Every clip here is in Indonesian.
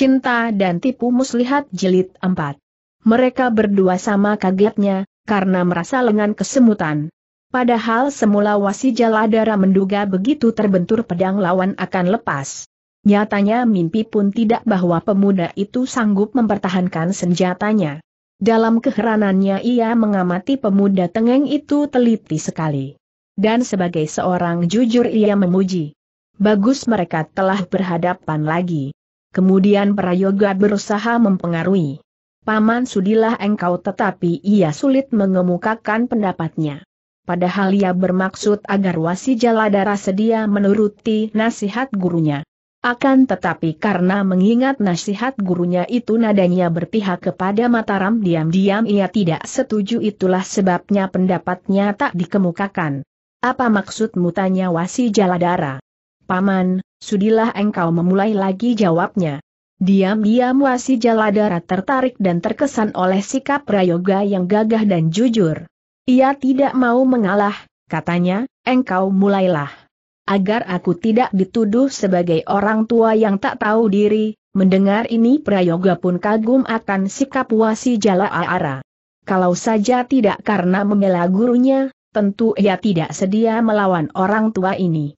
Cinta dan Tipu Muslihat Jilid 4. Mereka berdua sama kagetnya, karena merasa lengan kesemutan. Padahal semula Wasi Jaladara menduga begitu terbentur pedang lawan akan lepas. Nyatanya mimpi pun tidak bahwa pemuda itu sanggup mempertahankan senjatanya. Dalam keheranannya ia mengamati pemuda tengeng itu teliti sekali. Dan sebagai seorang jujur ia memuji. Bagus mereka telah berhadapan lagi. Kemudian Prayoga berusaha mempengaruhi. Paman sudilah engkau tetapi ia sulit mengemukakan pendapatnya. Padahal ia bermaksud agar wasi jaladara sedia menuruti nasihat gurunya. Akan tetapi karena mengingat nasihat gurunya itu nadanya berpihak kepada Mataram diam-diam ia tidak setuju itulah sebabnya pendapatnya tak dikemukakan. Apa maksudmu tanya wasi jaladara? Paman, sudilah engkau memulai lagi jawabnya. Diam-diam wasi jaladara tertarik dan terkesan oleh sikap Prayoga yang gagah dan jujur. Ia tidak mau mengalah, katanya, engkau mulailah. Agar aku tidak dituduh sebagai orang tua yang tak tahu diri, mendengar ini Prayoga pun kagum akan sikap wasi jaladara. Kalau saja tidak karena membela gurunya, tentu ia tidak sedia melawan orang tua ini.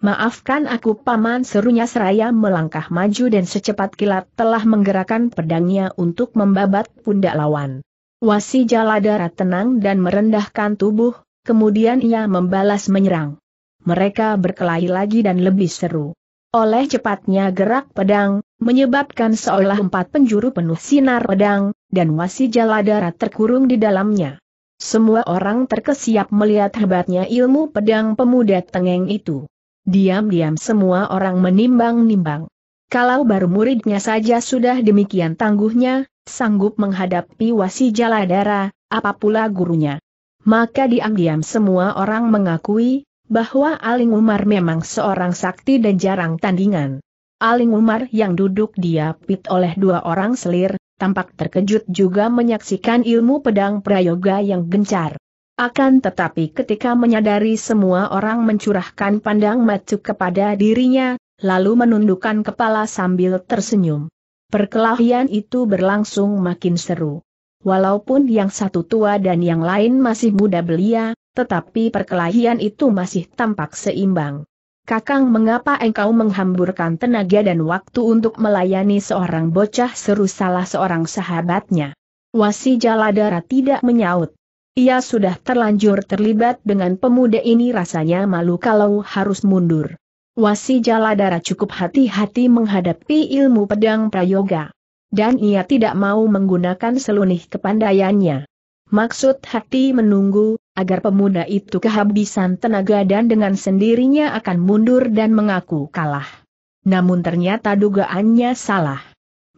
Maafkan aku paman serunya seraya melangkah maju dan secepat kilat telah menggerakkan pedangnya untuk membabat pundak lawan. Wasi Jaladara tenang dan merendahkan tubuh, kemudian ia membalas menyerang. Mereka berkelahi lagi dan lebih seru. Oleh cepatnya gerak pedang, menyebabkan seolah empat penjuru penuh sinar pedang, dan Wasi Jaladara terkurung di dalamnya. Semua orang terkesiap melihat hebatnya ilmu pedang pemuda tengeng itu diam-diam semua orang menimbang-nimbang. Kalau baru muridnya saja sudah demikian tangguhnya, sanggup menghadapi wasi jaladara, apa pula gurunya. Maka diam-diam semua orang mengakui, bahwa Aling Umar memang seorang sakti dan jarang tandingan. Aling Umar yang duduk diapit oleh dua orang selir, tampak terkejut juga menyaksikan ilmu pedang prayoga yang gencar. Akan tetapi ketika menyadari semua orang mencurahkan pandang macu kepada dirinya, lalu menundukkan kepala sambil tersenyum. Perkelahian itu berlangsung makin seru. Walaupun yang satu tua dan yang lain masih muda belia, tetapi perkelahian itu masih tampak seimbang. Kakang mengapa engkau menghamburkan tenaga dan waktu untuk melayani seorang bocah seru salah seorang sahabatnya? Wasi Jaladara tidak menyaut. Ia sudah terlanjur terlibat dengan pemuda ini rasanya malu kalau harus mundur. Wasi Jaladara cukup hati-hati menghadapi ilmu pedang prayoga. Dan ia tidak mau menggunakan selunih kepandaiannya. Maksud hati menunggu, agar pemuda itu kehabisan tenaga dan dengan sendirinya akan mundur dan mengaku kalah. Namun ternyata dugaannya salah.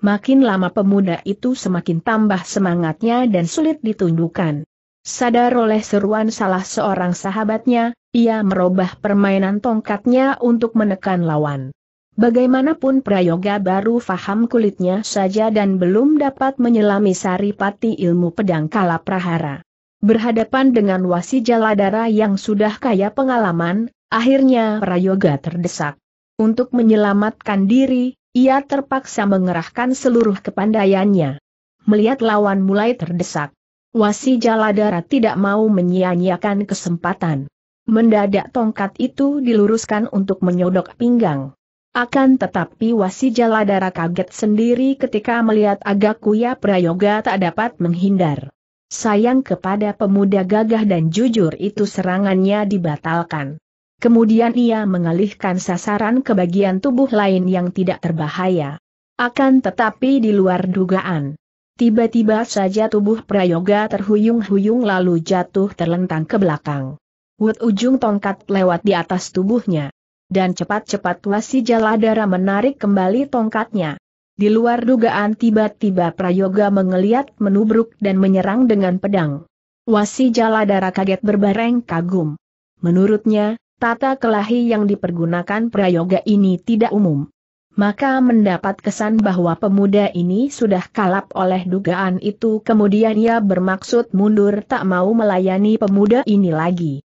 Makin lama pemuda itu semakin tambah semangatnya dan sulit ditundukkan. Sadar oleh seruan salah seorang sahabatnya, ia merubah permainan tongkatnya untuk menekan lawan. Bagaimanapun Prayoga baru faham kulitnya saja dan belum dapat menyelami saripati ilmu pedang kala prahara. Berhadapan dengan wasi jaladara yang sudah kaya pengalaman, akhirnya Prayoga terdesak. Untuk menyelamatkan diri, ia terpaksa mengerahkan seluruh kepandaiannya. Melihat lawan mulai terdesak, Wasi Jaladara tidak mau menyia-nyiakan kesempatan. Mendadak tongkat itu diluruskan untuk menyodok pinggang. Akan tetapi Wasi Jaladara kaget sendiri ketika melihat Agakuya Prayoga tak dapat menghindar. Sayang kepada pemuda gagah dan jujur itu serangannya dibatalkan. Kemudian ia mengalihkan sasaran ke bagian tubuh lain yang tidak terbahaya. Akan tetapi di luar dugaan. Tiba-tiba saja tubuh Prayoga terhuyung-huyung lalu jatuh terlentang ke belakang. Wut ujung tongkat lewat di atas tubuhnya. Dan cepat-cepat Wasi Jaladara menarik kembali tongkatnya. Di luar dugaan tiba-tiba Prayoga mengeliat menubruk dan menyerang dengan pedang. Wasi Jaladara kaget berbareng kagum. Menurutnya, tata kelahi yang dipergunakan Prayoga ini tidak umum maka mendapat kesan bahwa pemuda ini sudah kalap oleh dugaan itu kemudian ia bermaksud mundur tak mau melayani pemuda ini lagi.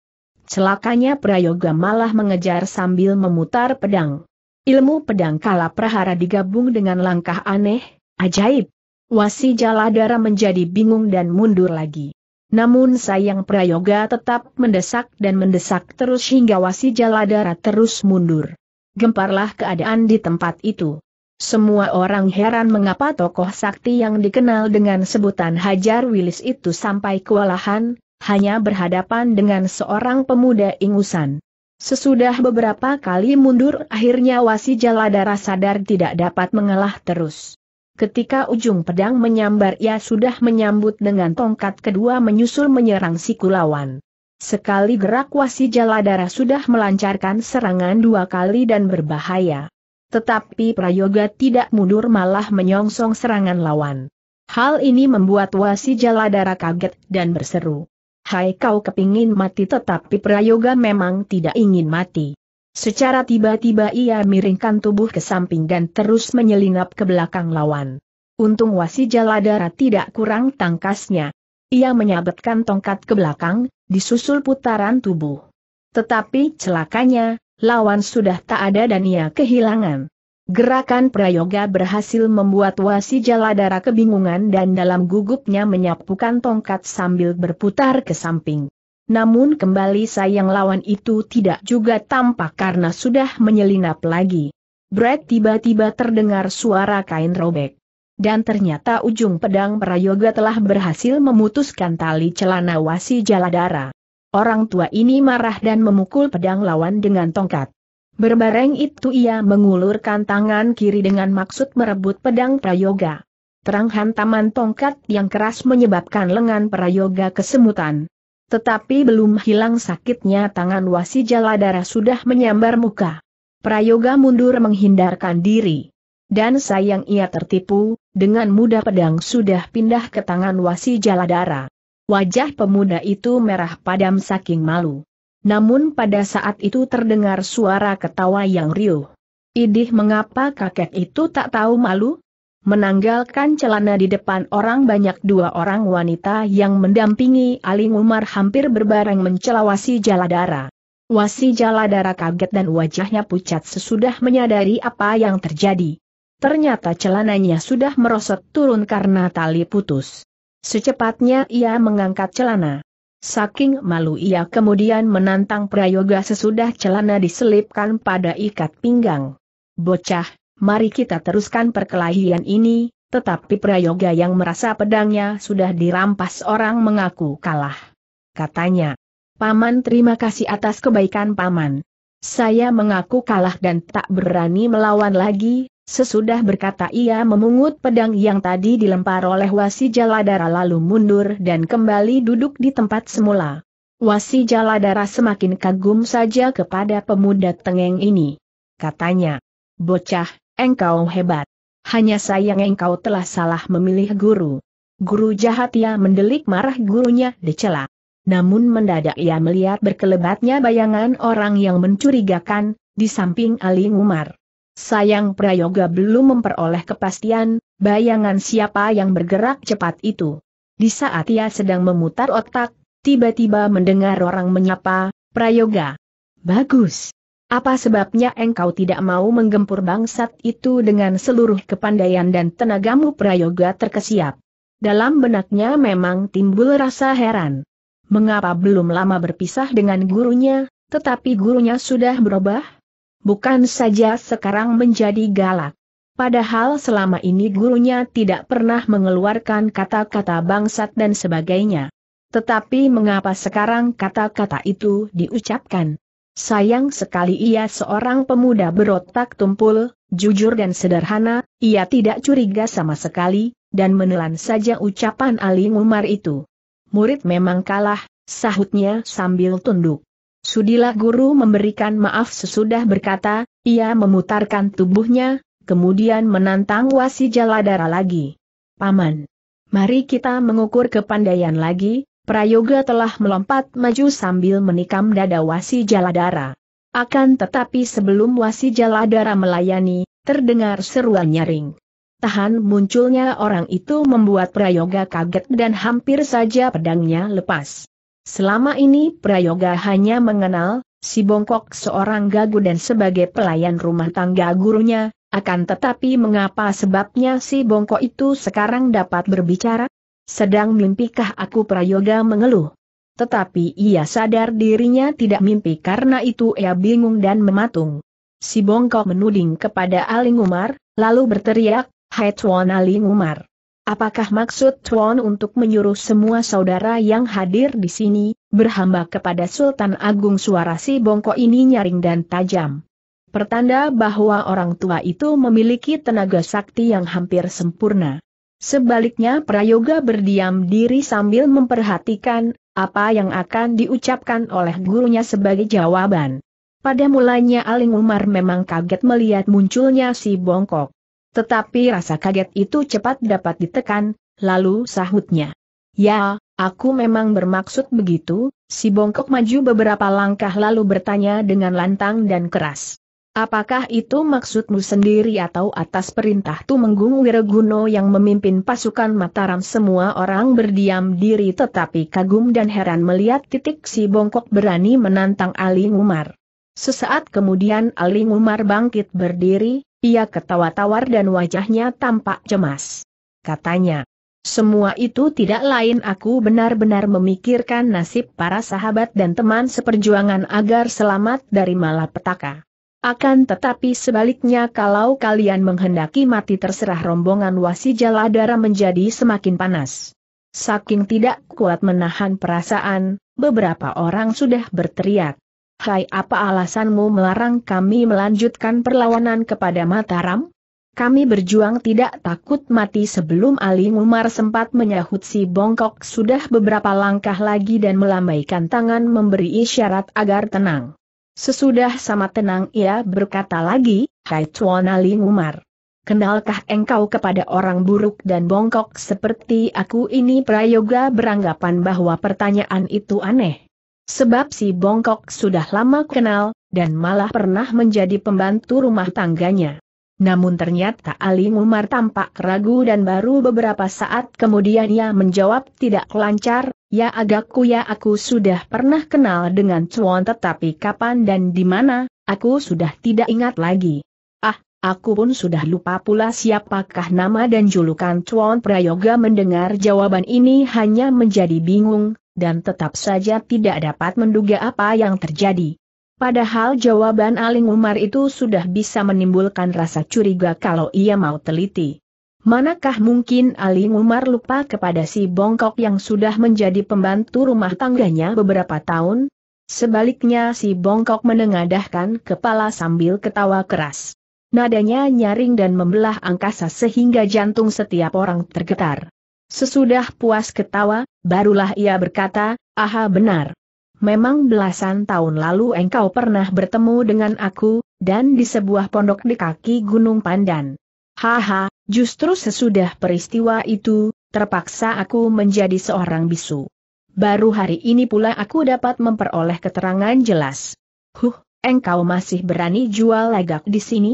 Celakanya Prayoga malah mengejar sambil memutar pedang. Ilmu pedang kalap prahara digabung dengan langkah aneh, ajaib. Wasi Jaladara menjadi bingung dan mundur lagi. Namun sayang Prayoga tetap mendesak dan mendesak terus hingga Wasi Jaladara terus mundur gemparlah keadaan di tempat itu. Semua orang heran mengapa tokoh sakti yang dikenal dengan sebutan Hajar Wilis itu sampai kewalahan, hanya berhadapan dengan seorang pemuda ingusan. Sesudah beberapa kali mundur akhirnya Wasi Jaladara sadar tidak dapat mengalah terus. Ketika ujung pedang menyambar ia sudah menyambut dengan tongkat kedua menyusul menyerang si kulawan. Sekali gerak wasi jaladara sudah melancarkan serangan dua kali dan berbahaya. Tetapi Prayoga tidak mundur malah menyongsong serangan lawan. Hal ini membuat wasi jaladara kaget dan berseru. Hai kau kepingin mati tetapi Prayoga memang tidak ingin mati. Secara tiba-tiba ia miringkan tubuh ke samping dan terus menyelinap ke belakang lawan. Untung wasi jaladara tidak kurang tangkasnya, ia menyabetkan tongkat ke belakang, disusul putaran tubuh. Tetapi celakanya, lawan sudah tak ada dan ia kehilangan. Gerakan prayoga berhasil membuat wasi jaladara kebingungan dan dalam gugupnya menyapukan tongkat sambil berputar ke samping. Namun kembali sayang lawan itu tidak juga tampak karena sudah menyelinap lagi. Brett tiba-tiba terdengar suara kain robek dan ternyata ujung pedang Prayoga telah berhasil memutuskan tali celana wasi jaladara. Orang tua ini marah dan memukul pedang lawan dengan tongkat. Berbareng itu ia mengulurkan tangan kiri dengan maksud merebut pedang Prayoga. Terang hantaman tongkat yang keras menyebabkan lengan Prayoga kesemutan. Tetapi belum hilang sakitnya tangan wasi jaladara sudah menyambar muka. Prayoga mundur menghindarkan diri. Dan sayang ia tertipu, dengan mudah pedang sudah pindah ke tangan wasi jaladara. Wajah pemuda itu merah padam saking malu. Namun pada saat itu terdengar suara ketawa yang riuh. Idih mengapa kakek itu tak tahu malu? Menanggalkan celana di depan orang banyak dua orang wanita yang mendampingi Aling Umar hampir berbareng mencela Wasi Jaladara. Wasi Jaladara kaget dan wajahnya pucat sesudah menyadari apa yang terjadi. Ternyata celananya sudah merosot turun karena tali putus. Secepatnya ia mengangkat celana. Saking malu ia kemudian menantang prayoga sesudah celana diselipkan pada ikat pinggang. Bocah, mari kita teruskan perkelahian ini, tetapi prayoga yang merasa pedangnya sudah dirampas orang mengaku kalah. Katanya, Paman terima kasih atas kebaikan Paman. Saya mengaku kalah dan tak berani melawan lagi, Sesudah berkata ia memungut pedang yang tadi dilempar oleh Wasi Jaladara lalu mundur dan kembali duduk di tempat semula. Wasi Jaladara semakin kagum saja kepada pemuda tengeng ini. Katanya, bocah, engkau hebat. Hanya sayang engkau telah salah memilih guru. Guru jahat ia mendelik marah gurunya dicela. Namun mendadak ia melihat berkelebatnya bayangan orang yang mencurigakan, di samping Ali Umar. Sayang Prayoga belum memperoleh kepastian, bayangan siapa yang bergerak cepat itu. Di saat ia sedang memutar otak, tiba-tiba mendengar orang menyapa, Prayoga. Bagus. Apa sebabnya engkau tidak mau menggempur bangsat itu dengan seluruh kepandaian dan tenagamu Prayoga terkesiap? Dalam benaknya memang timbul rasa heran. Mengapa belum lama berpisah dengan gurunya, tetapi gurunya sudah berubah? bukan saja sekarang menjadi galak. Padahal selama ini gurunya tidak pernah mengeluarkan kata-kata bangsat dan sebagainya. Tetapi mengapa sekarang kata-kata itu diucapkan? Sayang sekali ia seorang pemuda berotak tumpul, jujur dan sederhana, ia tidak curiga sama sekali, dan menelan saja ucapan Ali Umar itu. Murid memang kalah, sahutnya sambil tunduk. Sudilah guru memberikan maaf sesudah berkata, ia memutarkan tubuhnya, kemudian menantang wasi jaladara lagi. Paman, mari kita mengukur kepandaian lagi, Prayoga telah melompat maju sambil menikam dada wasi jaladara. Akan tetapi sebelum wasi jaladara melayani, terdengar seruan nyaring. Tahan munculnya orang itu membuat Prayoga kaget dan hampir saja pedangnya lepas. Selama ini Prayoga hanya mengenal, si Bongkok seorang gagu dan sebagai pelayan rumah tangga gurunya, akan tetapi mengapa sebabnya si Bongkok itu sekarang dapat berbicara? Sedang mimpikah aku Prayoga mengeluh? Tetapi ia sadar dirinya tidak mimpi karena itu ia bingung dan mematung. Si Bongkok menuding kepada Aling Umar, lalu berteriak, Hai Tuan Aling Umar. Apakah maksud Tuan untuk menyuruh semua saudara yang hadir di sini, berhamba kepada Sultan Agung suara si bongko ini nyaring dan tajam? Pertanda bahwa orang tua itu memiliki tenaga sakti yang hampir sempurna. Sebaliknya Prayoga berdiam diri sambil memperhatikan apa yang akan diucapkan oleh gurunya sebagai jawaban. Pada mulanya Aling Umar memang kaget melihat munculnya si bongkok. Tetapi rasa kaget itu cepat dapat ditekan, lalu sahutnya. Ya, aku memang bermaksud begitu, si bongkok maju beberapa langkah lalu bertanya dengan lantang dan keras. Apakah itu maksudmu sendiri atau atas perintah Tumenggung Wiraguno yang memimpin pasukan Mataram semua orang berdiam diri tetapi kagum dan heran melihat titik si bongkok berani menantang Ali Umar. Sesaat kemudian Ali Umar bangkit berdiri, ia ketawa tawar dan wajahnya tampak cemas. Katanya, semua itu tidak lain aku benar-benar memikirkan nasib para sahabat dan teman seperjuangan agar selamat dari malapetaka. Akan tetapi sebaliknya kalau kalian menghendaki mati terserah rombongan wasi jaladara menjadi semakin panas. Saking tidak kuat menahan perasaan, beberapa orang sudah berteriak. Hai apa alasanmu melarang kami melanjutkan perlawanan kepada Mataram? Kami berjuang tidak takut mati sebelum Ali Umar sempat menyahut si bongkok sudah beberapa langkah lagi dan melambaikan tangan memberi isyarat agar tenang. Sesudah sama tenang ia berkata lagi, Hai Tuan Ali Umar. Kenalkah engkau kepada orang buruk dan bongkok seperti aku ini prayoga beranggapan bahwa pertanyaan itu aneh. Sebab si Bongkok sudah lama kenal, dan malah pernah menjadi pembantu rumah tangganya. Namun ternyata Ali Umar tampak ragu dan baru beberapa saat kemudian ia menjawab tidak lancar, ya agakku ya aku sudah pernah kenal dengan Cuan tetapi kapan dan di mana, aku sudah tidak ingat lagi. Ah, aku pun sudah lupa pula siapakah nama dan julukan Cuan Prayoga mendengar jawaban ini hanya menjadi bingung, dan tetap saja tidak dapat menduga apa yang terjadi. Padahal jawaban Aling Umar itu sudah bisa menimbulkan rasa curiga kalau ia mau teliti. Manakah mungkin Aling Umar lupa kepada si bongkok yang sudah menjadi pembantu rumah tangganya beberapa tahun? Sebaliknya si bongkok menengadahkan kepala sambil ketawa keras. Nadanya nyaring dan membelah angkasa sehingga jantung setiap orang tergetar. Sesudah puas ketawa, barulah ia berkata, aha benar. Memang belasan tahun lalu engkau pernah bertemu dengan aku, dan di sebuah pondok di kaki Gunung Pandan. Haha, justru sesudah peristiwa itu, terpaksa aku menjadi seorang bisu. Baru hari ini pula aku dapat memperoleh keterangan jelas. Huh, engkau masih berani jual lagak di sini?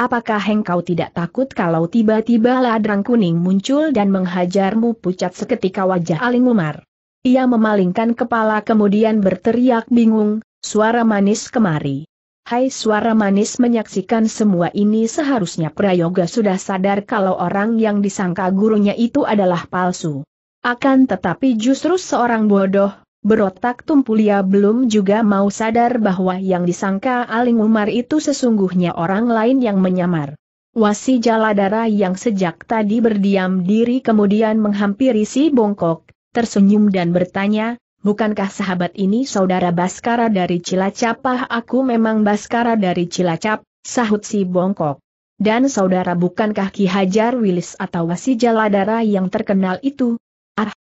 Apakah engkau tidak takut kalau tiba-tiba ladrang kuning muncul dan menghajarmu pucat seketika wajah Aling Umar? Ia memalingkan kepala kemudian berteriak bingung, suara manis kemari. Hai suara manis menyaksikan semua ini seharusnya Prayoga sudah sadar kalau orang yang disangka gurunya itu adalah palsu. Akan tetapi justru seorang bodoh, Berotak Tumpulia belum juga mau sadar bahwa yang disangka Aling Umar itu sesungguhnya orang lain yang menyamar. Wasi Jaladara yang sejak tadi berdiam diri kemudian menghampiri si bongkok, tersenyum dan bertanya, bukankah sahabat ini saudara Baskara dari Cilacap? aku memang Baskara dari Cilacap, sahut si bongkok. Dan saudara bukankah Ki Hajar Wilis atau Wasi Jaladara yang terkenal itu?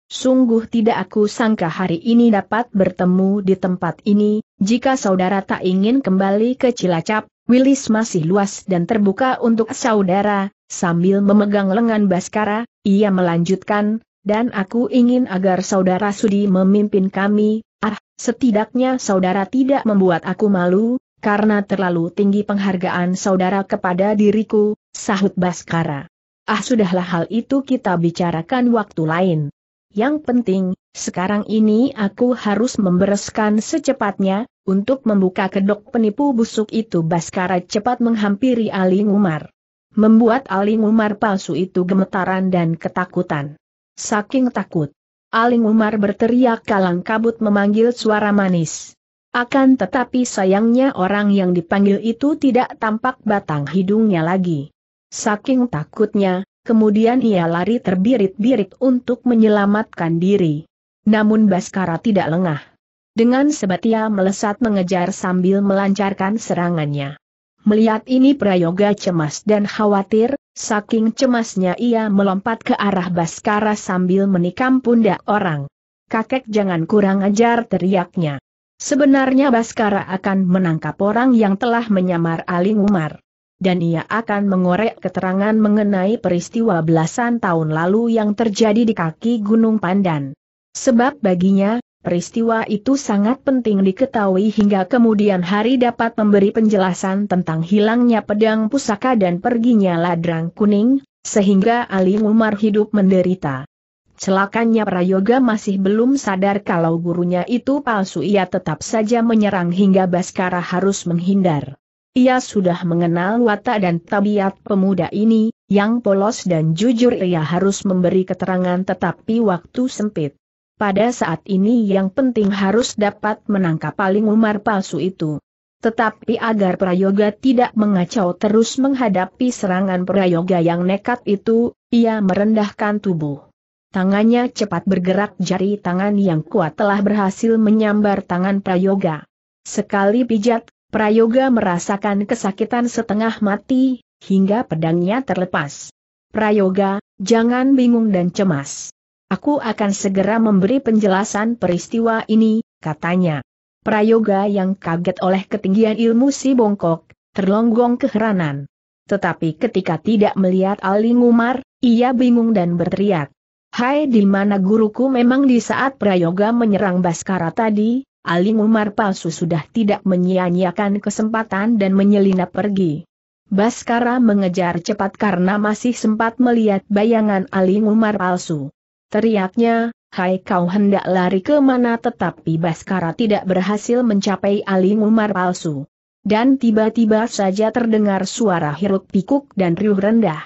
Sungguh tidak aku sangka hari ini dapat bertemu di tempat ini, jika saudara tak ingin kembali ke Cilacap, Wilis masih luas dan terbuka untuk saudara, sambil memegang lengan Baskara, ia melanjutkan, dan aku ingin agar saudara sudi memimpin kami, ah, setidaknya saudara tidak membuat aku malu, karena terlalu tinggi penghargaan saudara kepada diriku, sahut Baskara. Ah sudahlah hal itu kita bicarakan waktu lain. Yang penting, sekarang ini aku harus membereskan secepatnya, untuk membuka kedok penipu busuk itu Baskara cepat menghampiri Ali Umar. Membuat Ali Umar palsu itu gemetaran dan ketakutan. Saking takut. Ali Umar berteriak kalang kabut memanggil suara manis. Akan tetapi sayangnya orang yang dipanggil itu tidak tampak batang hidungnya lagi. Saking takutnya, Kemudian ia lari terbirit-birit untuk menyelamatkan diri. Namun Baskara tidak lengah. Dengan sebat ia melesat mengejar sambil melancarkan serangannya. Melihat ini Prayoga cemas dan khawatir, saking cemasnya ia melompat ke arah Baskara sambil menikam pundak orang. Kakek jangan kurang ajar teriaknya. Sebenarnya Baskara akan menangkap orang yang telah menyamar Aling Umar dan ia akan mengorek keterangan mengenai peristiwa belasan tahun lalu yang terjadi di kaki Gunung Pandan. Sebab baginya, peristiwa itu sangat penting diketahui hingga kemudian hari dapat memberi penjelasan tentang hilangnya pedang pusaka dan perginya ladrang kuning, sehingga Ali Umar hidup menderita. Celakanya Prayoga masih belum sadar kalau gurunya itu palsu ia tetap saja menyerang hingga Baskara harus menghindar. Ia sudah mengenal watak dan tabiat pemuda ini, yang polos dan jujur ia harus memberi keterangan tetapi waktu sempit. Pada saat ini yang penting harus dapat menangkap paling umar palsu itu. Tetapi agar Prayoga tidak mengacau terus menghadapi serangan Prayoga yang nekat itu, ia merendahkan tubuh. Tangannya cepat bergerak jari tangan yang kuat telah berhasil menyambar tangan Prayoga. Sekali pijat, Prayoga merasakan kesakitan setengah mati, hingga pedangnya terlepas. Prayoga, jangan bingung dan cemas. Aku akan segera memberi penjelasan peristiwa ini, katanya. Prayoga yang kaget oleh ketinggian ilmu si bongkok, terlonggong keheranan. Tetapi ketika tidak melihat Ali Ngumar, ia bingung dan berteriak. Hai di mana guruku memang di saat Prayoga menyerang Baskara tadi, Aling Umar palsu sudah tidak menyia-nyiakan kesempatan dan menyelinap pergi. Baskara mengejar cepat karena masih sempat melihat bayangan Aling Umar palsu. Teriaknya, hai kau hendak lari ke mana tetapi Baskara tidak berhasil mencapai Aling Umar palsu. Dan tiba-tiba saja terdengar suara hiruk pikuk dan riuh rendah.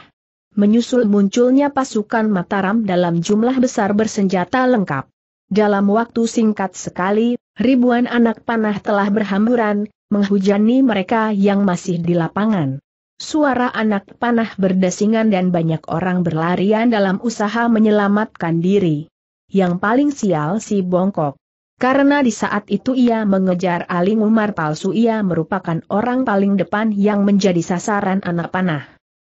Menyusul munculnya pasukan Mataram dalam jumlah besar bersenjata lengkap. Dalam waktu singkat sekali, ribuan anak panah telah berhamburan, menghujani mereka yang masih di lapangan. Suara anak panah berdesingan dan banyak orang berlarian dalam usaha menyelamatkan diri. Yang paling sial si Bongkok. Karena di saat itu ia mengejar Aling Umar palsu ia merupakan orang paling depan yang menjadi sasaran anak panah.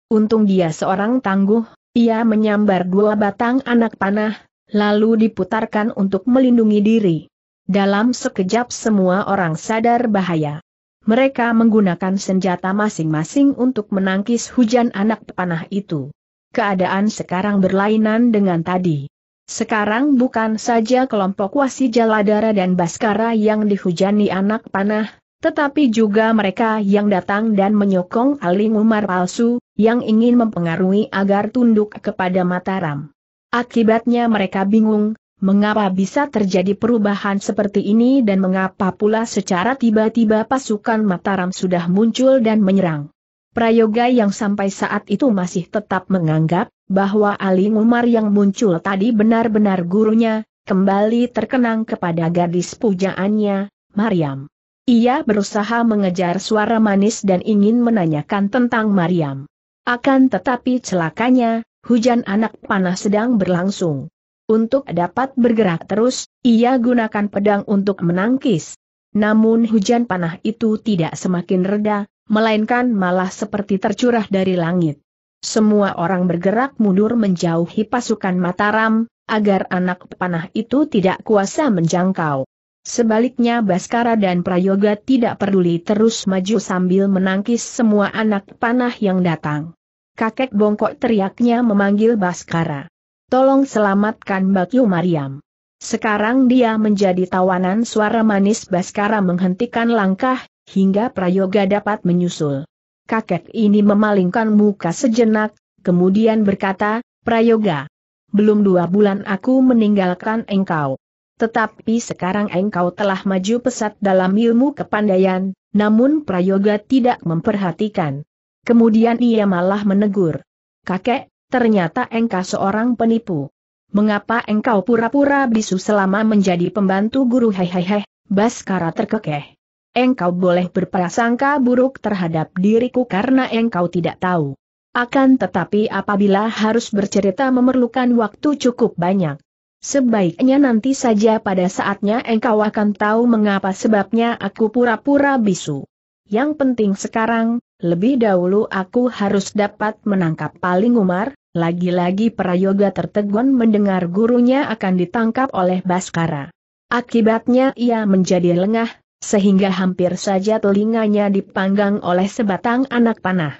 Untung dia seorang tangguh, ia menyambar dua batang anak panah, lalu diputarkan untuk melindungi diri. Dalam sekejap semua orang sadar bahaya. Mereka menggunakan senjata masing-masing untuk menangkis hujan anak panah itu. Keadaan sekarang berlainan dengan tadi. Sekarang bukan saja kelompok wasi jaladara dan baskara yang dihujani anak panah, tetapi juga mereka yang datang dan menyokong Aling Umar palsu, yang ingin mempengaruhi agar tunduk kepada Mataram. Akibatnya mereka bingung, mengapa bisa terjadi perubahan seperti ini dan mengapa pula secara tiba-tiba pasukan Mataram sudah muncul dan menyerang. Prayoga yang sampai saat itu masih tetap menganggap bahwa Ali Umar yang muncul tadi benar-benar gurunya, kembali terkenang kepada gadis pujaannya, Mariam. Ia berusaha mengejar suara manis dan ingin menanyakan tentang Mariam. Akan tetapi celakanya, hujan anak panah sedang berlangsung. Untuk dapat bergerak terus, ia gunakan pedang untuk menangkis. Namun hujan panah itu tidak semakin reda, melainkan malah seperti tercurah dari langit. Semua orang bergerak mundur menjauhi pasukan Mataram, agar anak panah itu tidak kuasa menjangkau. Sebaliknya Baskara dan Prayoga tidak peduli terus maju sambil menangkis semua anak panah yang datang. Kakek bongkok teriaknya memanggil Baskara tolong selamatkan Bakyu Mariam. Sekarang dia menjadi tawanan suara manis Baskara menghentikan langkah, hingga Prayoga dapat menyusul. Kakek ini memalingkan muka sejenak, kemudian berkata, Prayoga, belum dua bulan aku meninggalkan engkau. Tetapi sekarang engkau telah maju pesat dalam ilmu kepandaian, namun Prayoga tidak memperhatikan. Kemudian ia malah menegur. Kakek, ternyata engkau seorang penipu. Mengapa engkau pura-pura bisu selama menjadi pembantu guru hehehe, Baskara terkekeh. Engkau boleh berprasangka buruk terhadap diriku karena engkau tidak tahu. Akan tetapi apabila harus bercerita memerlukan waktu cukup banyak. Sebaiknya nanti saja pada saatnya engkau akan tahu mengapa sebabnya aku pura-pura bisu. Yang penting sekarang, lebih dahulu aku harus dapat menangkap paling Umar, lagi-lagi Prayoga tertegun mendengar gurunya akan ditangkap oleh Baskara. Akibatnya ia menjadi lengah, sehingga hampir saja telinganya dipanggang oleh sebatang anak panah.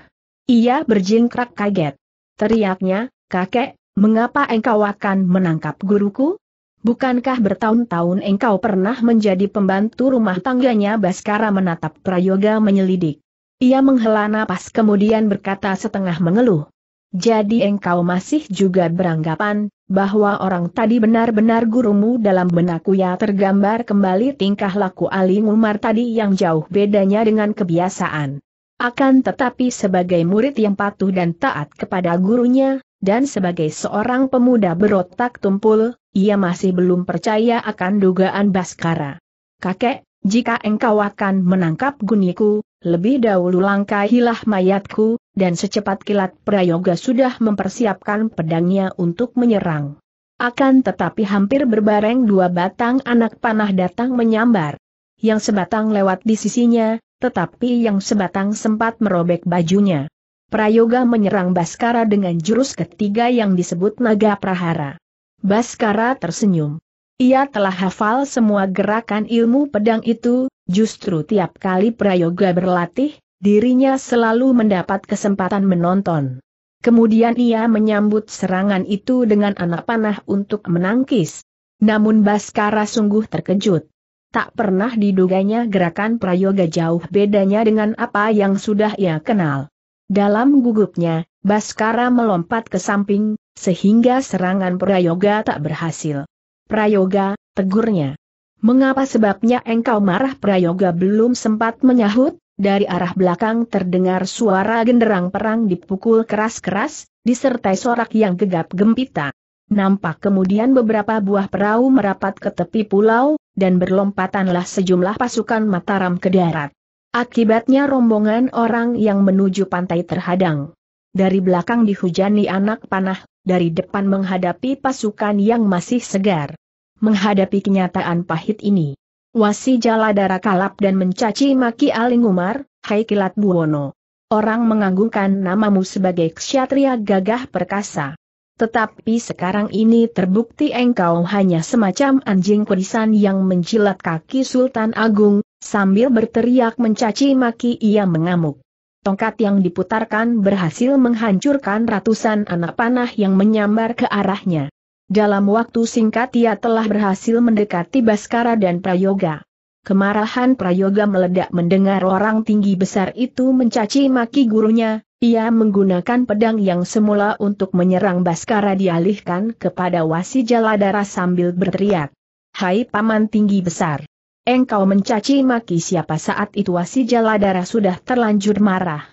Ia berjingkrak kaget. Teriaknya, kakek, mengapa engkau akan menangkap guruku? Bukankah bertahun-tahun engkau pernah menjadi pembantu rumah tangganya Baskara menatap Prayoga menyelidik. Ia menghela napas kemudian berkata setengah mengeluh. Jadi engkau masih juga beranggapan, bahwa orang tadi benar-benar gurumu dalam benakku ya tergambar kembali tingkah laku Ali Umar tadi yang jauh bedanya dengan kebiasaan. Akan tetapi sebagai murid yang patuh dan taat kepada gurunya, dan sebagai seorang pemuda berotak tumpul, ia masih belum percaya akan dugaan Baskara. Kakek, jika engkau akan menangkap guniku, lebih dahulu langkahilah mayatku, dan secepat kilat Prayoga sudah mempersiapkan pedangnya untuk menyerang. Akan tetapi hampir berbareng dua batang anak panah datang menyambar. Yang sebatang lewat di sisinya, tetapi yang sebatang sempat merobek bajunya. Prayoga menyerang Baskara dengan jurus ketiga yang disebut Naga Prahara. Baskara tersenyum. Ia telah hafal semua gerakan ilmu pedang itu, Justru tiap kali Prayoga berlatih, dirinya selalu mendapat kesempatan menonton. Kemudian ia menyambut serangan itu dengan anak panah untuk menangkis. Namun Baskara sungguh terkejut. Tak pernah diduganya gerakan Prayoga jauh bedanya dengan apa yang sudah ia kenal. Dalam gugupnya, Baskara melompat ke samping, sehingga serangan Prayoga tak berhasil. Prayoga, tegurnya. Mengapa sebabnya engkau marah Prayoga belum sempat menyahut? Dari arah belakang terdengar suara genderang perang dipukul keras-keras, disertai sorak yang gegap gempita. Nampak kemudian beberapa buah perahu merapat ke tepi pulau, dan berlompatanlah sejumlah pasukan Mataram ke darat. Akibatnya rombongan orang yang menuju pantai terhadang. Dari belakang dihujani anak panah, dari depan menghadapi pasukan yang masih segar menghadapi kenyataan pahit ini. Wasi Jaladara kalap dan mencaci maki Aling Umar, Hai Kilat Buwono. Orang mengagungkan namamu sebagai ksatria gagah perkasa. Tetapi sekarang ini terbukti engkau hanya semacam anjing kurisan yang menjilat kaki Sultan Agung, sambil berteriak mencaci maki ia mengamuk. Tongkat yang diputarkan berhasil menghancurkan ratusan anak panah yang menyambar ke arahnya. Dalam waktu singkat ia telah berhasil mendekati Baskara dan Prayoga. Kemarahan Prayoga meledak mendengar orang tinggi besar itu mencaci maki gurunya, ia menggunakan pedang yang semula untuk menyerang Baskara dialihkan kepada Wasi Jaladara sambil berteriak. Hai Paman Tinggi Besar! Engkau mencaci maki siapa saat itu Wasi Jaladara sudah terlanjur marah.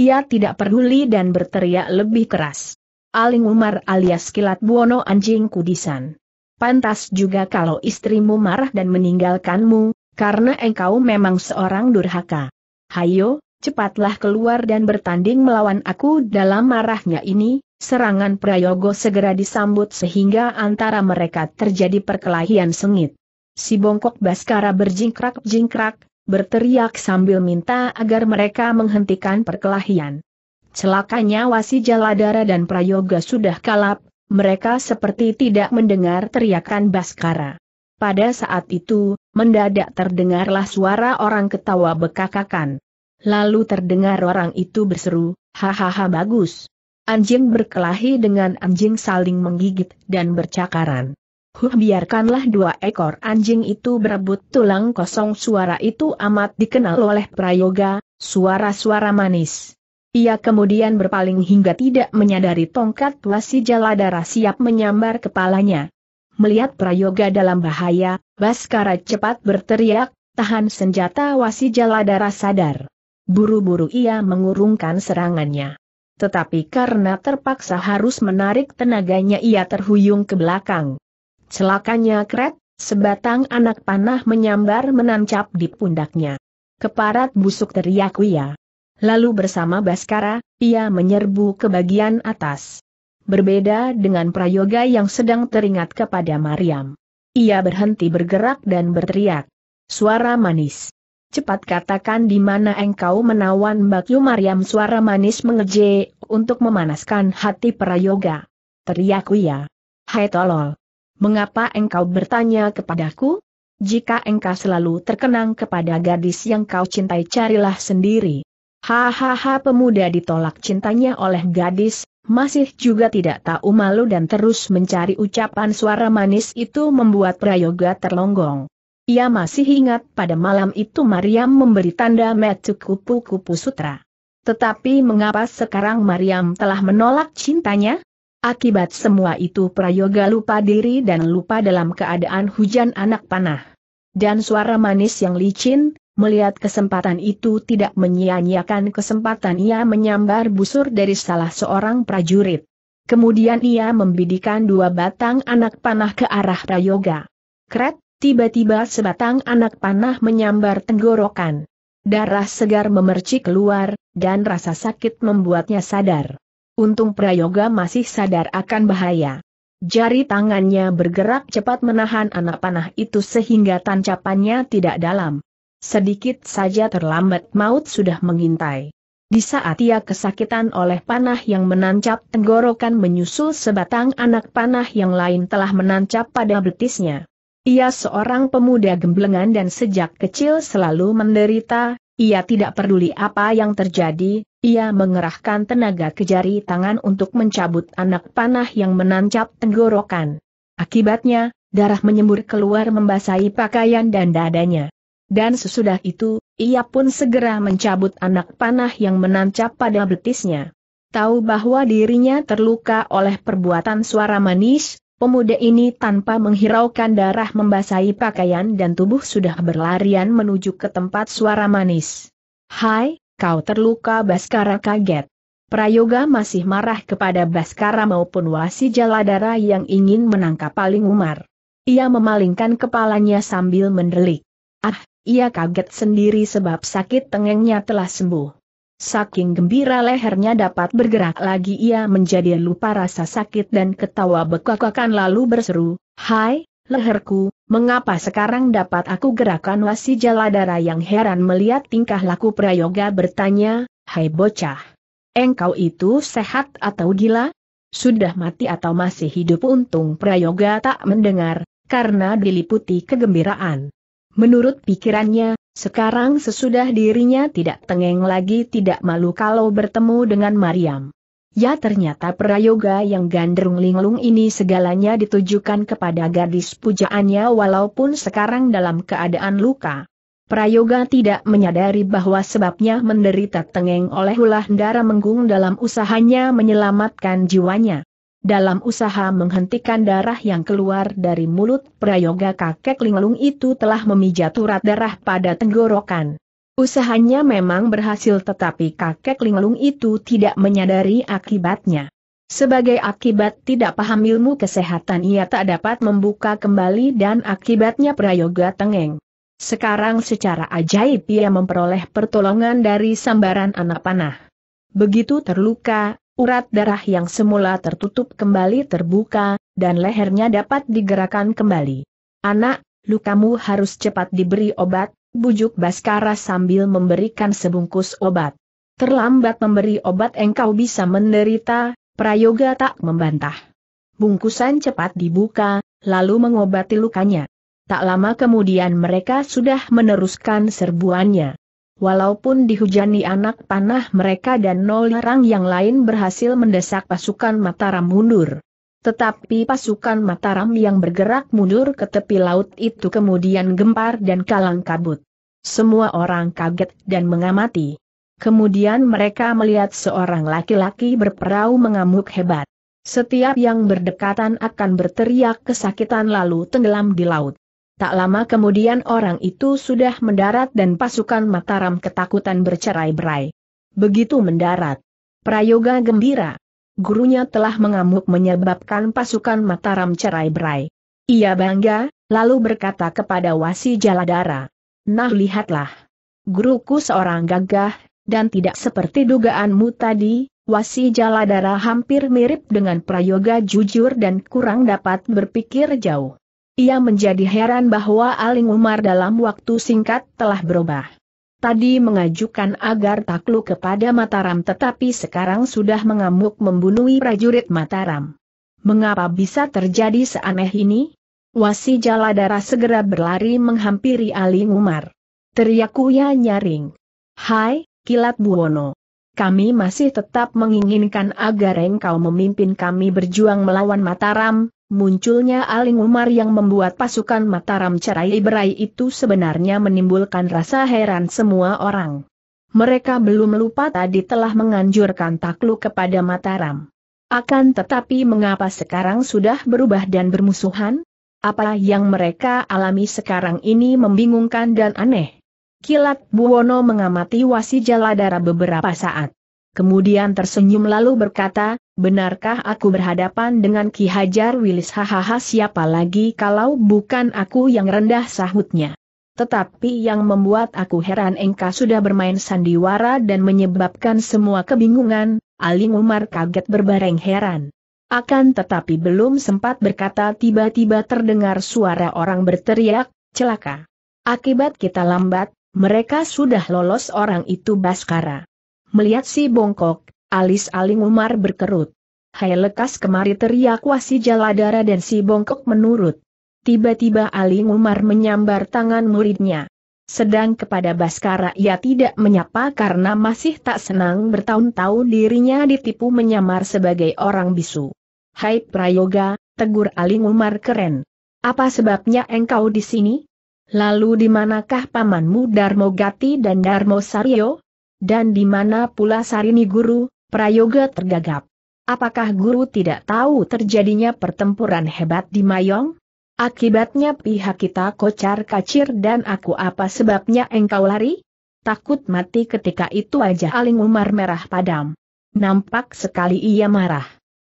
Ia tidak peduli dan berteriak lebih keras. Aling Umar alias kilat buono anjing kudisan. Pantas juga kalau istrimu marah dan meninggalkanmu, karena engkau memang seorang durhaka. Hayo, cepatlah keluar dan bertanding melawan aku dalam marahnya ini, serangan Prayogo segera disambut sehingga antara mereka terjadi perkelahian sengit. Si bongkok Baskara berjingkrak-jingkrak, berteriak sambil minta agar mereka menghentikan perkelahian. Celakanya wasi Jaladara dan Prayoga sudah kalap, mereka seperti tidak mendengar teriakan Baskara. Pada saat itu, mendadak terdengarlah suara orang ketawa bekakakan. Lalu terdengar orang itu berseru, hahaha bagus. Anjing berkelahi dengan anjing saling menggigit dan bercakaran. Huh biarkanlah dua ekor anjing itu berebut tulang kosong suara itu amat dikenal oleh Prayoga, suara-suara manis. Ia kemudian berpaling hingga tidak menyadari tongkat wasi jaladara siap menyambar kepalanya. Melihat Prayoga dalam bahaya, Baskara cepat berteriak, tahan senjata wasi jaladara sadar. Buru-buru ia mengurungkan serangannya. Tetapi karena terpaksa harus menarik tenaganya ia terhuyung ke belakang. Celakanya kret, sebatang anak panah menyambar menancap di pundaknya. Keparat busuk teriak Wia. Lalu bersama Baskara, ia menyerbu ke bagian atas. Berbeda dengan prayoga yang sedang teringat kepada Mariam. Ia berhenti bergerak dan berteriak. Suara manis. Cepat katakan di mana engkau menawan Bakyu Mariam suara manis mengeje, untuk memanaskan hati prayoga. Teriak ia. Hai tolol. Mengapa engkau bertanya kepadaku? Jika engkau selalu terkenang kepada gadis yang kau cintai carilah sendiri. Hahaha pemuda ditolak cintanya oleh gadis, masih juga tidak tahu malu dan terus mencari ucapan suara manis itu membuat Prayoga terlonggong. Ia masih ingat pada malam itu Mariam memberi tanda metu kupu-kupu sutra. Tetapi mengapa sekarang Mariam telah menolak cintanya? Akibat semua itu Prayoga lupa diri dan lupa dalam keadaan hujan anak panah. Dan suara manis yang licin, Melihat kesempatan itu tidak menyia-nyiakan kesempatan ia menyambar busur dari salah seorang prajurit. Kemudian ia membidikan dua batang anak panah ke arah Prayoga. Kret, tiba-tiba sebatang anak panah menyambar tenggorokan. Darah segar memercik keluar, dan rasa sakit membuatnya sadar. Untung Prayoga masih sadar akan bahaya. Jari tangannya bergerak cepat menahan anak panah itu sehingga tancapannya tidak dalam. Sedikit saja terlambat maut sudah mengintai. Di saat ia kesakitan oleh panah yang menancap tenggorokan menyusul sebatang anak panah yang lain telah menancap pada betisnya. Ia seorang pemuda gemblengan dan sejak kecil selalu menderita, ia tidak peduli apa yang terjadi, ia mengerahkan tenaga ke jari tangan untuk mencabut anak panah yang menancap tenggorokan. Akibatnya, darah menyembur keluar membasahi pakaian dan dadanya. Dan sesudah itu, ia pun segera mencabut anak panah yang menancap pada betisnya. Tahu bahwa dirinya terluka oleh perbuatan suara manis, pemuda ini tanpa menghiraukan darah membasahi pakaian dan tubuh sudah berlarian menuju ke tempat suara manis. Hai, kau terluka Baskara kaget. Prayoga masih marah kepada Baskara maupun Wasi Jaladara yang ingin menangkap paling Umar. Ia memalingkan kepalanya sambil mendelik. Ah, ia kaget sendiri sebab sakit tengengnya telah sembuh. Saking gembira lehernya dapat bergerak lagi ia menjadi lupa rasa sakit dan ketawa bekakakan lalu berseru, Hai, leherku, mengapa sekarang dapat aku gerakan wasi jaladara yang heran melihat tingkah laku Prayoga bertanya, Hai bocah, engkau itu sehat atau gila? Sudah mati atau masih hidup untung Prayoga tak mendengar, karena diliputi kegembiraan. Menurut pikirannya, sekarang sesudah dirinya tidak tengeng lagi tidak malu kalau bertemu dengan Mariam. Ya ternyata prayoga yang gandrung linglung ini segalanya ditujukan kepada gadis pujaannya walaupun sekarang dalam keadaan luka. Prayoga tidak menyadari bahwa sebabnya menderita tengeng oleh ulah darah menggung dalam usahanya menyelamatkan jiwanya dalam usaha menghentikan darah yang keluar dari mulut prayoga kakek linglung itu telah memijat urat darah pada tenggorokan. Usahanya memang berhasil tetapi kakek linglung itu tidak menyadari akibatnya. Sebagai akibat tidak paham ilmu kesehatan ia tak dapat membuka kembali dan akibatnya prayoga tengeng. Sekarang secara ajaib ia memperoleh pertolongan dari sambaran anak panah. Begitu terluka, urat darah yang semula tertutup kembali terbuka, dan lehernya dapat digerakkan kembali. Anak, lukamu harus cepat diberi obat, bujuk Baskara sambil memberikan sebungkus obat. Terlambat memberi obat engkau bisa menderita, Prayoga tak membantah. Bungkusan cepat dibuka, lalu mengobati lukanya. Tak lama kemudian mereka sudah meneruskan serbuannya. Walaupun dihujani anak panah mereka dan nol orang yang lain berhasil mendesak pasukan Mataram mundur. Tetapi pasukan Mataram yang bergerak mundur ke tepi laut itu kemudian gempar dan kalang kabut. Semua orang kaget dan mengamati. Kemudian mereka melihat seorang laki-laki berperahu mengamuk hebat. Setiap yang berdekatan akan berteriak kesakitan lalu tenggelam di laut. Tak lama kemudian orang itu sudah mendarat dan pasukan Mataram ketakutan bercerai-berai. Begitu mendarat. Prayoga gembira. Gurunya telah mengamuk menyebabkan pasukan Mataram cerai-berai. Ia bangga, lalu berkata kepada Wasi Jaladara. Nah lihatlah. Guruku seorang gagah, dan tidak seperti dugaanmu tadi, Wasi Jaladara hampir mirip dengan Prayoga jujur dan kurang dapat berpikir jauh. Ia menjadi heran bahwa Aling Umar dalam waktu singkat telah berubah. Tadi mengajukan agar takluk kepada Mataram tetapi sekarang sudah mengamuk membunuh prajurit Mataram. Mengapa bisa terjadi seaneh ini? Wasi Jaladara segera berlari menghampiri Aling Umar. ya nyaring. Hai, Kilat Buwono. Kami masih tetap menginginkan agar engkau memimpin kami berjuang melawan Mataram, Munculnya Aling Umar yang membuat pasukan Mataram cerai berai itu sebenarnya menimbulkan rasa heran semua orang. Mereka belum lupa tadi telah menganjurkan takluk kepada Mataram. Akan tetapi mengapa sekarang sudah berubah dan bermusuhan? Apa yang mereka alami sekarang ini membingungkan dan aneh. Kilat Buwono mengamati wasi jaladara beberapa saat kemudian tersenyum lalu berkata, benarkah aku berhadapan dengan Ki Hajar Wilis hahaha siapa lagi kalau bukan aku yang rendah sahutnya. Tetapi yang membuat aku heran engkau sudah bermain sandiwara dan menyebabkan semua kebingungan, Aling Umar kaget berbareng heran. Akan tetapi belum sempat berkata tiba-tiba terdengar suara orang berteriak, celaka. Akibat kita lambat, mereka sudah lolos orang itu Baskara. Melihat si bongkok, alis aling Umar berkerut. Hai lekas kemari teriak wasi jaladara dan si bongkok menurut. Tiba-tiba aling Umar menyambar tangan muridnya. Sedang kepada Baskara ia tidak menyapa karena masih tak senang bertahun-tahun dirinya ditipu menyamar sebagai orang bisu. Hai Prayoga, tegur Aling Umar keren. Apa sebabnya engkau di sini? Lalu di manakah pamanmu Darmo Gati dan Darmo Saryo? Dan di mana pula Sarini Guru, Prayoga tergagap. Apakah Guru tidak tahu terjadinya pertempuran hebat di Mayong? Akibatnya pihak kita kocar kacir dan aku apa sebabnya engkau lari? Takut mati ketika itu aja. Aling Umar merah padam. Nampak sekali ia marah.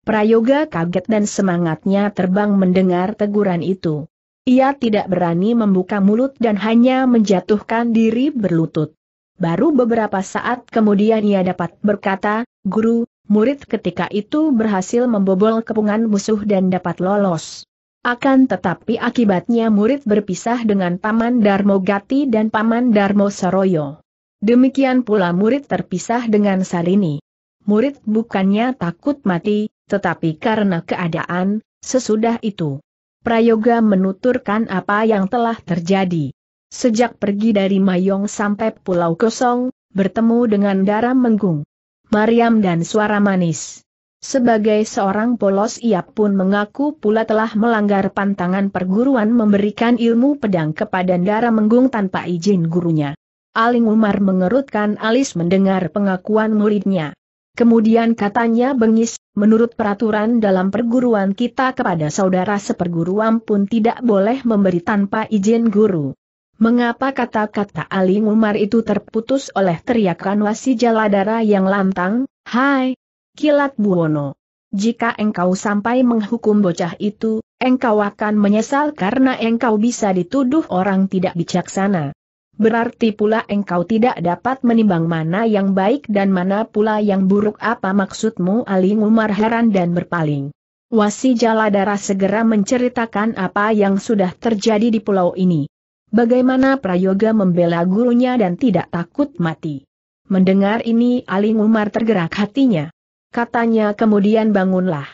Prayoga kaget dan semangatnya terbang mendengar teguran itu. Ia tidak berani membuka mulut dan hanya menjatuhkan diri berlutut. Baru beberapa saat kemudian ia dapat berkata, Guru, murid ketika itu berhasil membobol kepungan musuh dan dapat lolos. Akan tetapi akibatnya murid berpisah dengan Paman Darmo Gati dan Paman Darmo Saroyo. Demikian pula murid terpisah dengan Sarini. Murid bukannya takut mati, tetapi karena keadaan, sesudah itu. Prayoga menuturkan apa yang telah terjadi. Sejak pergi dari Mayong sampai Pulau Kosong, bertemu dengan darah menggung. Mariam dan suara manis. Sebagai seorang polos ia pun mengaku pula telah melanggar pantangan perguruan memberikan ilmu pedang kepada darah menggung tanpa izin gurunya. Aling Umar mengerutkan alis mendengar pengakuan muridnya. Kemudian katanya bengis, menurut peraturan dalam perguruan kita kepada saudara seperguruan pun tidak boleh memberi tanpa izin guru. Mengapa kata-kata Ali Umar itu terputus oleh teriakan wasi jaladara yang lantang, Hai, kilat buono. Jika engkau sampai menghukum bocah itu, engkau akan menyesal karena engkau bisa dituduh orang tidak bijaksana. Berarti pula engkau tidak dapat menimbang mana yang baik dan mana pula yang buruk apa maksudmu Ali Umar heran dan berpaling. Wasi Jaladara segera menceritakan apa yang sudah terjadi di pulau ini. Bagaimana Prayoga membela gurunya dan tidak takut mati? Mendengar ini Aling Umar tergerak hatinya. Katanya kemudian bangunlah.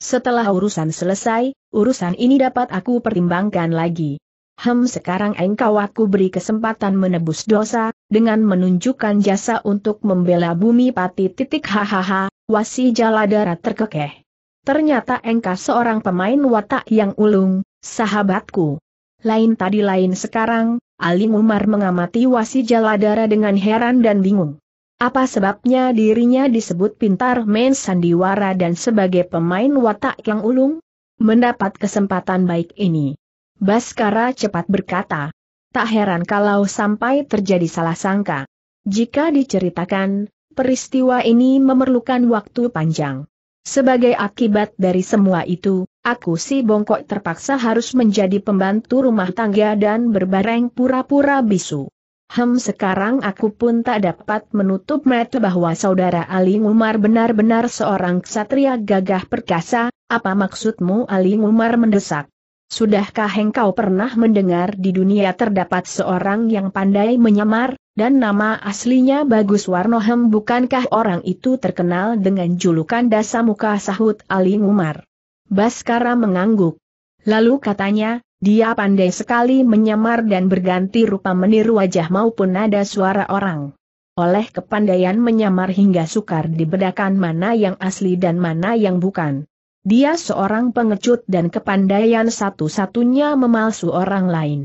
Setelah urusan selesai, urusan ini dapat aku pertimbangkan lagi. Hem sekarang engkau aku beri kesempatan menebus dosa, dengan menunjukkan jasa untuk membela bumi pati titik hahaha, wasi jaladara terkekeh. Ternyata engkau seorang pemain watak yang ulung, sahabatku lain tadi lain sekarang, Ali Umar mengamati wasi jaladara dengan heran dan bingung. Apa sebabnya dirinya disebut pintar main sandiwara dan sebagai pemain watak yang ulung? Mendapat kesempatan baik ini. Baskara cepat berkata. Tak heran kalau sampai terjadi salah sangka. Jika diceritakan, peristiwa ini memerlukan waktu panjang. Sebagai akibat dari semua itu, aku si bongkok terpaksa harus menjadi pembantu rumah tangga dan berbareng pura-pura bisu. Hem sekarang aku pun tak dapat menutup mata bahwa saudara Ali Umar benar-benar seorang ksatria gagah perkasa, apa maksudmu Ali Umar mendesak? Sudahkah engkau pernah mendengar di dunia terdapat seorang yang pandai menyamar, dan nama aslinya Bagus Warnohem bukankah orang itu terkenal dengan julukan dasa muka sahut Ali Umar? Baskara mengangguk. Lalu katanya, dia pandai sekali menyamar dan berganti rupa meniru wajah maupun nada suara orang. Oleh kepandaian menyamar hingga sukar dibedakan mana yang asli dan mana yang bukan. Dia seorang pengecut dan kepandaian satu-satunya memalsu orang lain.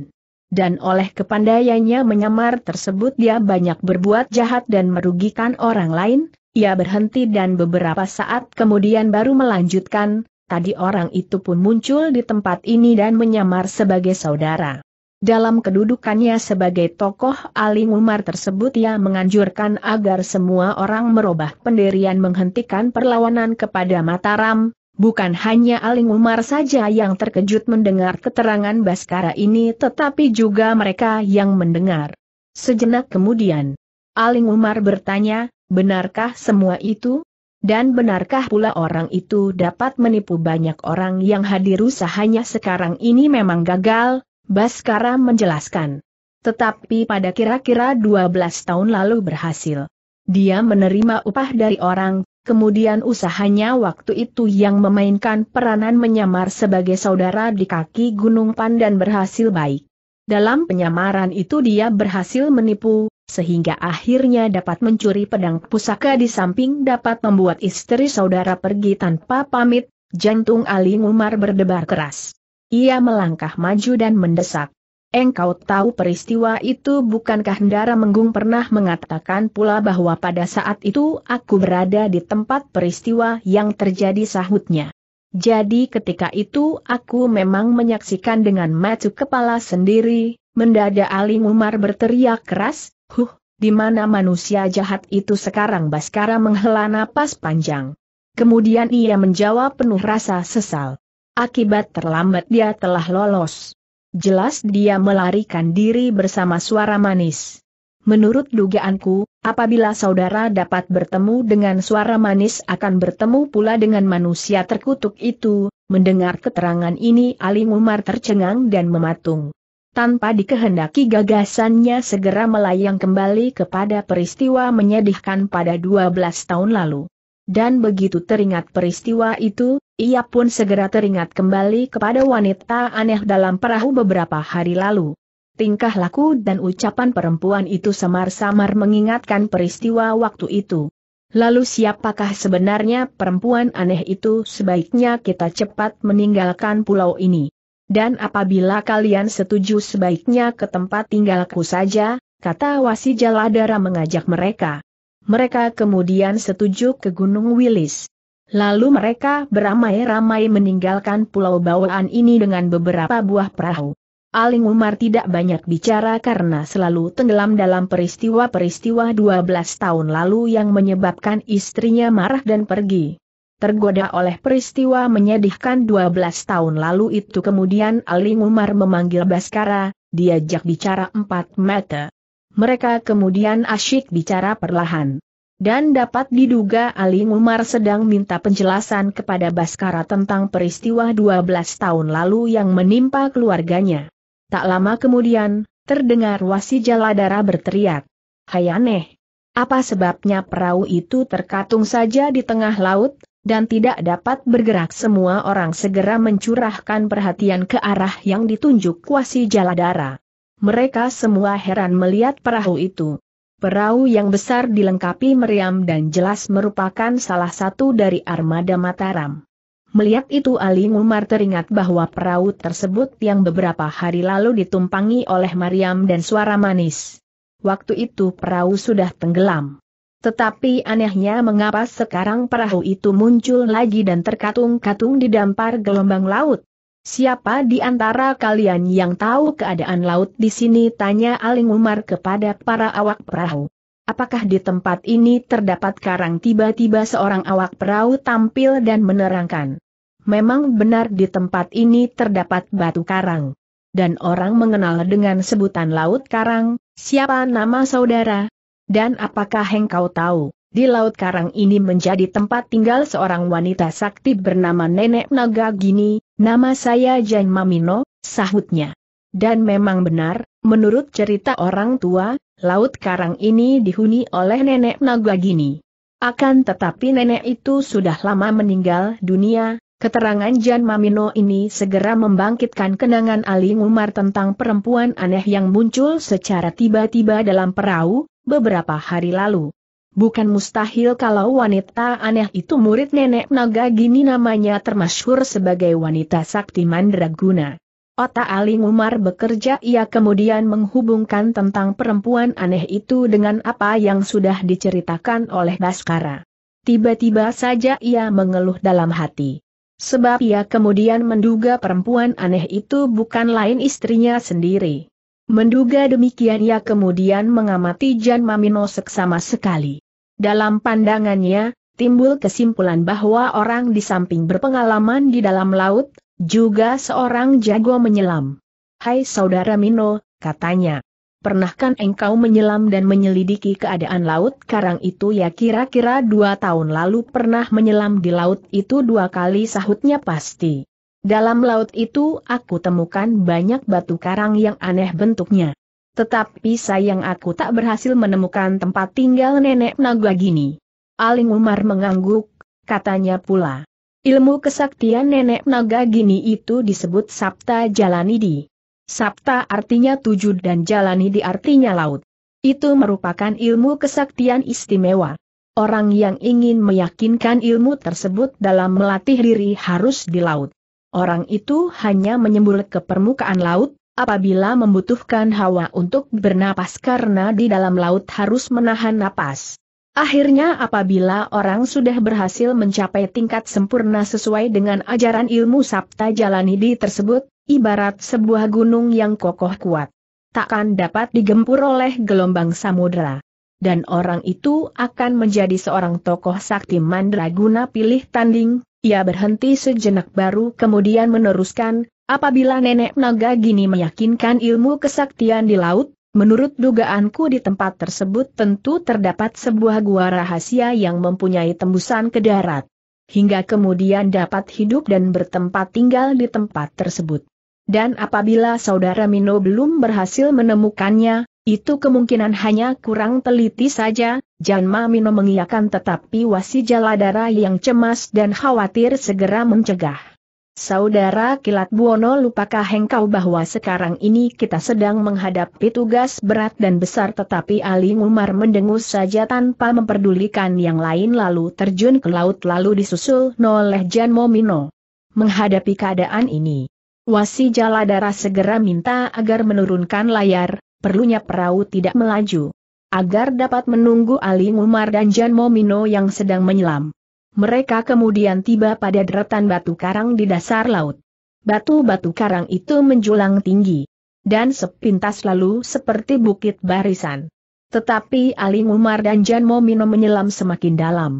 Dan oleh kepandaiannya menyamar tersebut dia banyak berbuat jahat dan merugikan orang lain, ia berhenti dan beberapa saat kemudian baru melanjutkan, tadi orang itu pun muncul di tempat ini dan menyamar sebagai saudara. Dalam kedudukannya sebagai tokoh alim Umar tersebut ia menganjurkan agar semua orang merubah pendirian menghentikan perlawanan kepada Mataram, Bukan hanya Aling Umar saja yang terkejut mendengar keterangan Baskara ini tetapi juga mereka yang mendengar. Sejenak kemudian, Aling Umar bertanya, benarkah semua itu? Dan benarkah pula orang itu dapat menipu banyak orang yang hadir usahanya sekarang ini memang gagal? Baskara menjelaskan. Tetapi pada kira-kira 12 tahun lalu berhasil. Dia menerima upah dari orang, Kemudian usahanya waktu itu yang memainkan peranan menyamar sebagai saudara di kaki Gunung Pandan berhasil baik. Dalam penyamaran itu dia berhasil menipu, sehingga akhirnya dapat mencuri pedang pusaka di samping dapat membuat istri saudara pergi tanpa pamit, jantung Ali Umar berdebar keras. Ia melangkah maju dan mendesak. Engkau tahu peristiwa itu bukankah Ndara Menggung pernah mengatakan pula bahwa pada saat itu aku berada di tempat peristiwa yang terjadi sahutnya. Jadi ketika itu aku memang menyaksikan dengan maju kepala sendiri, mendadak Ali Umar berteriak keras, huh, di mana manusia jahat itu sekarang Baskara menghela napas panjang. Kemudian ia menjawab penuh rasa sesal. Akibat terlambat dia telah lolos jelas dia melarikan diri bersama suara manis. Menurut dugaanku, apabila saudara dapat bertemu dengan suara manis akan bertemu pula dengan manusia terkutuk itu, mendengar keterangan ini Ali Umar tercengang dan mematung. Tanpa dikehendaki gagasannya segera melayang kembali kepada peristiwa menyedihkan pada 12 tahun lalu. Dan begitu teringat peristiwa itu, ia pun segera teringat kembali kepada wanita aneh dalam perahu beberapa hari lalu. Tingkah laku dan ucapan perempuan itu samar-samar mengingatkan peristiwa waktu itu. Lalu siapakah sebenarnya perempuan aneh itu sebaiknya kita cepat meninggalkan pulau ini. Dan apabila kalian setuju sebaiknya ke tempat tinggalku saja, kata Wasijaladara mengajak mereka. Mereka kemudian setuju ke Gunung Wilis. Lalu mereka beramai-ramai meninggalkan pulau bawaan ini dengan beberapa buah perahu. Aling Umar tidak banyak bicara karena selalu tenggelam dalam peristiwa-peristiwa 12 tahun lalu yang menyebabkan istrinya marah dan pergi. Tergoda oleh peristiwa menyedihkan 12 tahun lalu itu kemudian Aling Umar memanggil Baskara, diajak bicara empat mata. Mereka kemudian asyik bicara perlahan. Dan dapat diduga Ali Umar sedang minta penjelasan kepada Baskara tentang peristiwa 12 tahun lalu yang menimpa keluarganya. Tak lama kemudian, terdengar wasi jaladara berteriak. Hai aneh! Apa sebabnya perahu itu terkatung saja di tengah laut, dan tidak dapat bergerak semua orang segera mencurahkan perhatian ke arah yang ditunjuk wasi jaladara. Mereka semua heran melihat perahu itu. Perahu yang besar dilengkapi meriam dan jelas merupakan salah satu dari armada Mataram. Melihat itu Ali Umar teringat bahwa perahu tersebut yang beberapa hari lalu ditumpangi oleh Mariam dan suara manis. Waktu itu perahu sudah tenggelam. Tetapi anehnya mengapa sekarang perahu itu muncul lagi dan terkatung-katung di didampar gelombang laut? Siapa di antara kalian yang tahu keadaan laut di sini? Tanya Aling Umar kepada para awak perahu. Apakah di tempat ini terdapat karang? Tiba-tiba seorang awak perahu tampil dan menerangkan. Memang benar di tempat ini terdapat batu karang. Dan orang mengenal dengan sebutan laut karang, siapa nama saudara? Dan apakah engkau tahu? Di Laut Karang ini menjadi tempat tinggal seorang wanita sakti bernama Nenek Naga Gini, nama saya Jan Mamino, sahutnya. Dan memang benar, menurut cerita orang tua, Laut Karang ini dihuni oleh Nenek Naga Gini. Akan tetapi nenek itu sudah lama meninggal dunia, Keterangan Jan Mamino ini segera membangkitkan kenangan Ali Umar tentang perempuan aneh yang muncul secara tiba-tiba dalam perahu, beberapa hari lalu. Bukan mustahil kalau wanita aneh itu murid nenek naga gini namanya termasyhur sebagai wanita sakti mandraguna. Otak Aling Umar bekerja ia kemudian menghubungkan tentang perempuan aneh itu dengan apa yang sudah diceritakan oleh Baskara. Tiba-tiba saja ia mengeluh dalam hati. Sebab ia kemudian menduga perempuan aneh itu bukan lain istrinya sendiri. Menduga demikian ia kemudian mengamati Jan Mamino seksama sekali. Dalam pandangannya, timbul kesimpulan bahwa orang di samping berpengalaman di dalam laut, juga seorang jago menyelam. Hai saudara Mino, katanya. Pernahkan engkau menyelam dan menyelidiki keadaan laut karang itu ya kira-kira dua tahun lalu pernah menyelam di laut itu dua kali sahutnya pasti. Dalam laut itu aku temukan banyak batu karang yang aneh bentuknya. Tetapi sayang aku tak berhasil menemukan tempat tinggal nenek naga gini. Aling Umar mengangguk, katanya pula. Ilmu kesaktian nenek naga gini itu disebut Sabta Jalanidi. Sabta artinya tujuh dan Jalanidi artinya laut. Itu merupakan ilmu kesaktian istimewa. Orang yang ingin meyakinkan ilmu tersebut dalam melatih diri harus di laut. Orang itu hanya menyembul ke permukaan laut, apabila membutuhkan hawa untuk bernapas karena di dalam laut harus menahan napas. Akhirnya apabila orang sudah berhasil mencapai tingkat sempurna sesuai dengan ajaran ilmu Sabta Jalanidi tersebut, ibarat sebuah gunung yang kokoh kuat. Takkan dapat digempur oleh gelombang samudera. Dan orang itu akan menjadi seorang tokoh sakti mandraguna pilih tanding, ia berhenti sejenak baru kemudian meneruskan, Apabila nenek naga gini meyakinkan ilmu kesaktian di laut, menurut dugaanku di tempat tersebut tentu terdapat sebuah gua rahasia yang mempunyai tembusan ke darat. Hingga kemudian dapat hidup dan bertempat tinggal di tempat tersebut. Dan apabila saudara Mino belum berhasil menemukannya, itu kemungkinan hanya kurang teliti saja, Janma Mino mengiyakan tetapi wasi jaladara yang cemas dan khawatir segera mencegah. Saudara Kilat Buono lupakah engkau bahwa sekarang ini kita sedang menghadapi tugas berat dan besar tetapi Ali Umar mendengus saja tanpa memperdulikan yang lain lalu terjun ke laut lalu disusul oleh Jan Momino. Menghadapi keadaan ini, Wasi Jaladara segera minta agar menurunkan layar, perlunya perahu tidak melaju. Agar dapat menunggu Ali Umar dan Jan Momino yang sedang menyelam. Mereka kemudian tiba pada deretan batu karang di dasar laut. Batu-batu karang itu menjulang tinggi. Dan sepintas lalu seperti bukit barisan. Tetapi Ali Umar dan Jan Momino menyelam semakin dalam.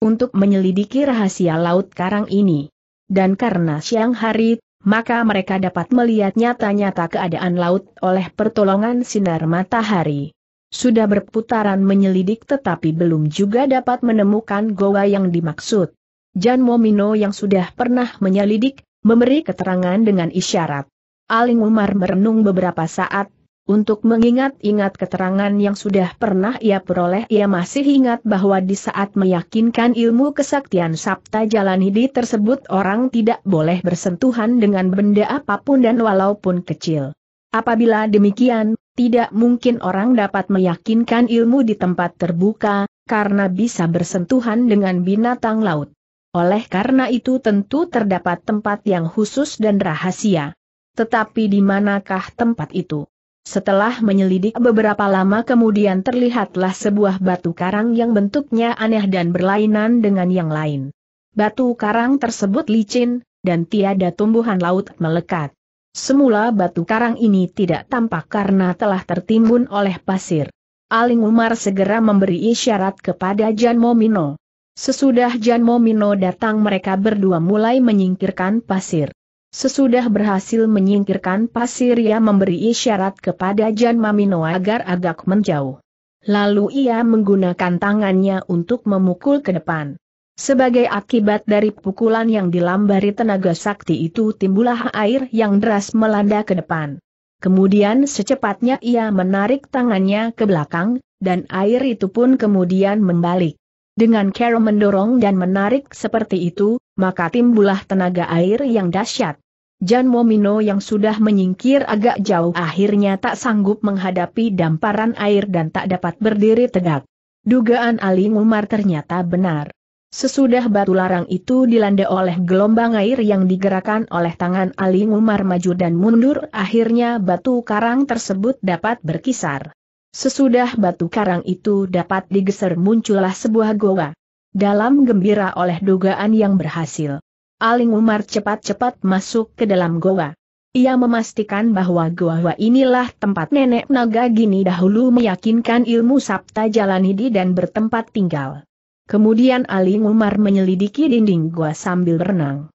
Untuk menyelidiki rahasia laut karang ini. Dan karena siang hari maka mereka dapat melihat nyata-nyata keadaan laut oleh pertolongan sinar matahari sudah berputaran menyelidik tetapi belum juga dapat menemukan goa yang dimaksud. Jan Momino yang sudah pernah menyelidik, memberi keterangan dengan isyarat. Aling Umar merenung beberapa saat, untuk mengingat-ingat keterangan yang sudah pernah ia peroleh ia masih ingat bahwa di saat meyakinkan ilmu kesaktian Sabta Jalan Hidi tersebut orang tidak boleh bersentuhan dengan benda apapun dan walaupun kecil. Apabila demikian, tidak mungkin orang dapat meyakinkan ilmu di tempat terbuka, karena bisa bersentuhan dengan binatang laut. Oleh karena itu tentu terdapat tempat yang khusus dan rahasia. Tetapi di manakah tempat itu? Setelah menyelidik beberapa lama kemudian terlihatlah sebuah batu karang yang bentuknya aneh dan berlainan dengan yang lain. Batu karang tersebut licin, dan tiada tumbuhan laut melekat. Semula batu karang ini tidak tampak karena telah tertimbun oleh pasir. Aling Umar segera memberi isyarat kepada Jan Momino. Sesudah Jan Momino datang mereka berdua mulai menyingkirkan pasir. Sesudah berhasil menyingkirkan pasir ia memberi isyarat kepada Jan Mamino agar agak menjauh. Lalu ia menggunakan tangannya untuk memukul ke depan. Sebagai akibat dari pukulan yang dilambari tenaga sakti itu timbulah air yang deras melanda ke depan. Kemudian secepatnya ia menarik tangannya ke belakang, dan air itu pun kemudian membalik. Dengan cara mendorong dan menarik seperti itu, maka timbulah tenaga air yang dahsyat. Jan Momino yang sudah menyingkir agak jauh akhirnya tak sanggup menghadapi damparan air dan tak dapat berdiri tegak. Dugaan Ali Umar ternyata benar. Sesudah batu larang itu dilanda oleh gelombang air yang digerakkan oleh tangan Ali Umar maju dan mundur akhirnya batu karang tersebut dapat berkisar. Sesudah batu karang itu dapat digeser muncullah sebuah goa. Dalam gembira oleh dugaan yang berhasil. Aling Umar cepat-cepat masuk ke dalam goa. Ia memastikan bahwa goa inilah tempat nenek naga gini dahulu meyakinkan ilmu sabta jalan hidi dan bertempat tinggal. Kemudian Ali Umar menyelidiki dinding gua sambil berenang.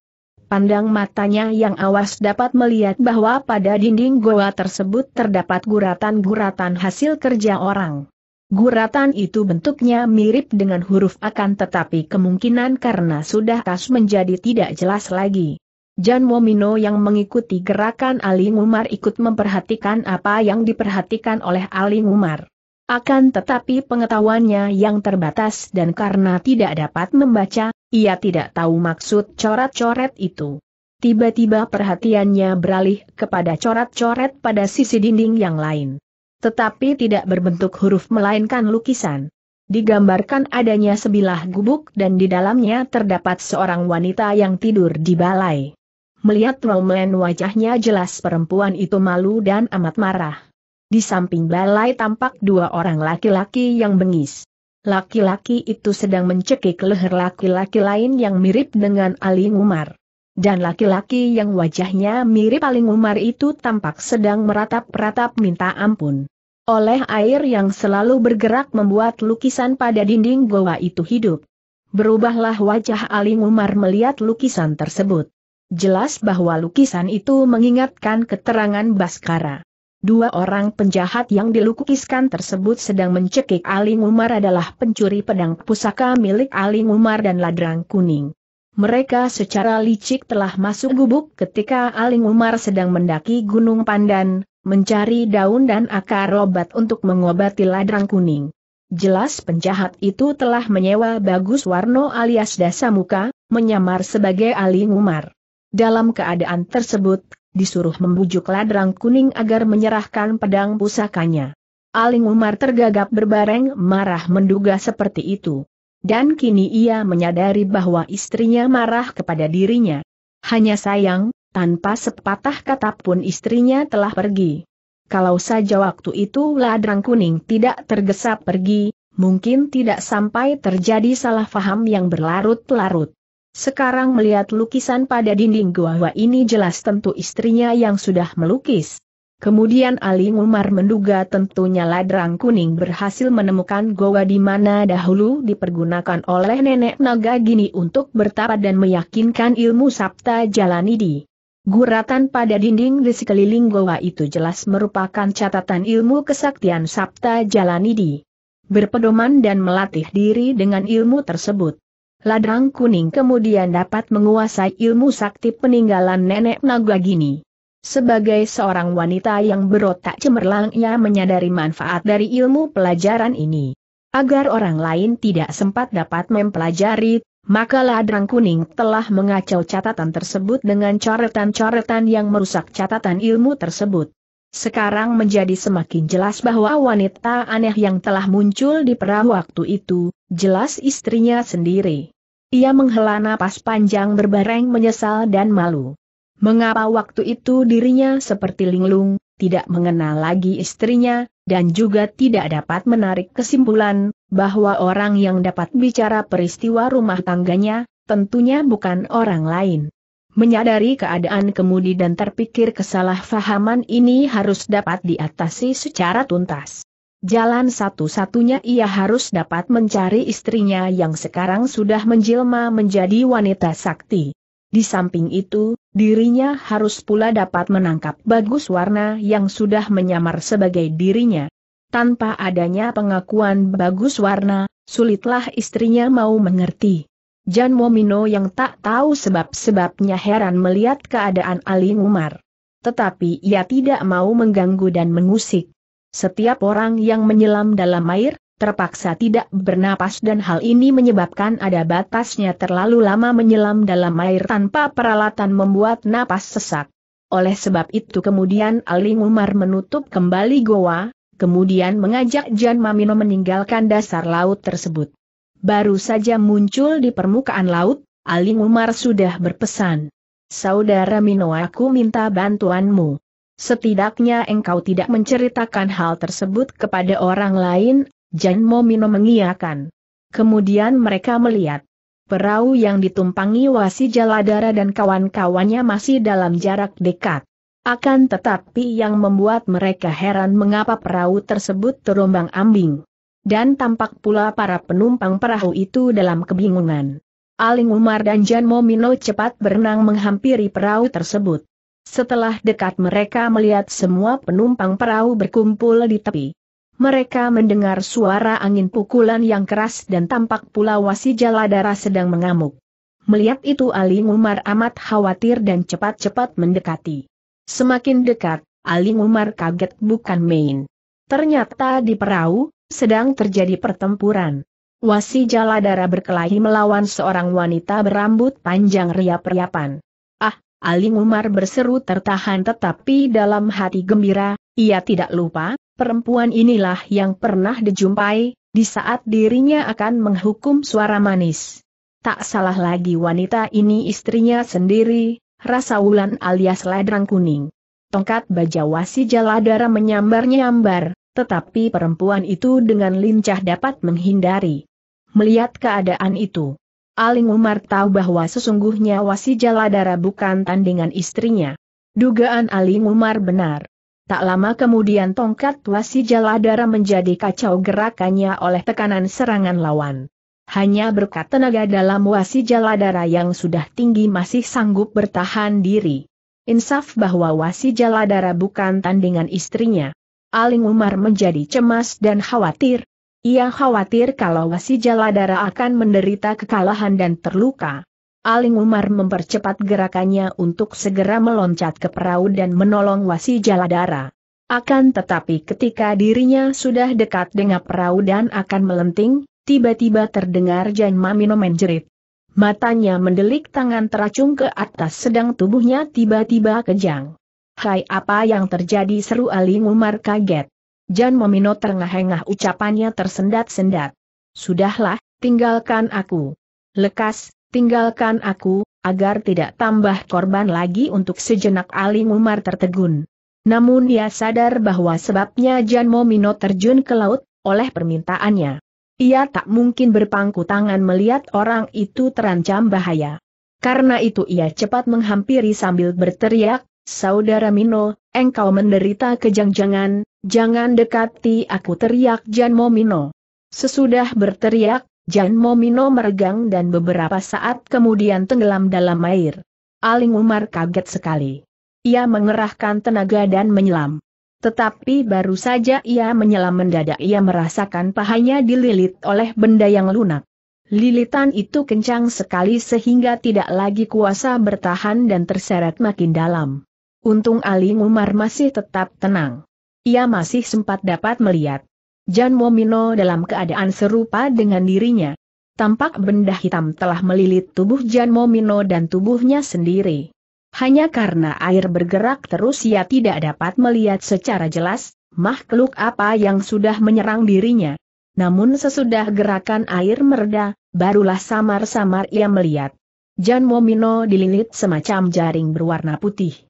Pandang matanya yang awas dapat melihat bahwa pada dinding gua tersebut terdapat guratan-guratan hasil kerja orang. Guratan itu bentuknya mirip dengan huruf akan tetapi kemungkinan karena sudah tas menjadi tidak jelas lagi. Jan Womino yang mengikuti gerakan Ali Umar ikut memperhatikan apa yang diperhatikan oleh Ali Umar. Akan tetapi pengetahuannya yang terbatas dan karena tidak dapat membaca, ia tidak tahu maksud coret-coret itu. Tiba-tiba perhatiannya beralih kepada coret-coret pada sisi dinding yang lain. Tetapi tidak berbentuk huruf melainkan lukisan. Digambarkan adanya sebilah gubuk dan di dalamnya terdapat seorang wanita yang tidur di balai. Melihat Roman wajahnya jelas perempuan itu malu dan amat marah. Di samping balai tampak dua orang laki-laki yang bengis. Laki-laki itu sedang mencekik leher laki-laki lain yang mirip dengan Aling Umar. Dan laki-laki yang wajahnya mirip Aling Umar itu tampak sedang meratap-ratap minta ampun. Oleh air yang selalu bergerak membuat lukisan pada dinding goa itu hidup. Berubahlah wajah Aling Umar melihat lukisan tersebut. Jelas bahwa lukisan itu mengingatkan keterangan Baskara. Dua orang penjahat yang dilukiskan tersebut sedang mencekik Aling Umar adalah pencuri pedang pusaka milik Aling Umar dan Ladrang Kuning. Mereka secara licik telah masuk gubuk ketika Aling Umar sedang mendaki Gunung Pandan, mencari daun dan akar obat untuk mengobati Ladrang Kuning. Jelas penjahat itu telah menyewa Bagus Warno alias Dasamuka, menyamar sebagai Aling Umar. Dalam keadaan tersebut, disuruh membujuk ladrang kuning agar menyerahkan pedang pusakanya. Aling Umar tergagap berbareng marah menduga seperti itu. Dan kini ia menyadari bahwa istrinya marah kepada dirinya. Hanya sayang, tanpa sepatah kata pun istrinya telah pergi. Kalau saja waktu itu ladrang kuning tidak tergesa pergi, mungkin tidak sampai terjadi salah faham yang berlarut-larut. Sekarang melihat lukisan pada dinding gua ini jelas tentu istrinya yang sudah melukis. Kemudian Ali Umar menduga tentunya ladrang kuning berhasil menemukan goa di mana dahulu dipergunakan oleh nenek naga gini untuk bertapa dan meyakinkan ilmu sabta jalani di. Guratan pada dinding di sekeliling goa itu jelas merupakan catatan ilmu kesaktian sabta jalani Berpedoman dan melatih diri dengan ilmu tersebut. Ladrang Kuning kemudian dapat menguasai ilmu sakti peninggalan nenek naga gini. Sebagai seorang wanita yang berotak cemerlang ia menyadari manfaat dari ilmu pelajaran ini. Agar orang lain tidak sempat dapat mempelajari, maka Ladrang Kuning telah mengacau catatan tersebut dengan coretan-coretan yang merusak catatan ilmu tersebut. Sekarang menjadi semakin jelas bahwa wanita aneh yang telah muncul di perahu waktu itu, jelas istrinya sendiri. Ia menghela napas panjang berbareng menyesal dan malu. Mengapa waktu itu dirinya seperti linglung, tidak mengenal lagi istrinya, dan juga tidak dapat menarik kesimpulan, bahwa orang yang dapat bicara peristiwa rumah tangganya, tentunya bukan orang lain. Menyadari keadaan kemudi dan terpikir kesalahpahaman ini harus dapat diatasi secara tuntas. Jalan satu-satunya ia harus dapat mencari istrinya yang sekarang sudah menjelma menjadi wanita sakti. Di samping itu, dirinya harus pula dapat menangkap bagus warna yang sudah menyamar sebagai dirinya. Tanpa adanya pengakuan bagus warna, sulitlah istrinya mau mengerti. Jan Momino yang tak tahu sebab-sebabnya heran melihat keadaan Ali Umar. Tetapi ia tidak mau mengganggu dan mengusik. Setiap orang yang menyelam dalam air, terpaksa tidak bernapas dan hal ini menyebabkan ada batasnya terlalu lama menyelam dalam air tanpa peralatan membuat napas sesak. Oleh sebab itu kemudian Aling Umar menutup kembali goa, kemudian mengajak Jan Mamino meninggalkan dasar laut tersebut. Baru saja muncul di permukaan laut, Aling Umar sudah berpesan. Saudara Mino aku minta bantuanmu. Setidaknya engkau tidak menceritakan hal tersebut kepada orang lain, Jan Momino mengiakan. Kemudian mereka melihat. Perahu yang ditumpangi Wasi Jaladara dan kawan-kawannya masih dalam jarak dekat. Akan tetapi yang membuat mereka heran mengapa perahu tersebut terombang ambing. Dan tampak pula para penumpang perahu itu dalam kebingungan. Aling Umar dan Jan Momino cepat berenang menghampiri perahu tersebut. Setelah dekat mereka melihat semua penumpang perahu berkumpul di tepi. Mereka mendengar suara angin pukulan yang keras dan tampak pula wasi jaladara sedang mengamuk. Melihat itu Ali Umar amat khawatir dan cepat-cepat mendekati. Semakin dekat, Ali Umar kaget bukan main. Ternyata di perahu, sedang terjadi pertempuran. Wasi jaladara berkelahi melawan seorang wanita berambut panjang riap-riapan. Aling Umar berseru tertahan tetapi dalam hati gembira, ia tidak lupa, perempuan inilah yang pernah dijumpai, di saat dirinya akan menghukum suara manis. Tak salah lagi wanita ini istrinya sendiri, rasa wulan alias ladrang kuning. Tongkat bajawasi jaladara menyambar-nyambar, tetapi perempuan itu dengan lincah dapat menghindari. Melihat keadaan itu, Aling Umar tahu bahwa sesungguhnya Wasi Jaladara bukan tandingan istrinya. Dugaan Aling Umar benar. Tak lama kemudian tongkat Wasi Jaladara menjadi kacau gerakannya oleh tekanan serangan lawan. Hanya berkat tenaga dalam Wasi Jaladara yang sudah tinggi masih sanggup bertahan diri. Insaf bahwa Wasi Jaladara bukan tandingan istrinya. Aling Umar menjadi cemas dan khawatir, ia khawatir kalau Wasi Jaladara akan menderita kekalahan dan terluka. Aling Umar mempercepat gerakannya untuk segera meloncat ke perahu dan menolong Wasi Jaladara. Akan tetapi ketika dirinya sudah dekat dengan perahu dan akan melenting, tiba-tiba terdengar Jan Mamino menjerit. Matanya mendelik tangan teracung ke atas sedang tubuhnya tiba-tiba kejang. Hai apa yang terjadi seru Aling Umar kaget. Jan Momino terengah-engah ucapannya tersendat-sendat. Sudahlah, tinggalkan aku. Lekas, tinggalkan aku, agar tidak tambah korban lagi untuk sejenak Aling Umar tertegun. Namun ia sadar bahwa sebabnya Jan Momino terjun ke laut, oleh permintaannya. Ia tak mungkin berpangku tangan melihat orang itu terancam bahaya. Karena itu ia cepat menghampiri sambil berteriak, Saudara Mino, engkau menderita kejang kejangan-kejangan. Jangan dekati aku teriak Jan Momino. Sesudah berteriak, Jan Momino meregang dan beberapa saat kemudian tenggelam dalam air. Aling Umar kaget sekali. Ia mengerahkan tenaga dan menyelam. Tetapi baru saja ia menyelam mendadak ia merasakan pahanya dililit oleh benda yang lunak. Lilitan itu kencang sekali sehingga tidak lagi kuasa bertahan dan terseret makin dalam. Untung Ali Umar masih tetap tenang. Ia masih sempat dapat melihat Jan Momino dalam keadaan serupa dengan dirinya. Tampak benda hitam telah melilit tubuh Jan Momino dan tubuhnya sendiri. Hanya karena air bergerak terus ia tidak dapat melihat secara jelas, makhluk apa yang sudah menyerang dirinya. Namun sesudah gerakan air mereda, barulah samar-samar ia melihat. Jan Momino dililit semacam jaring berwarna putih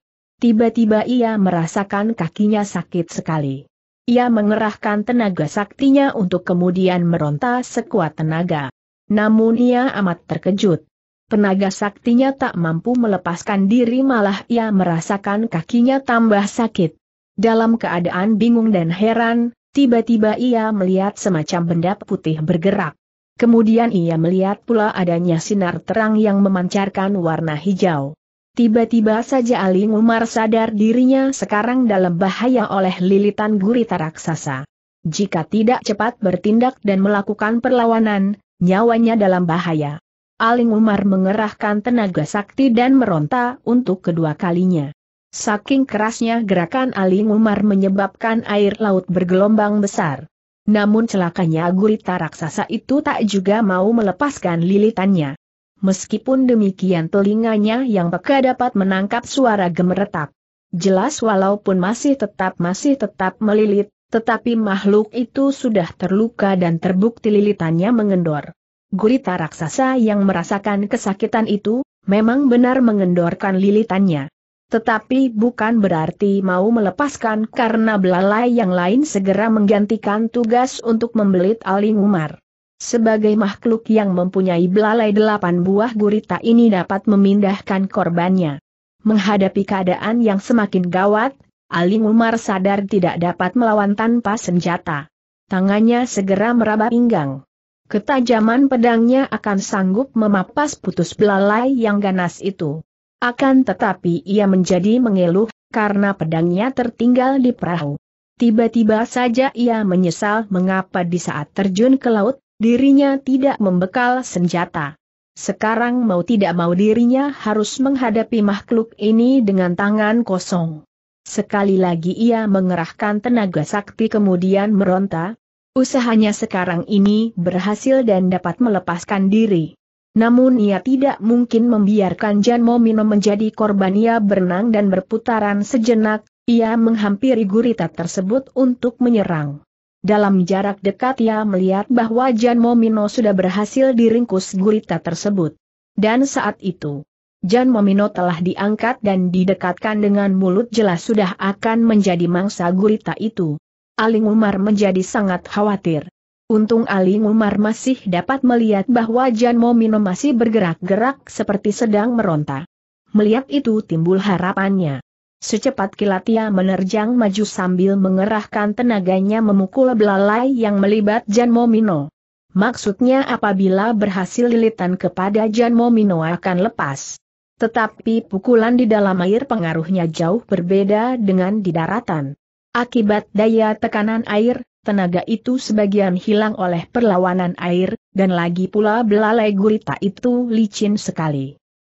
tiba-tiba ia merasakan kakinya sakit sekali. Ia mengerahkan tenaga saktinya untuk kemudian meronta sekuat tenaga. Namun ia amat terkejut. Tenaga saktinya tak mampu melepaskan diri malah ia merasakan kakinya tambah sakit. Dalam keadaan bingung dan heran, tiba-tiba ia melihat semacam benda putih bergerak. Kemudian ia melihat pula adanya sinar terang yang memancarkan warna hijau. Tiba-tiba saja Ali Umar sadar dirinya sekarang dalam bahaya oleh lilitan gurita raksasa. Jika tidak cepat bertindak dan melakukan perlawanan, nyawanya dalam bahaya. Aling Umar mengerahkan tenaga sakti dan meronta untuk kedua kalinya. Saking kerasnya gerakan Aling Umar menyebabkan air laut bergelombang besar. Namun celakanya gurita raksasa itu tak juga mau melepaskan lilitannya meskipun demikian telinganya yang peka dapat menangkap suara gemeretak. Jelas walaupun masih tetap masih tetap melilit, tetapi makhluk itu sudah terluka dan terbukti lilitannya mengendor. Gurita raksasa yang merasakan kesakitan itu, memang benar mengendorkan lilitannya. Tetapi bukan berarti mau melepaskan karena belalai yang lain segera menggantikan tugas untuk membelit Aling Umar. Sebagai makhluk yang mempunyai belalai delapan buah gurita ini dapat memindahkan korbannya. Menghadapi keadaan yang semakin gawat, Ali Umar sadar tidak dapat melawan tanpa senjata. Tangannya segera meraba pinggang. Ketajaman pedangnya akan sanggup memapas putus belalai yang ganas itu. Akan tetapi ia menjadi mengeluh karena pedangnya tertinggal di perahu. Tiba-tiba saja ia menyesal mengapa di saat terjun ke laut, dirinya tidak membekal senjata. Sekarang mau tidak mau dirinya harus menghadapi makhluk ini dengan tangan kosong. Sekali lagi ia mengerahkan tenaga sakti kemudian meronta. Usahanya sekarang ini berhasil dan dapat melepaskan diri. Namun ia tidak mungkin membiarkan Jan Momino menjadi korban ia berenang dan berputaran sejenak, ia menghampiri gurita tersebut untuk menyerang. Dalam jarak dekat ia melihat bahwa Jan Momino sudah berhasil diringkus gurita tersebut. Dan saat itu, Jan Momino telah diangkat dan didekatkan dengan mulut jelas sudah akan menjadi mangsa gurita itu. Ali Umar menjadi sangat khawatir. Untung Ali Umar masih dapat melihat bahwa Jan Momino masih bergerak-gerak seperti sedang meronta. Melihat itu timbul harapannya. Secepat kilat ia menerjang maju sambil mengerahkan tenaganya memukul belalai yang melibat Jan Momino. Maksudnya apabila berhasil lilitan kepada Jan Momino akan lepas. Tetapi pukulan di dalam air pengaruhnya jauh berbeda dengan di daratan. Akibat daya tekanan air, tenaga itu sebagian hilang oleh perlawanan air, dan lagi pula belalai gurita itu licin sekali.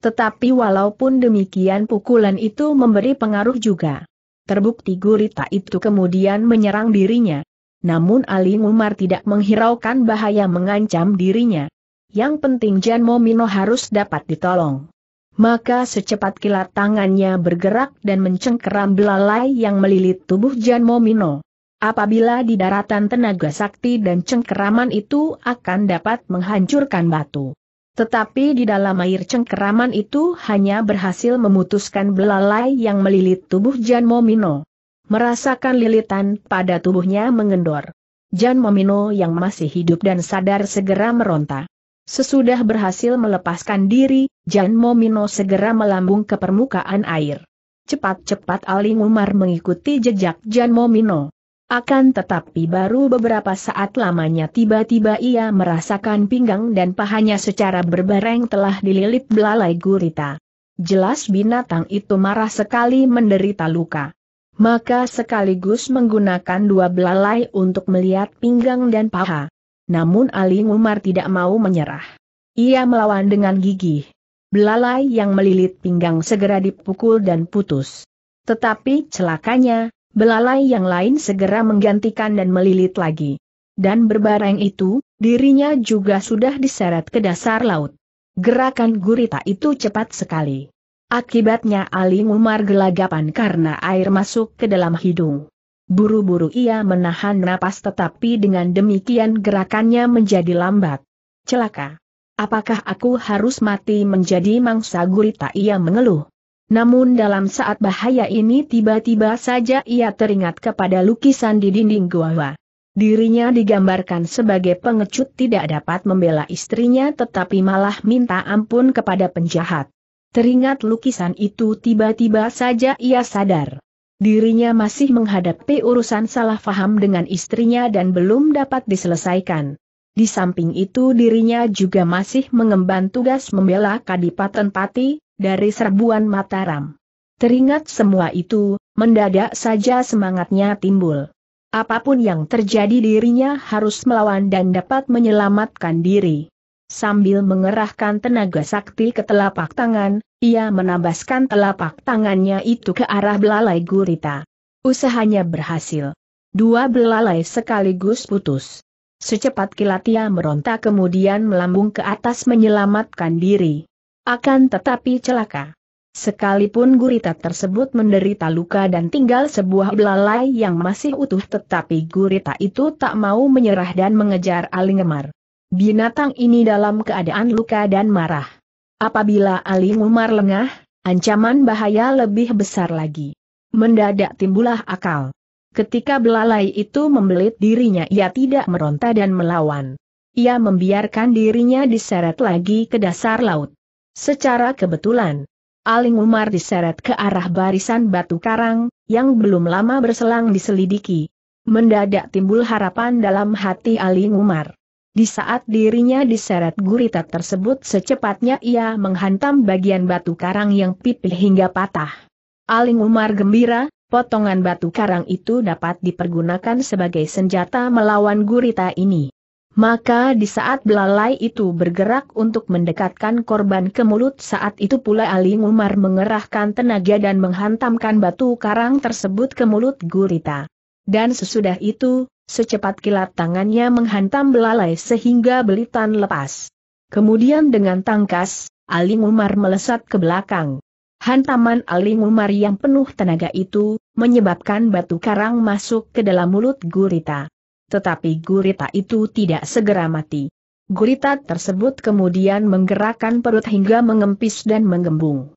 Tetapi walaupun demikian pukulan itu memberi pengaruh juga. Terbukti gurita itu kemudian menyerang dirinya. Namun Ali Umar tidak menghiraukan bahaya mengancam dirinya. Yang penting Jan Momino harus dapat ditolong. Maka secepat kilat tangannya bergerak dan mencengkeram belalai yang melilit tubuh Jan Momino. Apabila di daratan tenaga sakti dan cengkeraman itu akan dapat menghancurkan batu. Tetapi di dalam air cengkeraman itu hanya berhasil memutuskan belalai yang melilit tubuh Jan Momino. Merasakan lilitan pada tubuhnya mengendor. Jan Momino yang masih hidup dan sadar segera meronta. Sesudah berhasil melepaskan diri, Jan Momino segera melambung ke permukaan air. Cepat-cepat Aling Umar mengikuti jejak Jan Momino. Akan tetapi baru beberapa saat lamanya tiba-tiba ia merasakan pinggang dan pahanya secara berbareng telah dililit belalai gurita. Jelas binatang itu marah sekali menderita luka. Maka sekaligus menggunakan dua belalai untuk melihat pinggang dan paha. Namun Ali Umar tidak mau menyerah. Ia melawan dengan gigih. Belalai yang melilit pinggang segera dipukul dan putus. Tetapi celakanya, belalai yang lain segera menggantikan dan melilit lagi. Dan berbareng itu, dirinya juga sudah diseret ke dasar laut. Gerakan gurita itu cepat sekali. Akibatnya Ali Umar gelagapan karena air masuk ke dalam hidung. Buru-buru ia menahan napas tetapi dengan demikian gerakannya menjadi lambat. Celaka! Apakah aku harus mati menjadi mangsa gurita ia mengeluh? Namun dalam saat bahaya ini tiba-tiba saja ia teringat kepada lukisan di dinding gua. Dirinya digambarkan sebagai pengecut tidak dapat membela istrinya tetapi malah minta ampun kepada penjahat. Teringat lukisan itu tiba-tiba saja ia sadar. Dirinya masih menghadapi urusan salah faham dengan istrinya dan belum dapat diselesaikan. Di samping itu dirinya juga masih mengemban tugas membela Kadipaten Pati, dari serbuan Mataram. Teringat semua itu, mendadak saja semangatnya timbul. Apapun yang terjadi dirinya harus melawan dan dapat menyelamatkan diri. Sambil mengerahkan tenaga sakti ke telapak tangan, ia menabaskan telapak tangannya itu ke arah belalai gurita. Usahanya berhasil. Dua belalai sekaligus putus. Secepat kilat ia meronta kemudian melambung ke atas menyelamatkan diri. Akan tetapi celaka. Sekalipun gurita tersebut menderita luka dan tinggal sebuah belalai yang masih utuh tetapi gurita itu tak mau menyerah dan mengejar Alingemar. Binatang ini dalam keadaan luka dan marah. Apabila Alingemar lengah, ancaman bahaya lebih besar lagi. Mendadak timbullah akal. Ketika belalai itu membelit dirinya ia tidak meronta dan melawan. Ia membiarkan dirinya diseret lagi ke dasar laut. Secara kebetulan, Aling Umar diseret ke arah barisan batu karang, yang belum lama berselang diselidiki. Mendadak timbul harapan dalam hati Aling Umar. Di saat dirinya diseret gurita tersebut secepatnya ia menghantam bagian batu karang yang pipih hingga patah. Aling Umar gembira, potongan batu karang itu dapat dipergunakan sebagai senjata melawan gurita ini. Maka di saat belalai itu bergerak untuk mendekatkan korban ke mulut saat itu pula Ali Umar mengerahkan tenaga dan menghantamkan batu karang tersebut ke mulut gurita. Dan sesudah itu, secepat kilat tangannya menghantam belalai sehingga belitan lepas. Kemudian dengan tangkas, Ali Umar melesat ke belakang. Hantaman Ali Umar yang penuh tenaga itu, menyebabkan batu karang masuk ke dalam mulut gurita tetapi gurita itu tidak segera mati. Gurita tersebut kemudian menggerakkan perut hingga mengempis dan menggembung.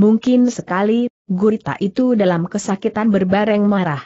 Mungkin sekali, gurita itu dalam kesakitan berbareng marah.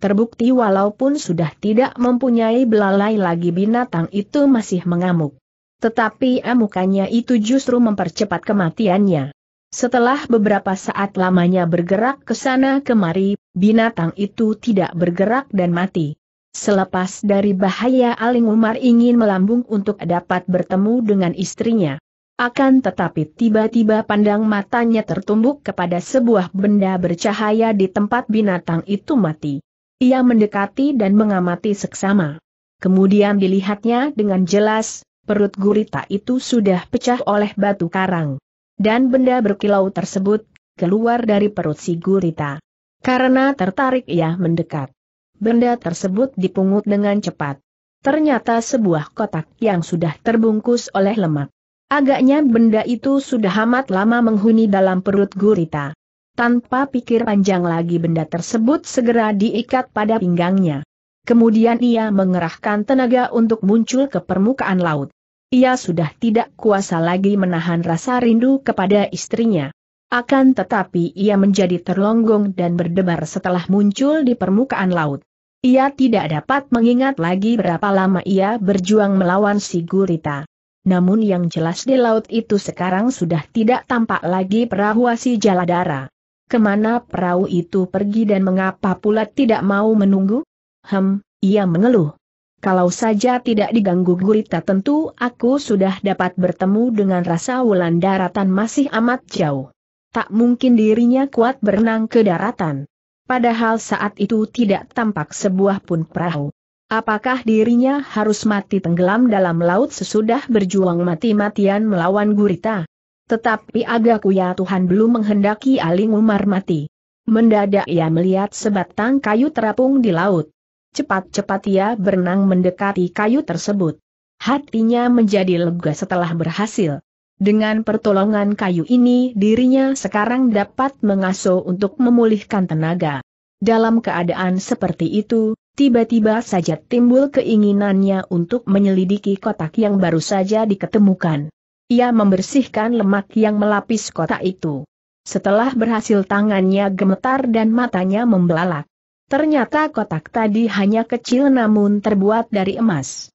Terbukti walaupun sudah tidak mempunyai belalai lagi binatang itu masih mengamuk. Tetapi amukannya itu justru mempercepat kematiannya. Setelah beberapa saat lamanya bergerak ke sana kemari, binatang itu tidak bergerak dan mati. Selepas dari bahaya Aling Umar ingin melambung untuk dapat bertemu dengan istrinya. Akan tetapi tiba-tiba pandang matanya tertumbuk kepada sebuah benda bercahaya di tempat binatang itu mati. Ia mendekati dan mengamati seksama. Kemudian dilihatnya dengan jelas, perut gurita itu sudah pecah oleh batu karang. Dan benda berkilau tersebut, keluar dari perut si gurita. Karena tertarik ia mendekat. Benda tersebut dipungut dengan cepat. Ternyata sebuah kotak yang sudah terbungkus oleh lemak. Agaknya benda itu sudah amat lama menghuni dalam perut gurita. Tanpa pikir panjang lagi benda tersebut segera diikat pada pinggangnya. Kemudian ia mengerahkan tenaga untuk muncul ke permukaan laut. Ia sudah tidak kuasa lagi menahan rasa rindu kepada istrinya. Akan tetapi ia menjadi terlonggong dan berdebar setelah muncul di permukaan laut. Ia tidak dapat mengingat lagi berapa lama ia berjuang melawan si gurita. Namun yang jelas di laut itu sekarang sudah tidak tampak lagi perahu si jaladara. Kemana perahu itu pergi dan mengapa pula tidak mau menunggu? Hem, ia mengeluh. Kalau saja tidak diganggu gurita tentu aku sudah dapat bertemu dengan rasa wulan daratan masih amat jauh tak mungkin dirinya kuat berenang ke daratan. Padahal saat itu tidak tampak sebuah pun perahu. Apakah dirinya harus mati tenggelam dalam laut sesudah berjuang mati-matian melawan gurita? Tetapi agakku ya Tuhan belum menghendaki Aling Umar mati. Mendadak ia melihat sebatang kayu terapung di laut. Cepat-cepat ia berenang mendekati kayu tersebut. Hatinya menjadi lega setelah berhasil. Dengan pertolongan kayu ini dirinya sekarang dapat mengasuh untuk memulihkan tenaga. Dalam keadaan seperti itu, tiba-tiba saja timbul keinginannya untuk menyelidiki kotak yang baru saja diketemukan. Ia membersihkan lemak yang melapis kotak itu. Setelah berhasil tangannya gemetar dan matanya membelalak. Ternyata kotak tadi hanya kecil namun terbuat dari emas.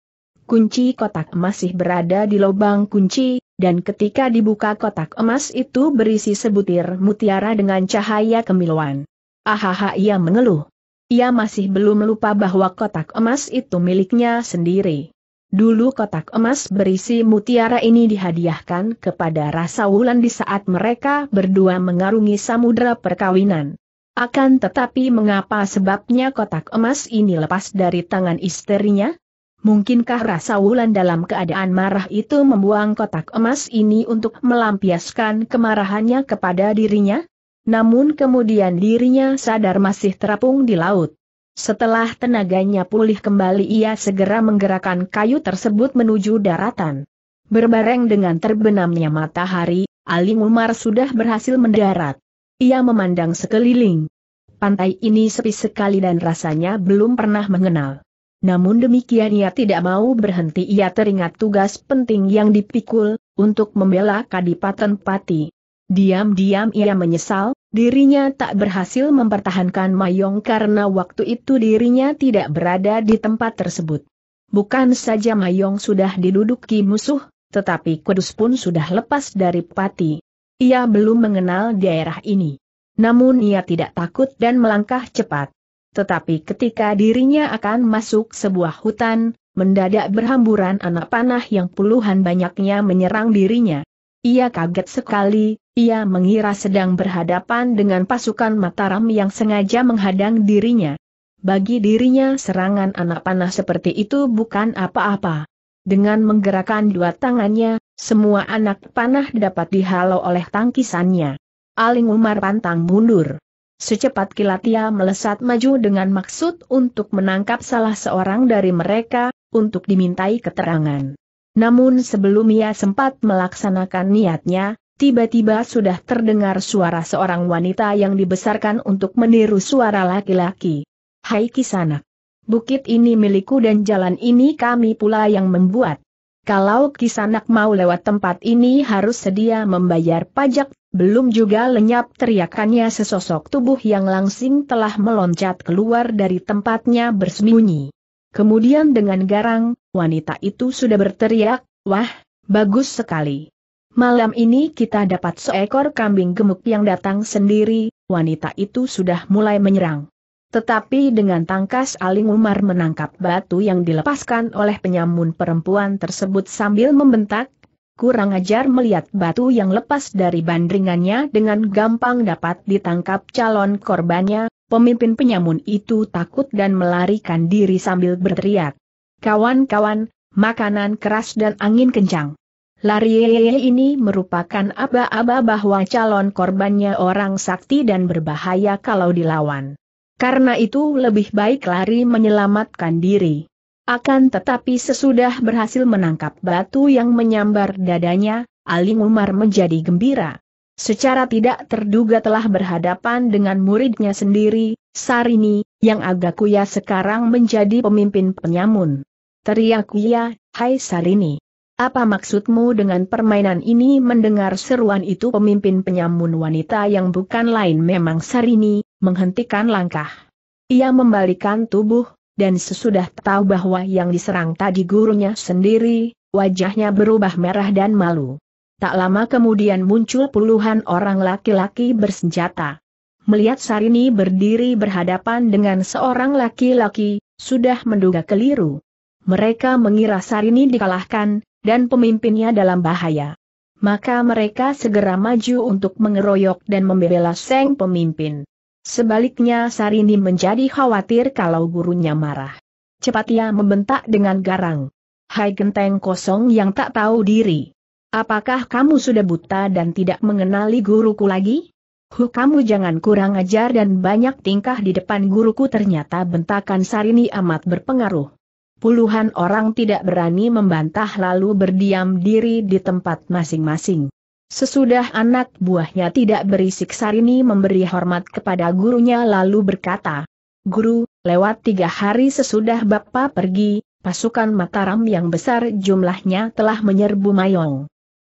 Kunci kotak masih berada di lubang kunci, dan ketika dibuka kotak emas itu berisi sebutir mutiara dengan cahaya kemiluan. Ahaha ia mengeluh. Ia masih belum lupa bahwa kotak emas itu miliknya sendiri. Dulu kotak emas berisi mutiara ini dihadiahkan kepada rasa wulan di saat mereka berdua mengarungi samudera perkawinan. Akan tetapi mengapa sebabnya kotak emas ini lepas dari tangan istrinya? Mungkinkah rasa Wulan dalam keadaan marah itu membuang kotak emas ini untuk melampiaskan kemarahannya kepada dirinya? Namun kemudian dirinya sadar masih terapung di laut. Setelah tenaganya pulih kembali ia segera menggerakkan kayu tersebut menuju daratan. Berbareng dengan terbenamnya matahari, Ali Umar sudah berhasil mendarat. Ia memandang sekeliling. Pantai ini sepi sekali dan rasanya belum pernah mengenal. Namun demikian ia tidak mau berhenti ia teringat tugas penting yang dipikul, untuk membela Kadipaten Pati. Diam-diam ia menyesal, dirinya tak berhasil mempertahankan Mayong karena waktu itu dirinya tidak berada di tempat tersebut. Bukan saja Mayong sudah diduduki musuh, tetapi Kudus pun sudah lepas dari Pati. Ia belum mengenal daerah ini. Namun ia tidak takut dan melangkah cepat. Tetapi ketika dirinya akan masuk sebuah hutan, mendadak berhamburan anak panah yang puluhan banyaknya menyerang dirinya. Ia kaget sekali, ia mengira sedang berhadapan dengan pasukan Mataram yang sengaja menghadang dirinya. Bagi dirinya serangan anak panah seperti itu bukan apa-apa. Dengan menggerakkan dua tangannya, semua anak panah dapat dihalau oleh tangkisannya. Aling Umar pantang mundur. Secepat kilat ia melesat maju dengan maksud untuk menangkap salah seorang dari mereka, untuk dimintai keterangan. Namun sebelum ia sempat melaksanakan niatnya, tiba-tiba sudah terdengar suara seorang wanita yang dibesarkan untuk meniru suara laki-laki. Hai Kisanak! Bukit ini milikku dan jalan ini kami pula yang membuat. Kalau Kisanak mau lewat tempat ini harus sedia membayar pajak belum juga lenyap teriakannya sesosok tubuh yang langsing telah meloncat keluar dari tempatnya bersembunyi. Kemudian dengan garang, wanita itu sudah berteriak, wah, bagus sekali. Malam ini kita dapat seekor kambing gemuk yang datang sendiri, wanita itu sudah mulai menyerang. Tetapi dengan tangkas Aling Umar menangkap batu yang dilepaskan oleh penyamun perempuan tersebut sambil membentak, kurang ajar melihat batu yang lepas dari bandringannya dengan gampang dapat ditangkap calon korbannya, pemimpin penyamun itu takut dan melarikan diri sambil berteriak. Kawan-kawan, makanan keras dan angin kencang. Lari ini merupakan aba-aba bahwa calon korbannya orang sakti dan berbahaya kalau dilawan. Karena itu lebih baik lari menyelamatkan diri. Akan tetapi sesudah berhasil menangkap batu yang menyambar dadanya, Ali Umar menjadi gembira. Secara tidak terduga telah berhadapan dengan muridnya sendiri, Sarini, yang agak kuya sekarang menjadi pemimpin penyamun. Teriak kuya, hai Sarini. Apa maksudmu dengan permainan ini mendengar seruan itu pemimpin penyamun wanita yang bukan lain memang Sarini, menghentikan langkah. Ia membalikan tubuh, dan sesudah tahu bahwa yang diserang tadi gurunya sendiri, wajahnya berubah merah dan malu. Tak lama kemudian muncul puluhan orang laki-laki bersenjata. Melihat Sarini berdiri berhadapan dengan seorang laki-laki, sudah menduga keliru. Mereka mengira Sarini dikalahkan, dan pemimpinnya dalam bahaya. Maka mereka segera maju untuk mengeroyok dan membela Seng pemimpin. Sebaliknya Sarini menjadi khawatir kalau gurunya marah. Cepat ia membentak dengan garang. Hai genteng kosong yang tak tahu diri. Apakah kamu sudah buta dan tidak mengenali guruku lagi? Huh kamu jangan kurang ajar dan banyak tingkah di depan guruku ternyata bentakan Sarini amat berpengaruh. Puluhan orang tidak berani membantah lalu berdiam diri di tempat masing-masing. Sesudah anak buahnya tidak berisik Sarini memberi hormat kepada gurunya lalu berkata, Guru, lewat tiga hari sesudah Bapak pergi, pasukan Mataram yang besar jumlahnya telah menyerbu Mayong.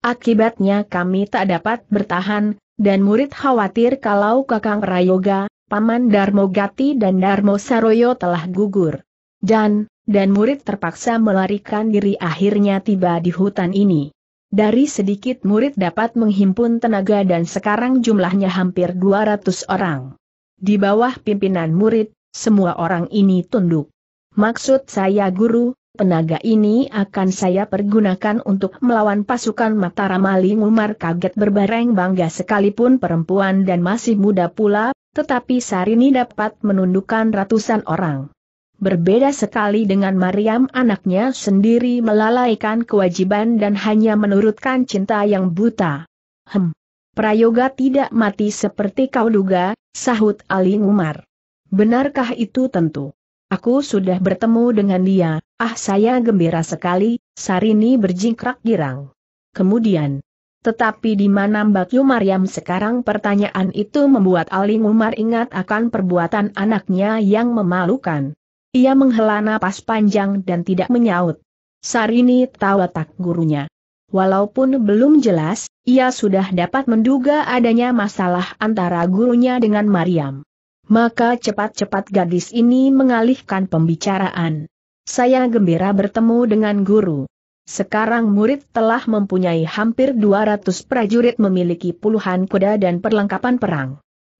Akibatnya kami tak dapat bertahan, dan murid khawatir kalau Kakang Rayoga, Paman Darmo Gati dan Darmo Saroyo telah gugur. Dan, dan murid terpaksa melarikan diri akhirnya tiba di hutan ini. Dari sedikit murid dapat menghimpun tenaga dan sekarang jumlahnya hampir 200 orang. Di bawah pimpinan murid, semua orang ini tunduk. Maksud saya guru, tenaga ini akan saya pergunakan untuk melawan pasukan Mataramali Umar kaget berbareng bangga sekalipun perempuan dan masih muda pula, tetapi Sarini dapat menundukkan ratusan orang. Berbeda sekali dengan Mariam anaknya sendiri melalaikan kewajiban dan hanya menurutkan cinta yang buta. Hem. Prayoga tidak mati seperti kau duga, sahut Ali Umar. Benarkah itu tentu? Aku sudah bertemu dengan dia, ah saya gembira sekali, Sarini berjingkrak girang. Kemudian, tetapi di mana Mbak Yu Mariam sekarang pertanyaan itu membuat Ali Umar ingat akan perbuatan anaknya yang memalukan. Ia menghela napas panjang dan tidak menyaut. Sarini tahu letak gurunya. Walaupun belum jelas, ia sudah dapat menduga adanya masalah antara gurunya dengan Mariam. Maka cepat-cepat gadis ini mengalihkan pembicaraan. Saya gembira bertemu dengan guru. Sekarang murid telah mempunyai hampir 200 prajurit memiliki puluhan kuda dan perlengkapan perang.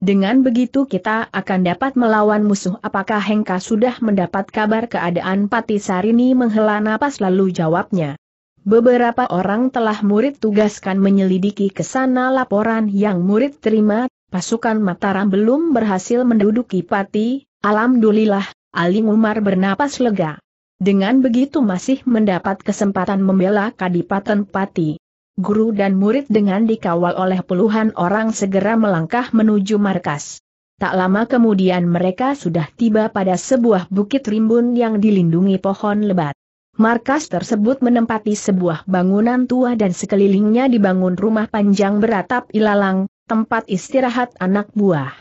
Dengan begitu kita akan dapat melawan musuh. Apakah Hengka sudah mendapat kabar keadaan pati sarini? menghela napas lalu jawabnya. Beberapa orang telah murid tugaskan menyelidiki ke sana laporan yang murid terima, pasukan Mataram belum berhasil menduduki Pati, alhamdulillah, Ali Umar bernapas lega. Dengan begitu masih mendapat kesempatan membela Kadipaten Pati guru dan murid dengan dikawal oleh puluhan orang segera melangkah menuju markas. Tak lama kemudian mereka sudah tiba pada sebuah bukit rimbun yang dilindungi pohon lebat. Markas tersebut menempati sebuah bangunan tua dan sekelilingnya dibangun rumah panjang beratap ilalang, tempat istirahat anak buah.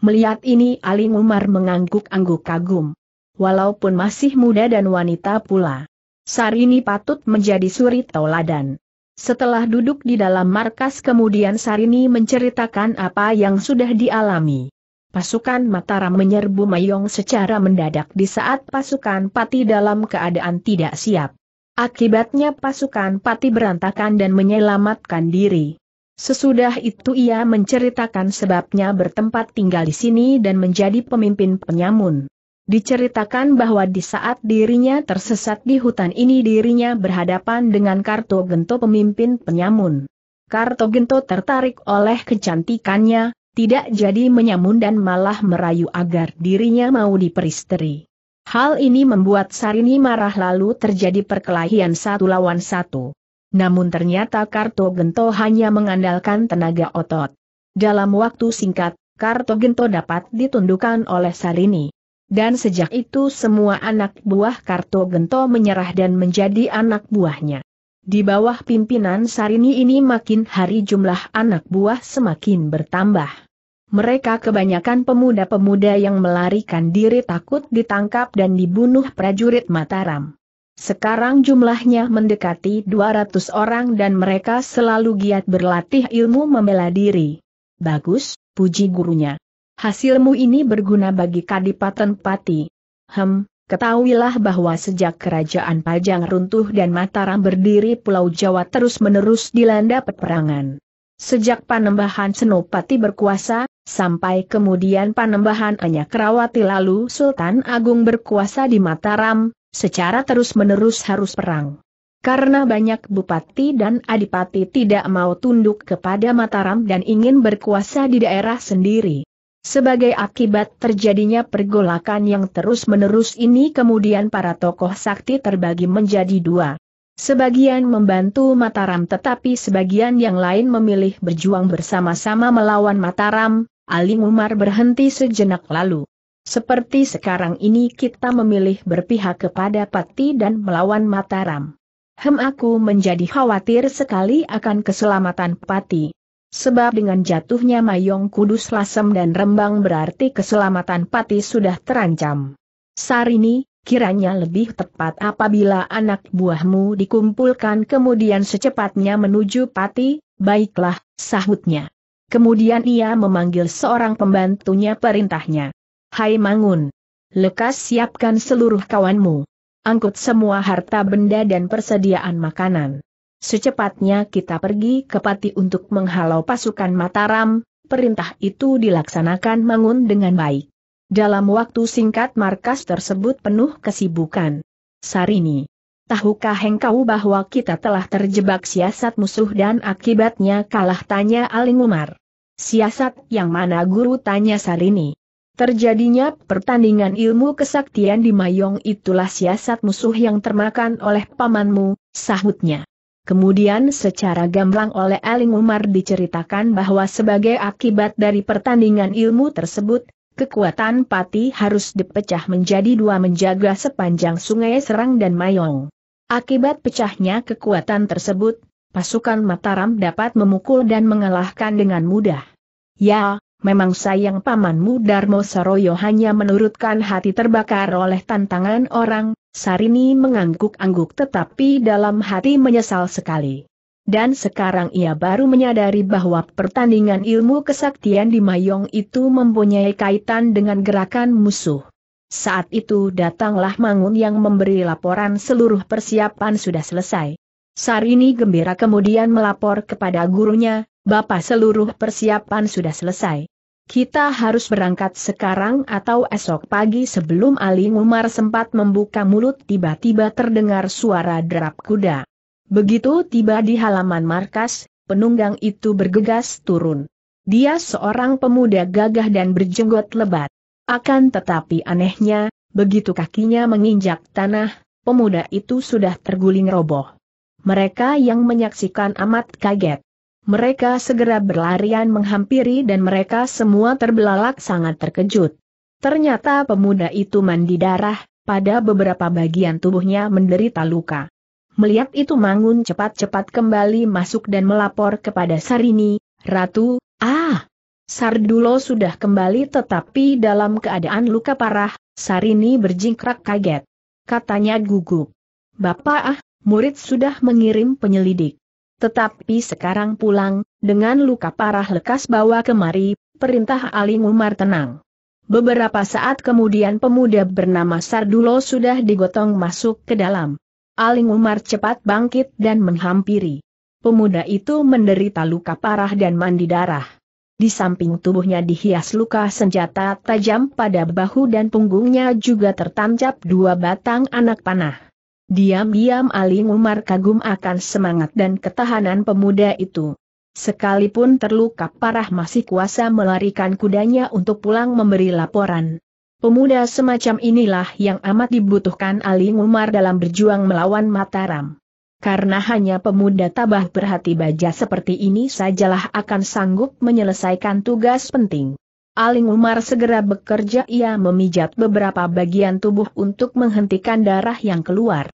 Melihat ini Ali Umar mengangguk-angguk kagum. Walaupun masih muda dan wanita pula. Sarini patut menjadi suri tauladan. Setelah duduk di dalam markas kemudian Sarini menceritakan apa yang sudah dialami. Pasukan Mataram menyerbu Mayong secara mendadak di saat pasukan Pati dalam keadaan tidak siap. Akibatnya pasukan Pati berantakan dan menyelamatkan diri. Sesudah itu ia menceritakan sebabnya bertempat tinggal di sini dan menjadi pemimpin penyamun. Diceritakan bahwa di saat dirinya tersesat di hutan ini dirinya berhadapan dengan Karto Gento pemimpin penyamun. Karto Gento tertarik oleh kecantikannya, tidak jadi menyamun dan malah merayu agar dirinya mau diperistri. Hal ini membuat Sarini marah lalu terjadi perkelahian satu lawan satu. Namun ternyata Karto Gento hanya mengandalkan tenaga otot. Dalam waktu singkat, Karto Gento dapat ditundukkan oleh Sarini dan sejak itu semua anak buah Karto Gento menyerah dan menjadi anak buahnya. Di bawah pimpinan Sarini ini makin hari jumlah anak buah semakin bertambah. Mereka kebanyakan pemuda-pemuda yang melarikan diri takut ditangkap dan dibunuh prajurit Mataram. Sekarang jumlahnya mendekati 200 orang dan mereka selalu giat berlatih ilmu membela diri. Bagus, puji gurunya. Hasilmu ini berguna bagi Kadipaten Pati. Hem, Ketahuilah bahwa sejak kerajaan Pajang runtuh dan Mataram berdiri Pulau Jawa terus-menerus dilanda peperangan. Sejak Panembahan Senopati berkuasa, sampai kemudian Panembahan Anyakrawati lalu Sultan Agung berkuasa di Mataram, secara terus-menerus harus perang. Karena banyak bupati dan adipati tidak mau tunduk kepada Mataram dan ingin berkuasa di daerah sendiri. Sebagai akibat terjadinya pergolakan yang terus-menerus ini kemudian para tokoh sakti terbagi menjadi dua. Sebagian membantu Mataram tetapi sebagian yang lain memilih berjuang bersama-sama melawan Mataram, Ali Umar berhenti sejenak lalu. Seperti sekarang ini kita memilih berpihak kepada Pati dan melawan Mataram. Hem aku menjadi khawatir sekali akan keselamatan Pati. Sebab dengan jatuhnya Mayong Kudus Lasem dan Rembang berarti keselamatan Pati sudah terancam. Sarini, kiranya lebih tepat apabila anak buahmu dikumpulkan kemudian secepatnya menuju Pati, baiklah, sahutnya. Kemudian ia memanggil seorang pembantunya perintahnya. Hai Mangun! Lekas siapkan seluruh kawanmu. Angkut semua harta benda dan persediaan makanan. Secepatnya kita pergi ke Pati untuk menghalau pasukan Mataram, perintah itu dilaksanakan Mangun dengan baik. Dalam waktu singkat markas tersebut penuh kesibukan. Sarini. Tahukah engkau bahwa kita telah terjebak siasat musuh dan akibatnya kalah tanya Aling Umar. Siasat yang mana guru tanya Sarini. Terjadinya pertandingan ilmu kesaktian di Mayong itulah siasat musuh yang termakan oleh pamanmu, sahutnya. Kemudian secara gamblang oleh Aling Umar diceritakan bahwa sebagai akibat dari pertandingan ilmu tersebut, kekuatan pati harus dipecah menjadi dua menjaga sepanjang sungai Serang dan Mayong. Akibat pecahnya kekuatan tersebut, pasukan Mataram dapat memukul dan mengalahkan dengan mudah. Ya, memang sayang pamanmu Darmo Saroyo hanya menurutkan hati terbakar oleh tantangan orang, Sarini mengangguk-angguk tetapi dalam hati menyesal sekali. Dan sekarang ia baru menyadari bahwa pertandingan ilmu kesaktian di Mayong itu mempunyai kaitan dengan gerakan musuh. Saat itu datanglah Mangun yang memberi laporan seluruh persiapan sudah selesai. Sarini gembira kemudian melapor kepada gurunya, Bapak seluruh persiapan sudah selesai. Kita harus berangkat sekarang atau esok pagi sebelum Ali Umar sempat membuka mulut tiba-tiba terdengar suara derap kuda. Begitu tiba di halaman markas, penunggang itu bergegas turun. Dia seorang pemuda gagah dan berjenggot lebat. Akan tetapi anehnya, begitu kakinya menginjak tanah, pemuda itu sudah terguling roboh. Mereka yang menyaksikan amat kaget. Mereka segera berlarian menghampiri dan mereka semua terbelalak sangat terkejut. Ternyata pemuda itu mandi darah, pada beberapa bagian tubuhnya menderita luka. Melihat itu Mangun cepat-cepat kembali masuk dan melapor kepada Sarini, Ratu, ah! Sardulo sudah kembali tetapi dalam keadaan luka parah, Sarini berjingkrak kaget. Katanya gugup. Bapak ah, murid sudah mengirim penyelidik. Tetapi sekarang pulang, dengan luka parah lekas bawa kemari, perintah Ali Umar tenang. Beberapa saat kemudian pemuda bernama Sardulo sudah digotong masuk ke dalam. Ali Umar cepat bangkit dan menghampiri. Pemuda itu menderita luka parah dan mandi darah. Di samping tubuhnya dihias luka senjata tajam pada bahu dan punggungnya juga tertancap dua batang anak panah. Diam-diam Ali Umar kagum akan semangat dan ketahanan pemuda itu. Sekalipun terluka parah masih kuasa melarikan kudanya untuk pulang memberi laporan. Pemuda semacam inilah yang amat dibutuhkan Ali Umar dalam berjuang melawan Mataram. Karena hanya pemuda tabah berhati baja seperti ini sajalah akan sanggup menyelesaikan tugas penting. Aling Umar segera bekerja ia memijat beberapa bagian tubuh untuk menghentikan darah yang keluar.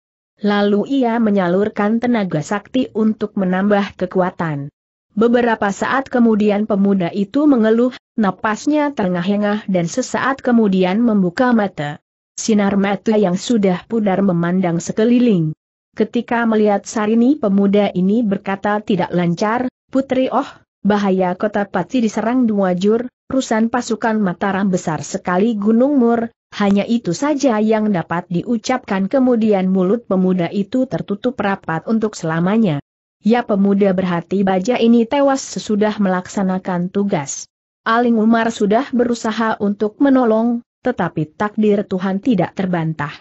Lalu ia menyalurkan tenaga sakti untuk menambah kekuatan. Beberapa saat kemudian pemuda itu mengeluh, napasnya terengah-engah dan sesaat kemudian membuka mata. Sinar mata yang sudah pudar memandang sekeliling. Ketika melihat Sarini pemuda ini berkata tidak lancar, Putri oh, bahaya kota Pati diserang dua jur, rusan pasukan Mataram besar sekali Gunung Mur, hanya itu saja yang dapat diucapkan kemudian mulut pemuda itu tertutup rapat untuk selamanya. Ya pemuda berhati baja ini tewas sesudah melaksanakan tugas. Aling Umar sudah berusaha untuk menolong, tetapi takdir Tuhan tidak terbantah.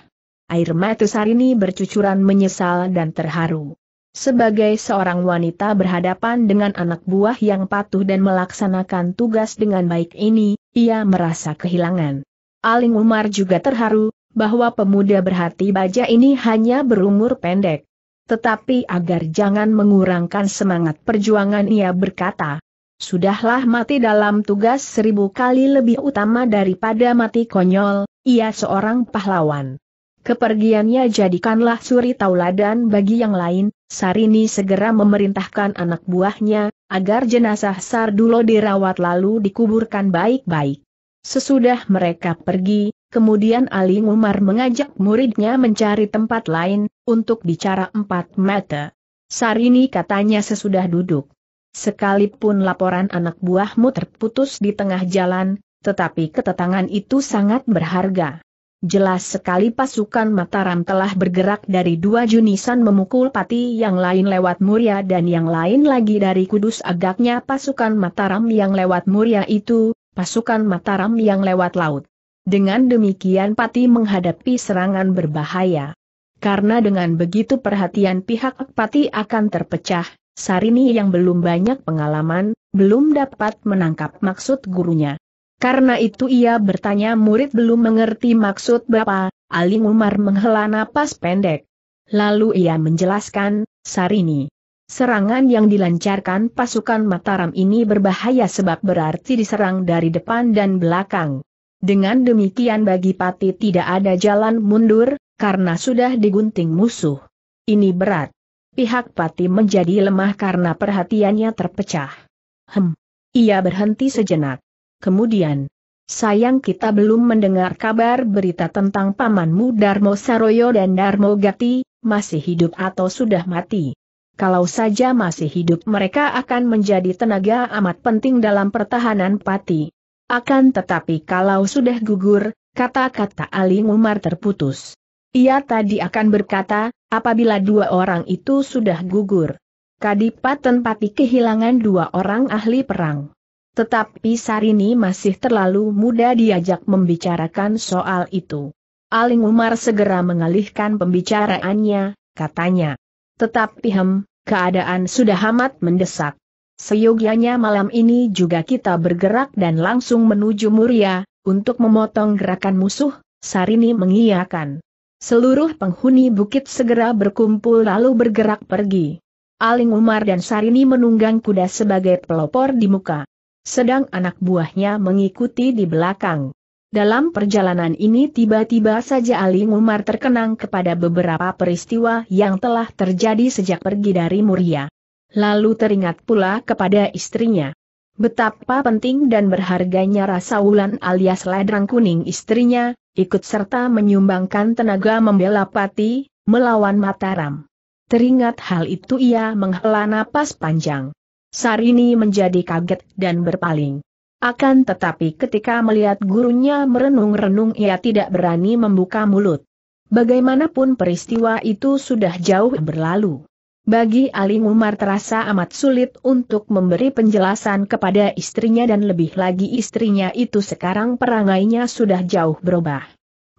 Air mata Sarini bercucuran menyesal dan terharu. Sebagai seorang wanita berhadapan dengan anak buah yang patuh dan melaksanakan tugas dengan baik ini, ia merasa kehilangan. Aling Umar juga terharu, bahwa pemuda berhati baja ini hanya berumur pendek. Tetapi agar jangan mengurangkan semangat perjuangan ia berkata, Sudahlah mati dalam tugas seribu kali lebih utama daripada mati konyol, ia seorang pahlawan. Kepergiannya jadikanlah suri tauladan bagi yang lain, Sarini segera memerintahkan anak buahnya, agar jenazah Sardulo dirawat lalu dikuburkan baik-baik. Sesudah mereka pergi, kemudian Ali Umar mengajak muridnya mencari tempat lain, untuk bicara empat mata. Sarini katanya sesudah duduk. Sekalipun laporan anak buahmu terputus di tengah jalan, tetapi ketetangan itu sangat berharga. Jelas sekali pasukan Mataram telah bergerak dari dua junisan memukul pati yang lain lewat Muria dan yang lain lagi dari Kudus agaknya pasukan Mataram yang lewat Muria itu, pasukan Mataram yang lewat laut. Dengan demikian Pati menghadapi serangan berbahaya. Karena dengan begitu perhatian pihak Pati akan terpecah, Sarini yang belum banyak pengalaman, belum dapat menangkap maksud gurunya. Karena itu ia bertanya murid belum mengerti maksud Bapak, Ali Umar menghela napas pendek. Lalu ia menjelaskan, Sarini. Serangan yang dilancarkan pasukan Mataram ini berbahaya sebab berarti diserang dari depan dan belakang. Dengan demikian bagi Pati tidak ada jalan mundur, karena sudah digunting musuh. Ini berat. Pihak Pati menjadi lemah karena perhatiannya terpecah. Hem. Ia berhenti sejenak. Kemudian, Sayang kita belum mendengar kabar berita tentang pamanmu Darmo Saroyo dan Darmo Gati, masih hidup atau sudah mati kalau saja masih hidup mereka akan menjadi tenaga amat penting dalam pertahanan pati. Akan tetapi kalau sudah gugur, kata-kata Ali Umar terputus. Ia tadi akan berkata, apabila dua orang itu sudah gugur. Kadipaten Pati kehilangan dua orang ahli perang. Tetapi Sarini masih terlalu muda diajak membicarakan soal itu. Aling Umar segera mengalihkan pembicaraannya, katanya. Tetapi hem, keadaan sudah amat mendesak. Seyogianya malam ini juga kita bergerak dan langsung menuju Muria, untuk memotong gerakan musuh, Sarini mengiyakan. Seluruh penghuni bukit segera berkumpul lalu bergerak pergi. Aling Umar dan Sarini menunggang kuda sebagai pelopor di muka. Sedang anak buahnya mengikuti di belakang. Dalam perjalanan ini tiba-tiba saja Ali Umar terkenang kepada beberapa peristiwa yang telah terjadi sejak pergi dari Muria. Lalu teringat pula kepada istrinya. Betapa penting dan berharganya rasa wulan alias ledang kuning istrinya, ikut serta menyumbangkan tenaga membela pati, melawan Mataram. Teringat hal itu ia menghela napas panjang. Sarini menjadi kaget dan berpaling. Akan tetapi ketika melihat gurunya merenung-renung ia tidak berani membuka mulut. Bagaimanapun peristiwa itu sudah jauh berlalu. Bagi Ali Umar terasa amat sulit untuk memberi penjelasan kepada istrinya dan lebih lagi istrinya itu sekarang perangainya sudah jauh berubah.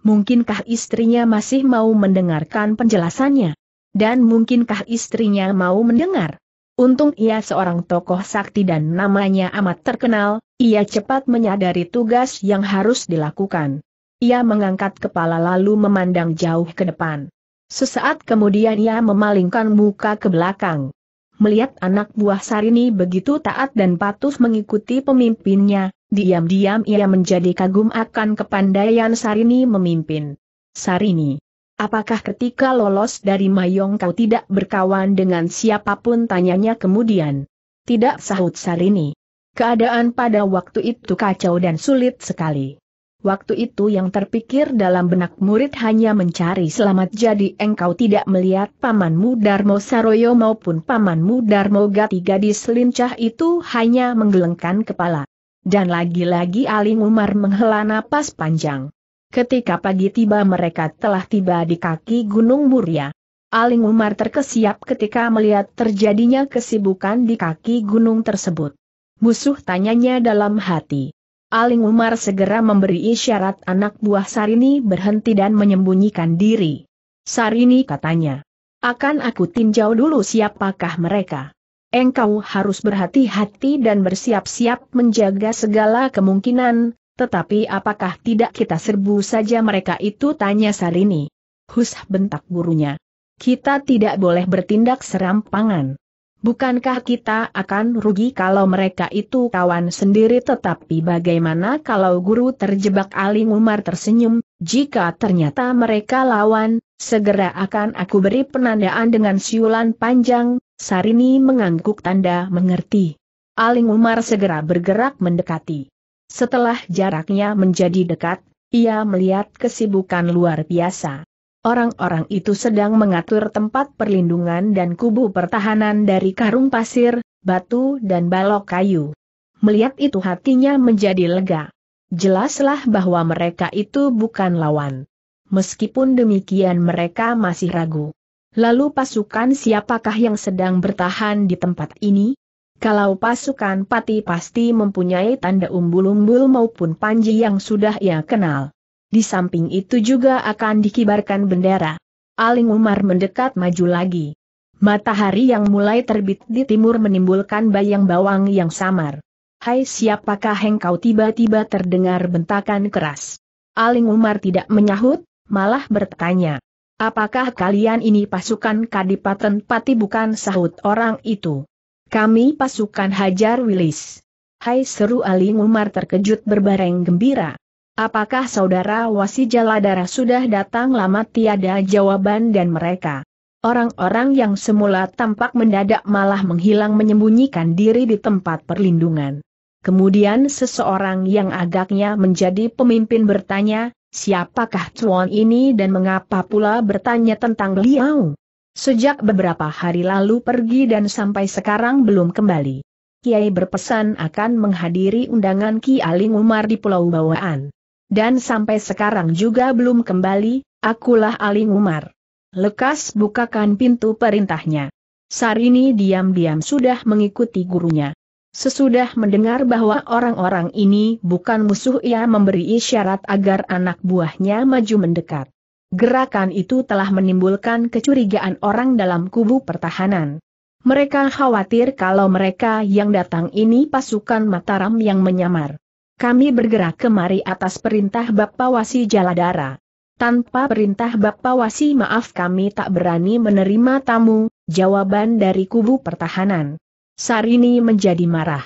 Mungkinkah istrinya masih mau mendengarkan penjelasannya? Dan mungkinkah istrinya mau mendengar? Untung ia seorang tokoh sakti dan namanya amat terkenal, ia cepat menyadari tugas yang harus dilakukan. Ia mengangkat kepala lalu memandang jauh ke depan. Sesaat kemudian ia memalingkan muka ke belakang. Melihat anak buah Sarini begitu taat dan patuh mengikuti pemimpinnya, diam-diam ia menjadi kagum akan kepandaian Sarini memimpin. Sarini Apakah ketika lolos dari Mayong kau tidak berkawan dengan siapapun tanyanya kemudian? Tidak sahut Sarini. Keadaan pada waktu itu kacau dan sulit sekali. Waktu itu yang terpikir dalam benak murid hanya mencari selamat jadi engkau tidak melihat pamanmu Darmo Saroyo maupun pamanmu Darmo Gati gadis lincah itu hanya menggelengkan kepala. Dan lagi-lagi Aling Umar menghela napas panjang. Ketika pagi tiba mereka telah tiba di kaki Gunung Muria. Aling Umar terkesiap ketika melihat terjadinya kesibukan di kaki gunung tersebut. Musuh tanyanya dalam hati. Aling Umar segera memberi isyarat anak buah Sarini berhenti dan menyembunyikan diri. Sarini katanya. Akan aku tinjau dulu siapakah mereka. Engkau harus berhati-hati dan bersiap-siap menjaga segala kemungkinan, tetapi apakah tidak kita serbu saja mereka itu tanya Sarini. Hus bentak gurunya. Kita tidak boleh bertindak serampangan. Bukankah kita akan rugi kalau mereka itu kawan sendiri tetapi bagaimana kalau guru terjebak Aling Umar tersenyum, jika ternyata mereka lawan, segera akan aku beri penandaan dengan siulan panjang, Sarini mengangguk tanda mengerti. Aling Umar segera bergerak mendekati. Setelah jaraknya menjadi dekat, ia melihat kesibukan luar biasa. Orang-orang itu sedang mengatur tempat perlindungan dan kubu pertahanan dari karung pasir, batu dan balok kayu. Melihat itu hatinya menjadi lega. Jelaslah bahwa mereka itu bukan lawan. Meskipun demikian mereka masih ragu. Lalu pasukan siapakah yang sedang bertahan di tempat ini? Kalau pasukan pati pasti mempunyai tanda umbul-umbul maupun panji yang sudah ia kenal. Di samping itu juga akan dikibarkan bendera. Aling Umar mendekat maju lagi. Matahari yang mulai terbit di timur menimbulkan bayang bawang yang samar. Hai siapakah engkau tiba-tiba terdengar bentakan keras. Aling Umar tidak menyahut, malah bertanya. Apakah kalian ini pasukan Kadipaten Pati bukan sahut orang itu? Kami pasukan Hajar Wilis. Hai seru Ali Umar terkejut berbareng gembira. Apakah saudara Wasi Jaladara sudah datang lama tiada jawaban dan mereka? Orang-orang yang semula tampak mendadak malah menghilang menyembunyikan diri di tempat perlindungan. Kemudian seseorang yang agaknya menjadi pemimpin bertanya, siapakah Tuan ini dan mengapa pula bertanya tentang beliau? Sejak beberapa hari lalu pergi dan sampai sekarang belum kembali. Kiai berpesan akan menghadiri undangan Ki Aling Umar di Pulau Bawaan. Dan sampai sekarang juga belum kembali, akulah Aling Umar. Lekas bukakan pintu perintahnya. Sarini diam-diam sudah mengikuti gurunya. Sesudah mendengar bahwa orang-orang ini bukan musuh ia memberi isyarat agar anak buahnya maju mendekat. Gerakan itu telah menimbulkan kecurigaan orang dalam kubu pertahanan. Mereka khawatir kalau mereka yang datang ini pasukan Mataram yang menyamar. Kami bergerak kemari atas perintah Bapak Wasi Jaladara. Tanpa perintah Bapak Wasi, maaf kami tak berani menerima tamu, jawaban dari kubu pertahanan. Sarini menjadi marah.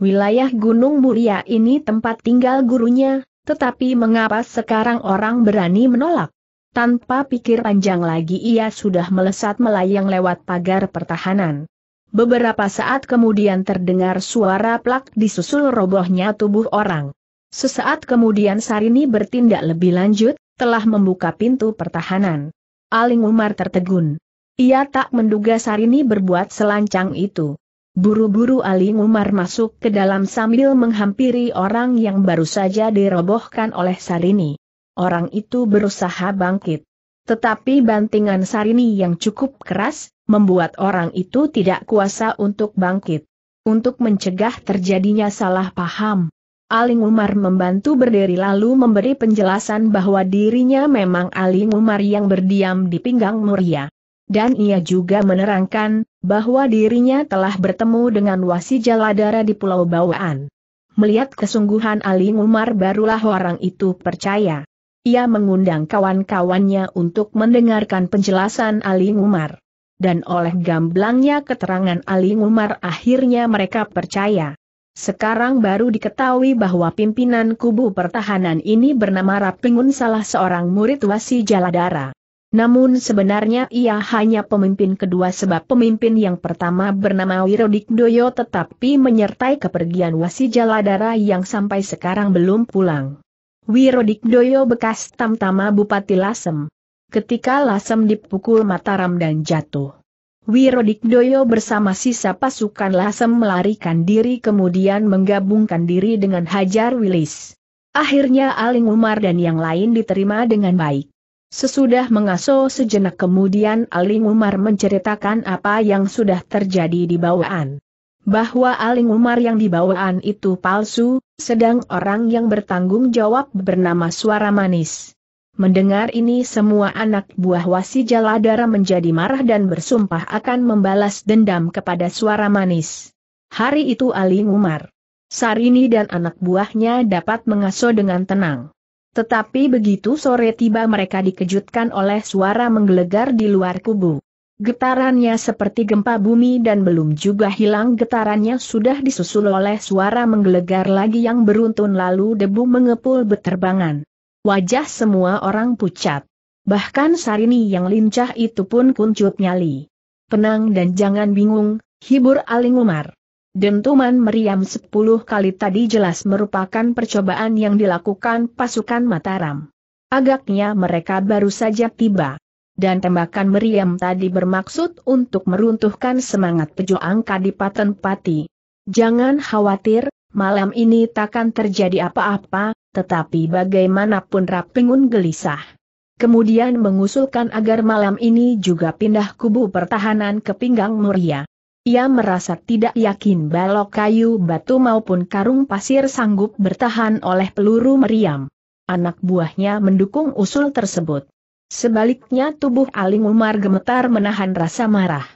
Wilayah Gunung Muria ini tempat tinggal gurunya, tetapi mengapa sekarang orang berani menolak? Tanpa pikir panjang lagi ia sudah melesat melayang lewat pagar pertahanan. Beberapa saat kemudian terdengar suara plak disusul robohnya tubuh orang. Sesaat kemudian Sarini bertindak lebih lanjut, telah membuka pintu pertahanan. Aling Umar tertegun. Ia tak menduga Sarini berbuat selancang itu. Buru-buru Aling Umar masuk ke dalam sambil menghampiri orang yang baru saja dirobohkan oleh Sarini orang itu berusaha bangkit. Tetapi bantingan Sarini yang cukup keras, membuat orang itu tidak kuasa untuk bangkit. Untuk mencegah terjadinya salah paham, Aling Umar membantu berdiri lalu memberi penjelasan bahwa dirinya memang Aling Umar yang berdiam di pinggang Muria. Dan ia juga menerangkan, bahwa dirinya telah bertemu dengan wasi jaladara di Pulau Bawaan. Melihat kesungguhan Aling Umar barulah orang itu percaya. Ia mengundang kawan-kawannya untuk mendengarkan penjelasan Ali Umar. Dan oleh gamblangnya keterangan Ali Umar akhirnya mereka percaya. Sekarang baru diketahui bahwa pimpinan kubu pertahanan ini bernama Rapingun salah seorang murid Wasi Jaladara. Namun sebenarnya ia hanya pemimpin kedua sebab pemimpin yang pertama bernama Wirodik Doyo tetapi menyertai kepergian Wasi Jaladara yang sampai sekarang belum pulang. Doyo bekas tamtama Bupati Lasem. Ketika Lasem dipukul Mataram dan jatuh. Doyo bersama sisa pasukan Lasem melarikan diri kemudian menggabungkan diri dengan Hajar Wilis. Akhirnya Aling Umar dan yang lain diterima dengan baik. Sesudah mengaso sejenak kemudian Aling Umar menceritakan apa yang sudah terjadi di bawaan. Bahwa Aling Umar yang di bawaan itu palsu, sedang orang yang bertanggung jawab bernama Suara Manis. Mendengar ini semua anak buah wasi jaladara menjadi marah dan bersumpah akan membalas dendam kepada suara manis. Hari itu Ali Umar, Sarini dan anak buahnya dapat mengasuh dengan tenang. Tetapi begitu sore tiba mereka dikejutkan oleh suara menggelegar di luar kubu. Getarannya seperti gempa bumi dan belum juga hilang getarannya sudah disusul oleh suara menggelegar lagi yang beruntun lalu debu mengepul beterbangan. Wajah semua orang pucat. Bahkan Sarini yang lincah itu pun kuncup nyali. Tenang dan jangan bingung, hibur Aling Umar. Dentuman meriam sepuluh kali tadi jelas merupakan percobaan yang dilakukan pasukan Mataram. Agaknya mereka baru saja tiba dan tembakan meriam tadi bermaksud untuk meruntuhkan semangat pejuang Kadipaten Pati. Jangan khawatir, malam ini takkan terjadi apa-apa, tetapi bagaimanapun rapingun gelisah. Kemudian mengusulkan agar malam ini juga pindah kubu pertahanan ke pinggang Muria. Ia merasa tidak yakin balok kayu batu maupun karung pasir sanggup bertahan oleh peluru meriam. Anak buahnya mendukung usul tersebut. Sebaliknya tubuh Aling Umar gemetar menahan rasa marah.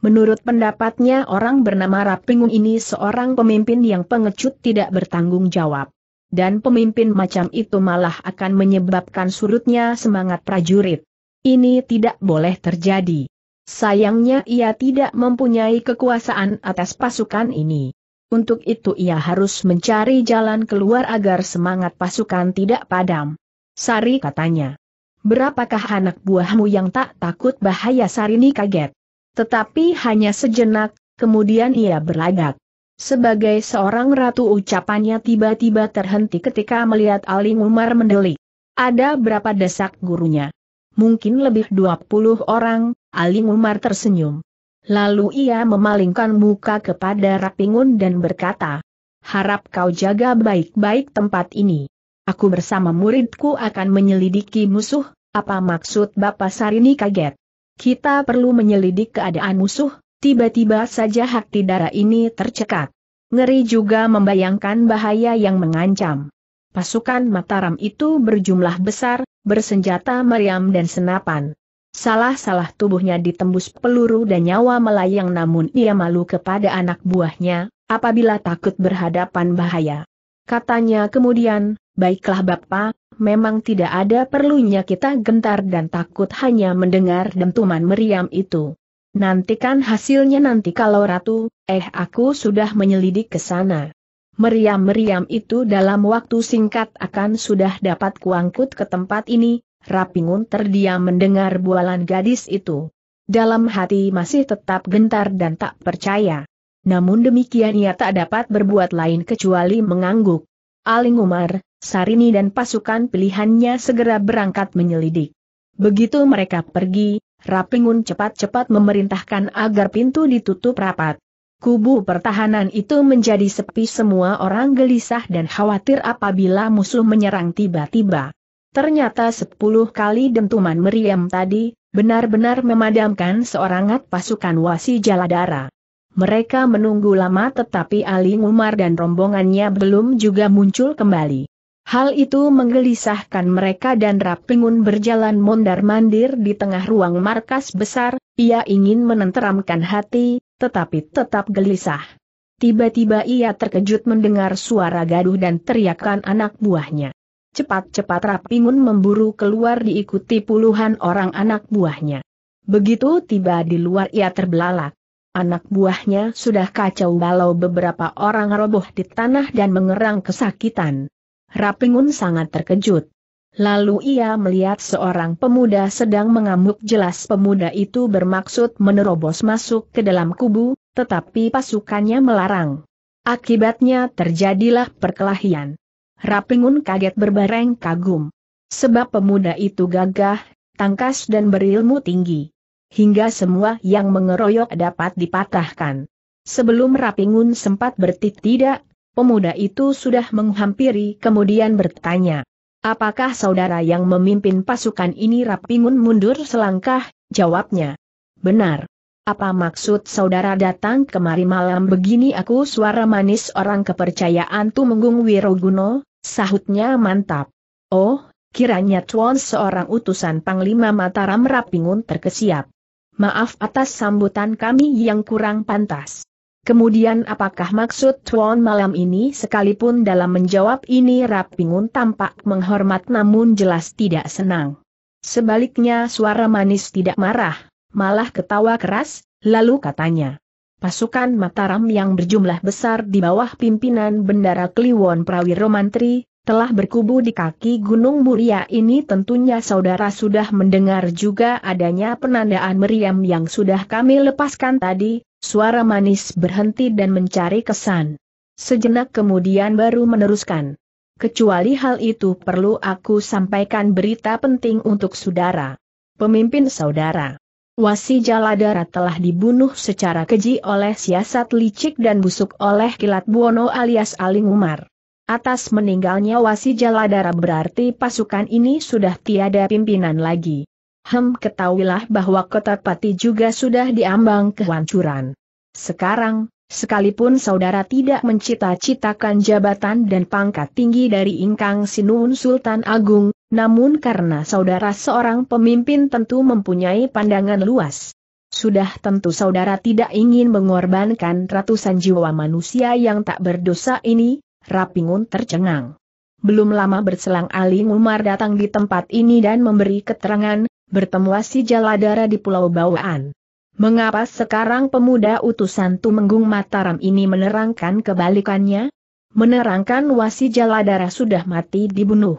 Menurut pendapatnya orang bernama Rapingung ini seorang pemimpin yang pengecut tidak bertanggung jawab. Dan pemimpin macam itu malah akan menyebabkan surutnya semangat prajurit. Ini tidak boleh terjadi. Sayangnya ia tidak mempunyai kekuasaan atas pasukan ini. Untuk itu ia harus mencari jalan keluar agar semangat pasukan tidak padam. Sari katanya. Berapakah anak buahmu yang tak takut bahaya Sarini kaget? Tetapi hanya sejenak, kemudian ia berlagak. Sebagai seorang ratu ucapannya tiba-tiba terhenti ketika melihat Aling Umar mendelik. Ada berapa desak gurunya? Mungkin lebih 20 orang, Aling Umar tersenyum. Lalu ia memalingkan muka kepada Rapingun dan berkata, Harap kau jaga baik-baik tempat ini. Aku bersama muridku akan menyelidiki musuh, apa maksud Bapak Sarini kaget? Kita perlu menyelidik keadaan musuh, tiba-tiba saja hati darah ini tercekat. Ngeri juga membayangkan bahaya yang mengancam. Pasukan Mataram itu berjumlah besar, bersenjata meriam dan senapan. Salah-salah tubuhnya ditembus peluru dan nyawa melayang namun ia malu kepada anak buahnya, apabila takut berhadapan bahaya. Katanya kemudian, Baiklah Bapak, memang tidak ada perlunya kita gentar dan takut hanya mendengar dentuman meriam itu. Nantikan hasilnya nanti kalau Ratu, eh aku sudah menyelidik ke sana. Meriam-meriam itu dalam waktu singkat akan sudah dapat kuangkut ke tempat ini, Rapingun terdiam mendengar bualan gadis itu. Dalam hati masih tetap gentar dan tak percaya. Namun demikian ia tak dapat berbuat lain kecuali mengangguk. Aling Umar, Sarini dan pasukan pilihannya segera berangkat menyelidik. Begitu mereka pergi, Rapingun cepat-cepat memerintahkan agar pintu ditutup rapat. Kubu pertahanan itu menjadi sepi semua orang gelisah dan khawatir apabila musuh menyerang tiba-tiba. Ternyata sepuluh kali dentuman meriam tadi, benar-benar memadamkan seorangat pasukan wasi jaladara. Mereka menunggu lama tetapi Ali Umar dan rombongannya belum juga muncul kembali. Hal itu menggelisahkan mereka dan Rapingun berjalan mondar-mandir di tengah ruang markas besar, ia ingin menenteramkan hati, tetapi tetap gelisah. Tiba-tiba ia terkejut mendengar suara gaduh dan teriakan anak buahnya. Cepat-cepat Rapingun memburu keluar diikuti puluhan orang anak buahnya. Begitu tiba di luar ia terbelalak. Anak buahnya sudah kacau balau beberapa orang roboh di tanah dan mengerang kesakitan. Rapingun sangat terkejut. Lalu ia melihat seorang pemuda sedang mengamuk jelas pemuda itu bermaksud menerobos masuk ke dalam kubu, tetapi pasukannya melarang. Akibatnya terjadilah perkelahian. Rapingun kaget berbareng kagum. Sebab pemuda itu gagah, tangkas dan berilmu tinggi. Hingga semua yang mengeroyok dapat dipatahkan. Sebelum Rapingun sempat bertitik tidak, Pemuda itu sudah menghampiri kemudian bertanya. Apakah saudara yang memimpin pasukan ini Rapingun mundur selangkah? Jawabnya. Benar. Apa maksud saudara datang kemari malam begini aku suara manis orang kepercayaan Tumenggung Wiroguno, sahutnya mantap. Oh, kiranya Tuan seorang utusan Panglima Mataram Rapingun terkesiap. Maaf atas sambutan kami yang kurang pantas. Kemudian apakah maksud Tuan malam ini sekalipun dalam menjawab ini Rapingun tampak menghormat namun jelas tidak senang. Sebaliknya suara manis tidak marah, malah ketawa keras, lalu katanya. Pasukan Mataram yang berjumlah besar di bawah pimpinan Bendara Kliwon Prawiro Mantri, telah berkubu di kaki Gunung Muria ini tentunya saudara sudah mendengar juga adanya penandaan meriam yang sudah kami lepaskan tadi, suara manis berhenti dan mencari kesan. Sejenak kemudian baru meneruskan. Kecuali hal itu perlu aku sampaikan berita penting untuk saudara. Pemimpin saudara. Wasi Jaladara telah dibunuh secara keji oleh siasat licik dan busuk oleh kilat Buono alias Aling Umar. Atas meninggalnya Wasi Jaladara berarti pasukan ini sudah tiada pimpinan lagi. Hem ketahuilah bahwa kota Pati juga sudah diambang kehancuran. Sekarang, sekalipun saudara tidak mencita-citakan jabatan dan pangkat tinggi dari Ingkang Sinun Sultan Agung, namun karena saudara seorang pemimpin tentu mempunyai pandangan luas. Sudah tentu saudara tidak ingin mengorbankan ratusan jiwa manusia yang tak berdosa ini, Rapingun tercengang. Belum lama berselang Ali Umar datang di tempat ini dan memberi keterangan, bertemu si Jaladara di Pulau Bawaan. Mengapa sekarang pemuda utusan Tumenggung Mataram ini menerangkan kebalikannya? Menerangkan Wasi Jaladara sudah mati dibunuh.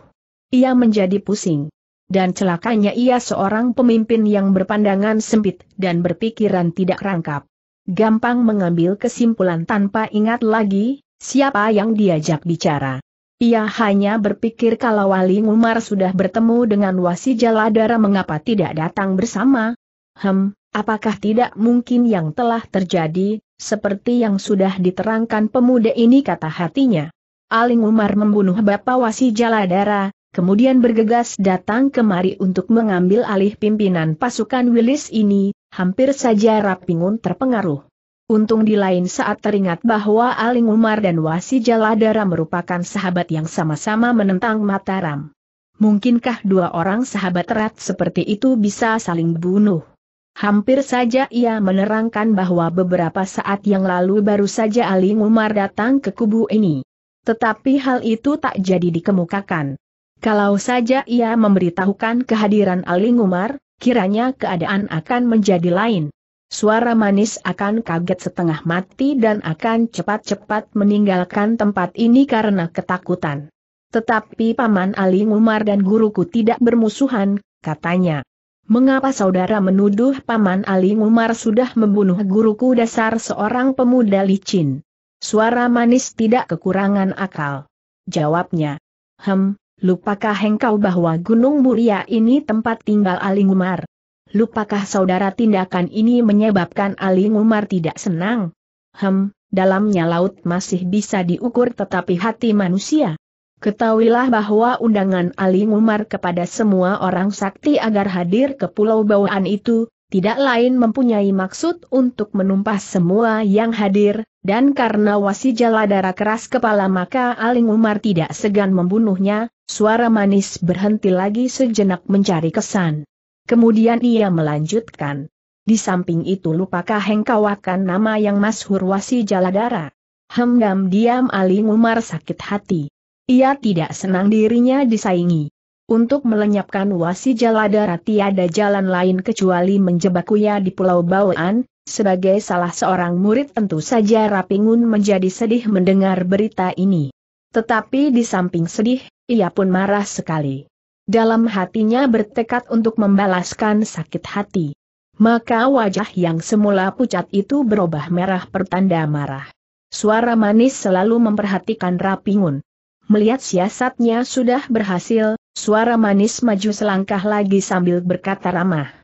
Ia menjadi pusing. Dan celakanya ia seorang pemimpin yang berpandangan sempit dan berpikiran tidak rangkap. Gampang mengambil kesimpulan tanpa ingat lagi, Siapa yang diajak bicara? Ia hanya berpikir kalau Wali Umar sudah bertemu dengan Wasi Jaladara mengapa tidak datang bersama? Hem, apakah tidak mungkin yang telah terjadi, seperti yang sudah diterangkan pemuda ini kata hatinya. Aling Umar membunuh Bapak Wasi Jaladara, kemudian bergegas datang kemari untuk mengambil alih pimpinan pasukan Wilis ini, hampir saja Rapingun terpengaruh. Untung di lain saat teringat bahwa Aling Umar dan Wasi Jaladara merupakan sahabat yang sama-sama menentang Mataram. Mungkinkah dua orang sahabat erat seperti itu bisa saling bunuh? Hampir saja ia menerangkan bahwa beberapa saat yang lalu baru saja Aling Umar datang ke kubu ini. Tetapi hal itu tak jadi dikemukakan. Kalau saja ia memberitahukan kehadiran Aling Umar, kiranya keadaan akan menjadi lain. Suara manis akan kaget setengah mati dan akan cepat-cepat meninggalkan tempat ini karena ketakutan. Tetapi Paman Ali Umar dan guruku tidak bermusuhan, katanya. Mengapa saudara menuduh Paman Ali Umar sudah membunuh guruku dasar seorang pemuda licin? Suara manis tidak kekurangan akal. Jawabnya. Hem, lupakah engkau bahwa Gunung Muria ini tempat tinggal Ali Umar? Lupakah saudara tindakan ini menyebabkan Ali Umar tidak senang? Hem, dalamnya laut masih bisa diukur tetapi hati manusia. Ketahuilah bahwa undangan Ali Umar kepada semua orang sakti agar hadir ke pulau bawaan itu, tidak lain mempunyai maksud untuk menumpas semua yang hadir, dan karena wasi jaladara keras kepala maka Ali Umar tidak segan membunuhnya, suara manis berhenti lagi sejenak mencari kesan. Kemudian ia melanjutkan. Di samping itu lupakah engkau akan nama yang masyhur wasi jaladara? Hemdam diam Ali Umar sakit hati. Ia tidak senang dirinya disaingi. Untuk melenyapkan wasi jaladara tiada jalan lain kecuali menjebakunya di Pulau Bawaan, sebagai salah seorang murid tentu saja Rapingun menjadi sedih mendengar berita ini. Tetapi di samping sedih, ia pun marah sekali. Dalam hatinya bertekad untuk membalaskan sakit hati. Maka wajah yang semula pucat itu berubah merah pertanda marah. Suara manis selalu memperhatikan Rapingun. Melihat siasatnya sudah berhasil, suara manis maju selangkah lagi sambil berkata ramah.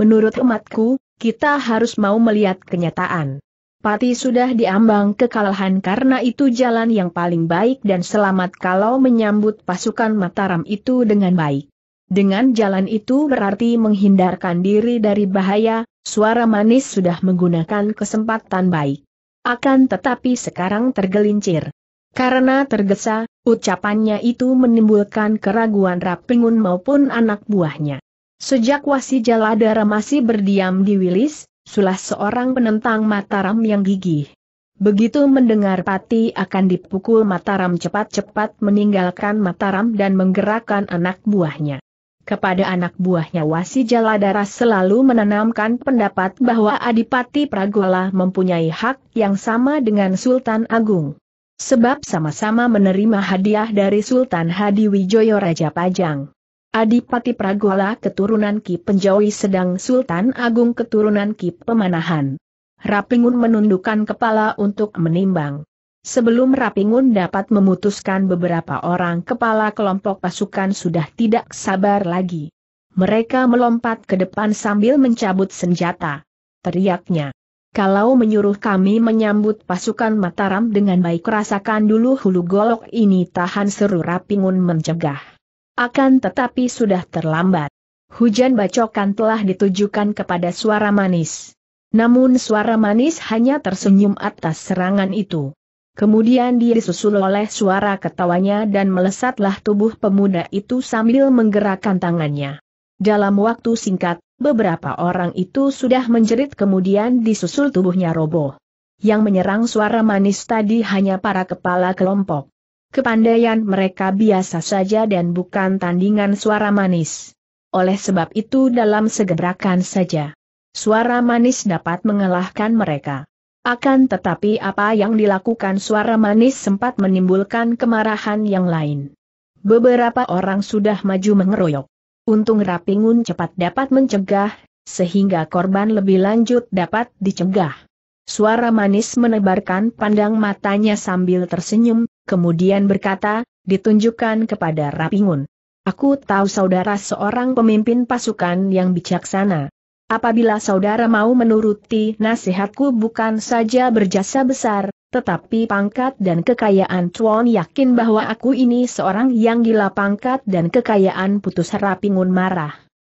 Menurut umatku, kita harus mau melihat kenyataan. Pati sudah diambang kekalahan karena itu jalan yang paling baik dan selamat kalau menyambut pasukan Mataram itu dengan baik. Dengan jalan itu berarti menghindarkan diri dari bahaya, suara manis sudah menggunakan kesempatan baik. Akan tetapi sekarang tergelincir. Karena tergesa, ucapannya itu menimbulkan keraguan Rapingun maupun anak buahnya. Sejak Wasi Jaladara masih berdiam di Wilis, sulah seorang penentang Mataram yang gigih. Begitu mendengar Pati akan dipukul Mataram cepat-cepat meninggalkan Mataram dan menggerakkan anak buahnya. Kepada anak buahnya Wasi Jaladara selalu menanamkan pendapat bahwa Adipati Pragola mempunyai hak yang sama dengan Sultan Agung. Sebab sama-sama menerima hadiah dari Sultan Hadi Raja Pajang. Adipati Pragola keturunan Ki Penjawi sedang Sultan Agung keturunan Ki Pemanahan. Rapingun menundukkan kepala untuk menimbang. Sebelum Rapingun dapat memutuskan beberapa orang kepala kelompok pasukan sudah tidak sabar lagi. Mereka melompat ke depan sambil mencabut senjata. Teriaknya. Kalau menyuruh kami menyambut pasukan Mataram dengan baik rasakan dulu hulu golok ini tahan seru Rapingun mencegah. Akan tetapi sudah terlambat. Hujan bacokan telah ditujukan kepada suara manis. Namun suara manis hanya tersenyum atas serangan itu. Kemudian dia disusul oleh suara ketawanya dan melesatlah tubuh pemuda itu sambil menggerakkan tangannya. Dalam waktu singkat, beberapa orang itu sudah menjerit kemudian disusul tubuhnya roboh. Yang menyerang suara manis tadi hanya para kepala kelompok kepandaian mereka biasa saja dan bukan tandingan suara manis. Oleh sebab itu dalam segebrakan saja, suara manis dapat mengalahkan mereka. Akan tetapi apa yang dilakukan suara manis sempat menimbulkan kemarahan yang lain. Beberapa orang sudah maju mengeroyok. Untung Rapingun cepat dapat mencegah, sehingga korban lebih lanjut dapat dicegah. Suara manis menebarkan pandang matanya sambil tersenyum, kemudian berkata, ditunjukkan kepada Rapingun. Aku tahu saudara seorang pemimpin pasukan yang bijaksana. Apabila saudara mau menuruti nasihatku bukan saja berjasa besar, tetapi pangkat dan kekayaan Chuan yakin bahwa aku ini seorang yang gila pangkat dan kekayaan putus Rapingun marah.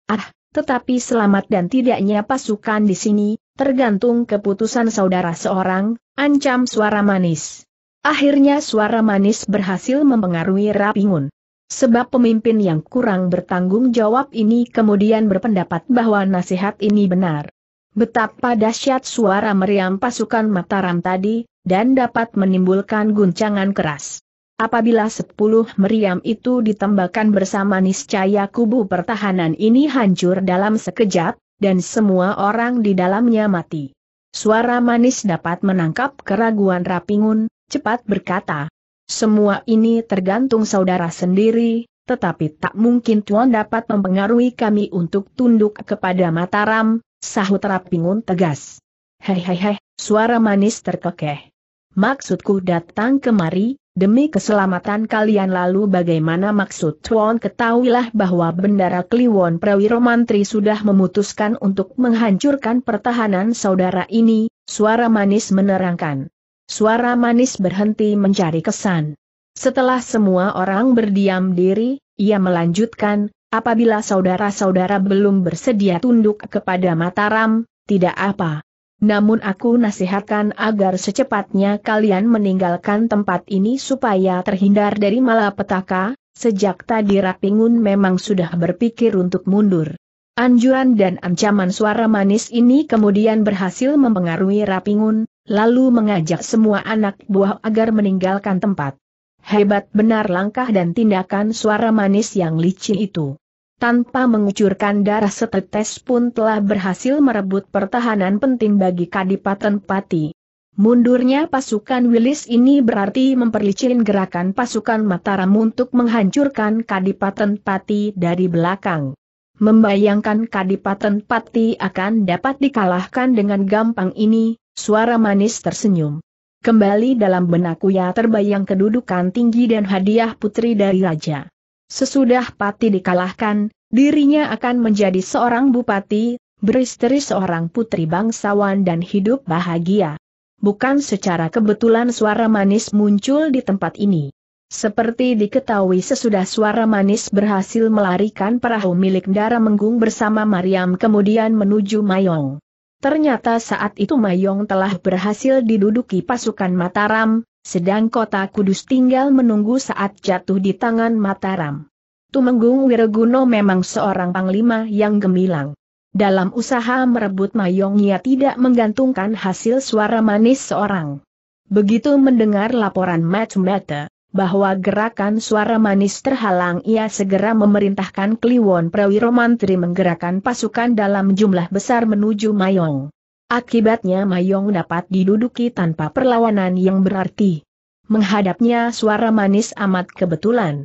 Ah, tetapi selamat dan tidaknya pasukan di sini, tergantung keputusan saudara seorang, ancam suara manis. Akhirnya suara manis berhasil mempengaruhi Rapingun. Sebab pemimpin yang kurang bertanggung jawab ini kemudian berpendapat bahwa nasihat ini benar. Betapa dahsyat suara meriam pasukan Mataram tadi, dan dapat menimbulkan guncangan keras. Apabila sepuluh meriam itu ditembakkan bersama niscaya kubu pertahanan ini hancur dalam sekejap, dan semua orang di dalamnya mati. Suara manis dapat menangkap keraguan Rapingun, cepat berkata. Semua ini tergantung saudara sendiri, tetapi tak mungkin Tuan dapat mempengaruhi kami untuk tunduk kepada Mataram, sahut Rapingun tegas. Hehehe, suara manis terkekeh. Maksudku datang kemari, demi keselamatan kalian lalu bagaimana maksud Tuan ketahuilah bahwa Bendara Kliwon Prawiro Mantri sudah memutuskan untuk menghancurkan pertahanan saudara ini, suara manis menerangkan. Suara manis berhenti mencari kesan. Setelah semua orang berdiam diri, ia melanjutkan, apabila saudara-saudara belum bersedia tunduk kepada Mataram, tidak apa. Namun aku nasihatkan agar secepatnya kalian meninggalkan tempat ini supaya terhindar dari malapetaka, sejak tadi Rapingun memang sudah berpikir untuk mundur. Anjuran dan ancaman suara manis ini kemudian berhasil mempengaruhi Rapingun, lalu mengajak semua anak buah agar meninggalkan tempat. Hebat benar langkah dan tindakan suara manis yang licin itu. Tanpa mengucurkan darah setetes pun telah berhasil merebut pertahanan penting bagi Kadipaten Pati. Mundurnya pasukan Wilis ini berarti memperlicin gerakan pasukan Mataram untuk menghancurkan Kadipaten Pati dari belakang. Membayangkan Kadipaten Pati akan dapat dikalahkan dengan gampang ini, Suara manis tersenyum. Kembali dalam benakku ya terbayang kedudukan tinggi dan hadiah putri dari raja. Sesudah Pati dikalahkan, dirinya akan menjadi seorang bupati, beristri seorang putri bangsawan dan hidup bahagia. Bukan secara kebetulan suara manis muncul di tempat ini. Seperti diketahui sesudah suara manis berhasil melarikan perahu milik Dara Menggung bersama Mariam kemudian menuju Mayong. Ternyata saat itu Mayong telah berhasil diduduki pasukan Mataram, sedang kota Kudus tinggal menunggu saat jatuh di tangan Mataram. Tumenggung Wiraguno memang seorang panglima yang gemilang. Dalam usaha merebut Mayong ia tidak menggantungkan hasil suara manis seorang. Begitu mendengar laporan Matmata, bahwa gerakan suara manis terhalang ia segera memerintahkan Kliwon Prawiro Mantri menggerakkan pasukan dalam jumlah besar menuju Mayong. Akibatnya Mayong dapat diduduki tanpa perlawanan yang berarti. Menghadapnya suara manis amat kebetulan.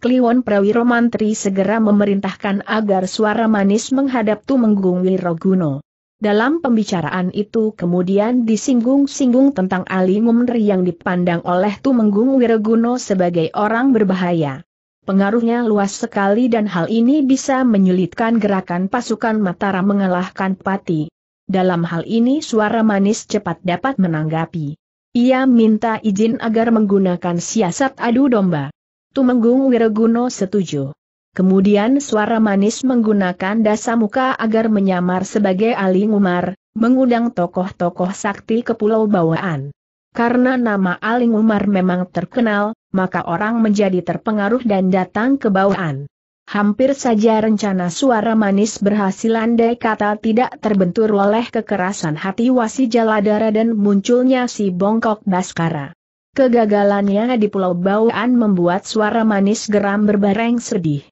Kliwon Prawiro Mantri segera memerintahkan agar suara manis menghadap Tumenggung Wiroguno. Dalam pembicaraan itu kemudian disinggung-singgung tentang Ali Ngumri yang dipandang oleh Tumenggung Wiraguno sebagai orang berbahaya. Pengaruhnya luas sekali dan hal ini bisa menyulitkan gerakan pasukan Mataram mengalahkan Pati. Dalam hal ini suara manis cepat dapat menanggapi. Ia minta izin agar menggunakan siasat adu domba. Tumenggung Wiraguno setuju. Kemudian suara manis menggunakan dasa muka agar menyamar sebagai Ali Umar, mengundang tokoh-tokoh sakti ke Pulau Bawaan. Karena nama Ali Umar memang terkenal, maka orang menjadi terpengaruh dan datang ke Bawaan. Hampir saja rencana suara manis berhasil andai kata tidak terbentur oleh kekerasan hati wasi jaladara dan munculnya si bongkok Baskara. Kegagalannya di Pulau Bawaan membuat suara manis geram berbareng sedih.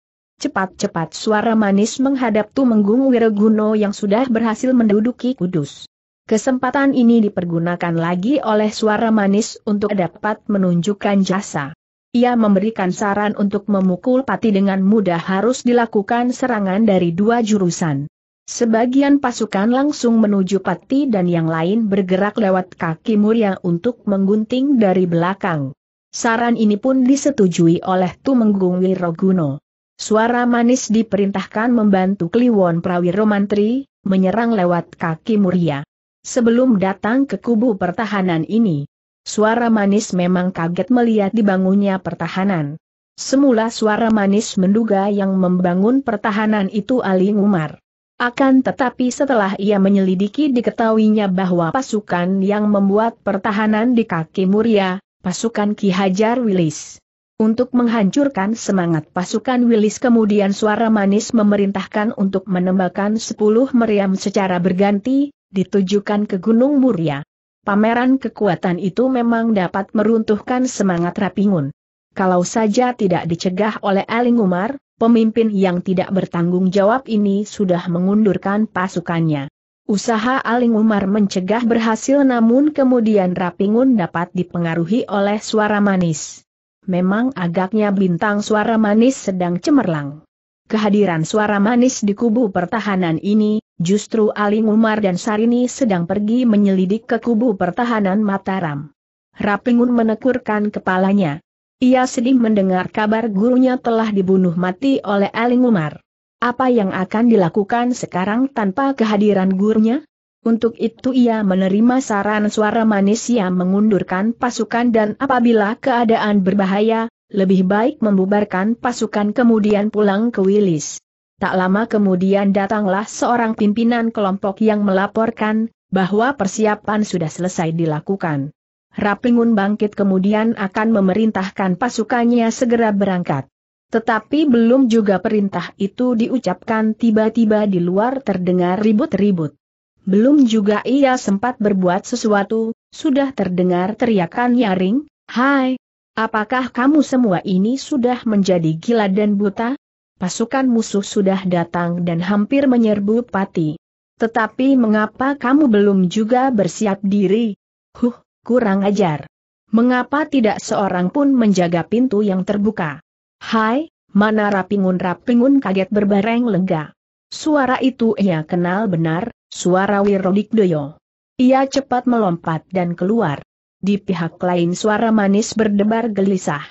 Cepat-cepat suara manis menghadap Tumenggung Wiraguno yang sudah berhasil menduduki kudus. Kesempatan ini dipergunakan lagi oleh suara manis untuk dapat menunjukkan jasa. Ia memberikan saran untuk memukul pati dengan mudah harus dilakukan serangan dari dua jurusan. Sebagian pasukan langsung menuju pati dan yang lain bergerak lewat kaki murya untuk menggunting dari belakang. Saran ini pun disetujui oleh Tumenggung Wiroguno. Suara manis diperintahkan membantu Kliwon Prawiro Mantri, menyerang lewat kaki Muria. Sebelum datang ke kubu pertahanan ini, suara manis memang kaget melihat dibangunnya pertahanan. Semula suara manis menduga yang membangun pertahanan itu Ali Umar. Akan tetapi setelah ia menyelidiki diketahuinya bahwa pasukan yang membuat pertahanan di kaki Muria, pasukan Ki Hajar Wilis untuk menghancurkan semangat pasukan Willis kemudian suara manis memerintahkan untuk menembakkan 10 meriam secara berganti, ditujukan ke Gunung Muria. Pameran kekuatan itu memang dapat meruntuhkan semangat Rapingun. Kalau saja tidak dicegah oleh Aling Umar, pemimpin yang tidak bertanggung jawab ini sudah mengundurkan pasukannya. Usaha Aling Umar mencegah berhasil namun kemudian Rapingun dapat dipengaruhi oleh suara manis memang agaknya bintang suara manis sedang cemerlang. Kehadiran suara manis di kubu pertahanan ini, justru Aling Umar dan Sarini sedang pergi menyelidik ke kubu pertahanan Mataram. Rapingun menekurkan kepalanya. Ia sedih mendengar kabar gurunya telah dibunuh mati oleh Aling Umar. Apa yang akan dilakukan sekarang tanpa kehadiran gurunya? Untuk itu ia menerima saran suara manis yang mengundurkan pasukan dan apabila keadaan berbahaya, lebih baik membubarkan pasukan kemudian pulang ke Wilis. Tak lama kemudian datanglah seorang pimpinan kelompok yang melaporkan, bahwa persiapan sudah selesai dilakukan. Rapingun bangkit kemudian akan memerintahkan pasukannya segera berangkat. Tetapi belum juga perintah itu diucapkan tiba-tiba di luar terdengar ribut-ribut. Belum juga ia sempat berbuat sesuatu, sudah terdengar teriakan nyaring, Hai, apakah kamu semua ini sudah menjadi gila dan buta? Pasukan musuh sudah datang dan hampir menyerbu pati. Tetapi mengapa kamu belum juga bersiap diri? Huh, kurang ajar. Mengapa tidak seorang pun menjaga pintu yang terbuka? Hai, mana Rapingun Rapingun kaget berbareng lega. Suara itu ia kenal benar, Suara Wirodik Doyo. Ia cepat melompat dan keluar. Di pihak lain suara manis berdebar gelisah.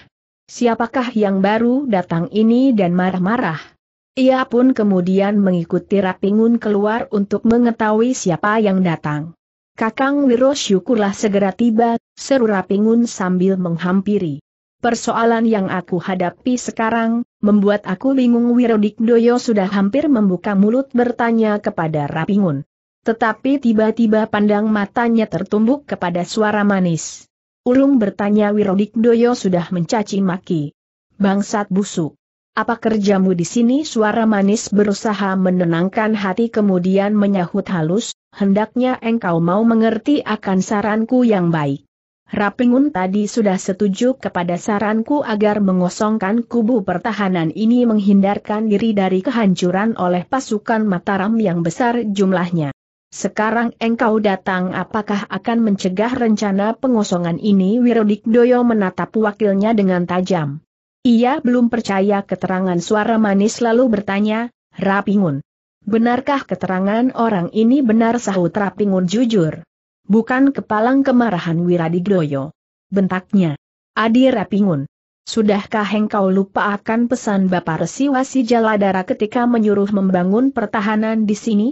Siapakah yang baru datang ini dan marah-marah? Ia pun kemudian mengikuti Rapingun keluar untuk mengetahui siapa yang datang. Kakang Wiro syukurlah segera tiba, seru Rapingun sambil menghampiri. Persoalan yang aku hadapi sekarang, membuat aku bingung Wirodik Doyo sudah hampir membuka mulut bertanya kepada Rapingun. Tetapi tiba-tiba pandang matanya tertumbuk kepada suara manis. Ulung bertanya Wirodik Doyo sudah mencaci maki. Bangsat busuk. Apa kerjamu di sini? Suara manis berusaha menenangkan hati kemudian menyahut halus, hendaknya engkau mau mengerti akan saranku yang baik. Rapingun tadi sudah setuju kepada saranku agar mengosongkan kubu pertahanan ini menghindarkan diri dari kehancuran oleh pasukan Mataram yang besar jumlahnya. Sekarang engkau datang apakah akan mencegah rencana pengosongan ini Doyo menatap wakilnya dengan tajam. Ia belum percaya keterangan suara manis lalu bertanya, Rapingun. Benarkah keterangan orang ini benar sahut Rapingun jujur? Bukan kepalang kemarahan Doyo. Bentaknya. Adi Rapingun. Sudahkah engkau lupa akan pesan Bapak Resiwasi Jaladara ketika menyuruh membangun pertahanan di sini?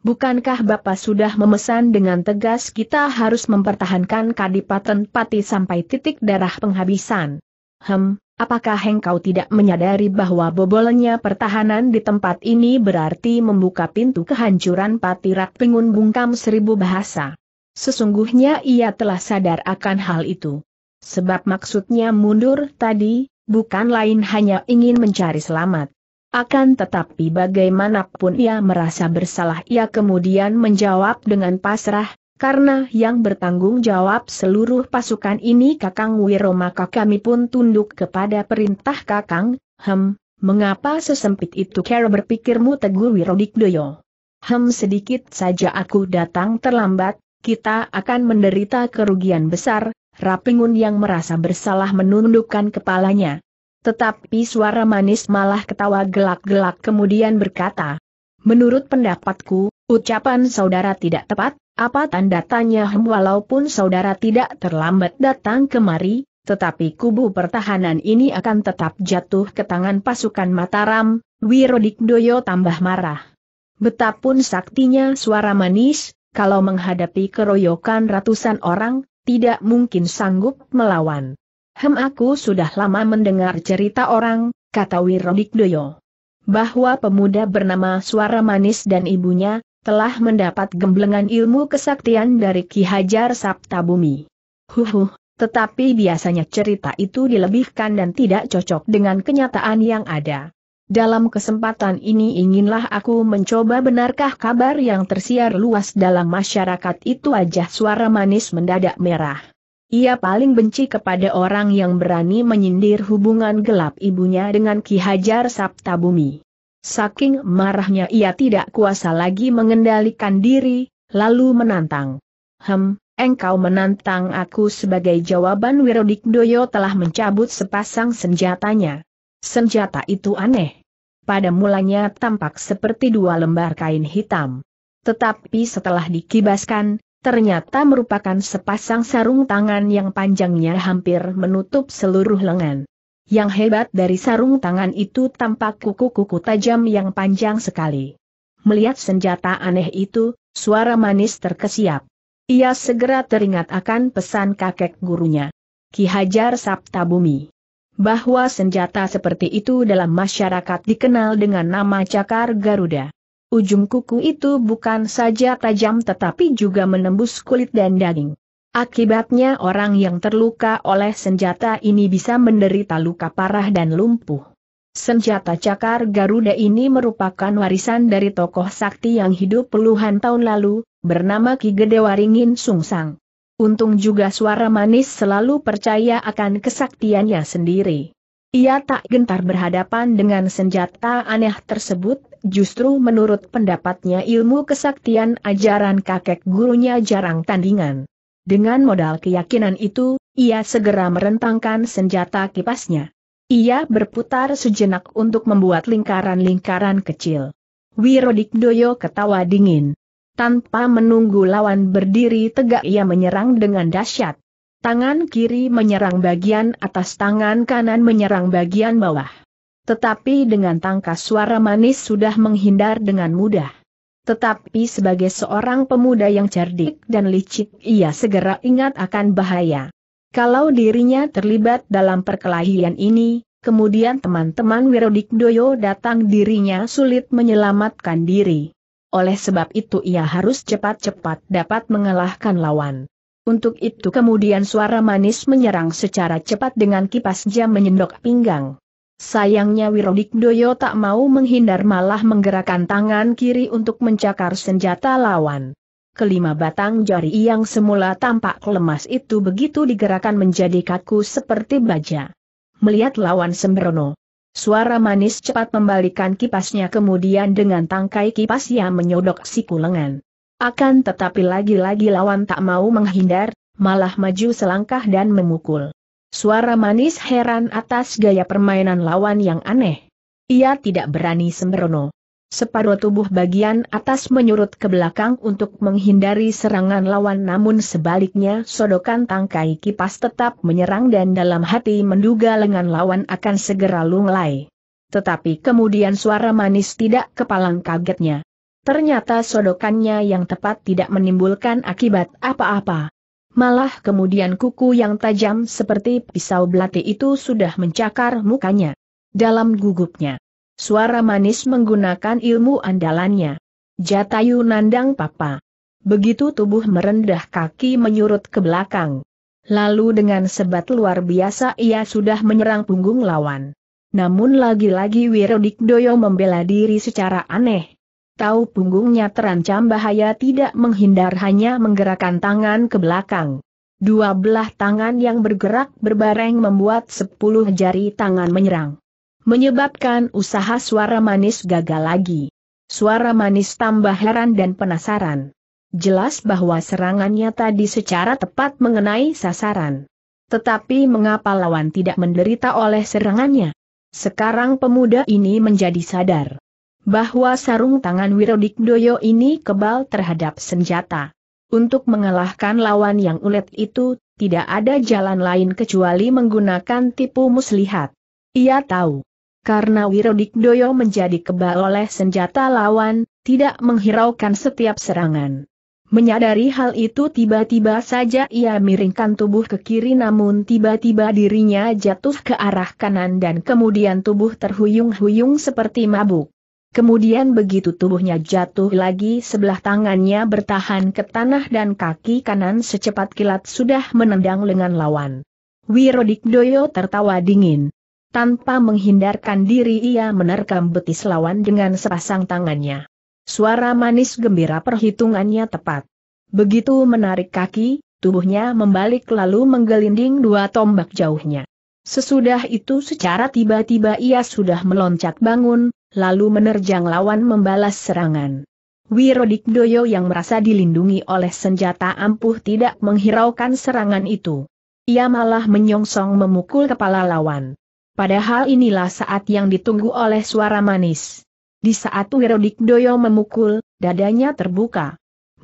Bukankah Bapak sudah memesan dengan tegas kita harus mempertahankan Kadipaten Pati sampai titik darah penghabisan? Hem, apakah engkau tidak menyadari bahwa bobolnya pertahanan di tempat ini berarti membuka pintu kehancuran Patirak Pingun Bungkam seribu bahasa? Sesungguhnya ia telah sadar akan hal itu. Sebab maksudnya mundur tadi, bukan lain hanya ingin mencari selamat. Akan tetapi bagaimanapun ia merasa bersalah ia kemudian menjawab dengan pasrah, karena yang bertanggung jawab seluruh pasukan ini Kakang Wiro maka kami pun tunduk kepada perintah Kakang, hem, mengapa sesempit itu Kera berpikirmu Teguh Wiro Dikdoyo. Hem sedikit saja aku datang terlambat, kita akan menderita kerugian besar, Rapingun yang merasa bersalah menundukkan kepalanya. Tetapi suara manis malah ketawa gelak-gelak kemudian berkata, Menurut pendapatku, ucapan saudara tidak tepat, apa tanda tanya hem walaupun saudara tidak terlambat datang kemari, tetapi kubu pertahanan ini akan tetap jatuh ke tangan pasukan Mataram, Doyo tambah marah. Betapun saktinya suara manis, kalau menghadapi keroyokan ratusan orang, tidak mungkin sanggup melawan. Hem aku sudah lama mendengar cerita orang, kata Doyo. Bahwa pemuda bernama Suara Manis dan ibunya, telah mendapat gemblengan ilmu kesaktian dari Ki Hajar Sabtabumi. Huhuh, tetapi biasanya cerita itu dilebihkan dan tidak cocok dengan kenyataan yang ada. Dalam kesempatan ini inginlah aku mencoba benarkah kabar yang tersiar luas dalam masyarakat itu wajah suara manis mendadak merah. Ia paling benci kepada orang yang berani menyindir hubungan gelap ibunya dengan Ki Hajar Sabtabumi. Saking marahnya ia tidak kuasa lagi mengendalikan diri, lalu menantang. Hem, engkau menantang aku sebagai jawaban Doyo telah mencabut sepasang senjatanya. Senjata itu aneh. Pada mulanya tampak seperti dua lembar kain hitam. Tetapi setelah dikibaskan, ternyata merupakan sepasang sarung tangan yang panjangnya hampir menutup seluruh lengan. Yang hebat dari sarung tangan itu tampak kuku-kuku tajam yang panjang sekali. Melihat senjata aneh itu, suara manis terkesiap. Ia segera teringat akan pesan kakek gurunya. Ki Hajar Sabta Bahwa senjata seperti itu dalam masyarakat dikenal dengan nama Cakar Garuda. Ujung kuku itu bukan saja tajam tetapi juga menembus kulit dan daging. Akibatnya orang yang terluka oleh senjata ini bisa menderita luka parah dan lumpuh. Senjata cakar Garuda ini merupakan warisan dari tokoh sakti yang hidup puluhan tahun lalu, bernama Ki Gede Waringin Sungsang. Untung juga suara manis selalu percaya akan kesaktiannya sendiri. Ia tak gentar berhadapan dengan senjata aneh tersebut, justru menurut pendapatnya ilmu kesaktian ajaran kakek gurunya jarang tandingan. Dengan modal keyakinan itu, ia segera merentangkan senjata kipasnya. Ia berputar sejenak untuk membuat lingkaran-lingkaran kecil. Wirodik Doyo ketawa dingin. Tanpa menunggu lawan berdiri tegak ia menyerang dengan dahsyat. Tangan kiri menyerang bagian atas tangan kanan menyerang bagian bawah. Tetapi dengan tangkas suara manis sudah menghindar dengan mudah. Tetapi sebagai seorang pemuda yang cerdik dan licik ia segera ingat akan bahaya. Kalau dirinya terlibat dalam perkelahian ini, kemudian teman-teman Doyo datang dirinya sulit menyelamatkan diri. Oleh sebab itu ia harus cepat-cepat dapat mengalahkan lawan. Untuk itu kemudian suara manis menyerang secara cepat dengan kipas jam menyendok pinggang. Sayangnya Wirodikdoyo tak mau menghindar malah menggerakkan tangan kiri untuk mencakar senjata lawan. Kelima batang jari yang semula tampak lemas itu begitu digerakkan menjadi kaku seperti baja. Melihat lawan sembrono. Suara manis cepat membalikan kipasnya kemudian dengan tangkai kipas yang menyodok siku lengan. Akan tetapi lagi-lagi lawan tak mau menghindar, malah maju selangkah dan memukul. Suara manis heran atas gaya permainan lawan yang aneh. Ia tidak berani sembrono. Separuh tubuh bagian atas menyurut ke belakang untuk menghindari serangan lawan namun sebaliknya sodokan tangkai kipas tetap menyerang dan dalam hati menduga lengan lawan akan segera lunglai. Tetapi kemudian suara manis tidak kepalang kagetnya. Ternyata sodokannya yang tepat tidak menimbulkan akibat apa-apa. Malah kemudian kuku yang tajam seperti pisau belati itu sudah mencakar mukanya. Dalam gugupnya, suara manis menggunakan ilmu andalannya. Jatayu nandang papa. Begitu tubuh merendah kaki menyurut ke belakang. Lalu dengan sebat luar biasa ia sudah menyerang punggung lawan. Namun lagi-lagi Doyo membela diri secara aneh tahu punggungnya terancam bahaya tidak menghindar hanya menggerakkan tangan ke belakang. Dua belah tangan yang bergerak berbareng membuat sepuluh jari tangan menyerang. Menyebabkan usaha suara manis gagal lagi. Suara manis tambah heran dan penasaran. Jelas bahwa serangannya tadi secara tepat mengenai sasaran. Tetapi mengapa lawan tidak menderita oleh serangannya? Sekarang pemuda ini menjadi sadar bahwa sarung tangan Wirodik Doyo ini kebal terhadap senjata. Untuk mengalahkan lawan yang ulet itu, tidak ada jalan lain kecuali menggunakan tipu muslihat. Ia tahu. Karena Wirodik Doyo menjadi kebal oleh senjata lawan, tidak menghiraukan setiap serangan. Menyadari hal itu tiba-tiba saja ia miringkan tubuh ke kiri namun tiba-tiba dirinya jatuh ke arah kanan dan kemudian tubuh terhuyung-huyung seperti mabuk. Kemudian begitu tubuhnya jatuh lagi sebelah tangannya bertahan ke tanah dan kaki kanan secepat kilat sudah menendang lengan lawan. Doyo tertawa dingin. Tanpa menghindarkan diri ia menerkam betis lawan dengan sepasang tangannya. Suara manis gembira perhitungannya tepat. Begitu menarik kaki, tubuhnya membalik lalu menggelinding dua tombak jauhnya. Sesudah itu secara tiba-tiba ia sudah meloncat bangun, lalu menerjang lawan membalas serangan. Doyo yang merasa dilindungi oleh senjata ampuh tidak menghiraukan serangan itu. Ia malah menyongsong memukul kepala lawan. Padahal inilah saat yang ditunggu oleh suara manis. Di saat Wirodik Doyo memukul, dadanya terbuka.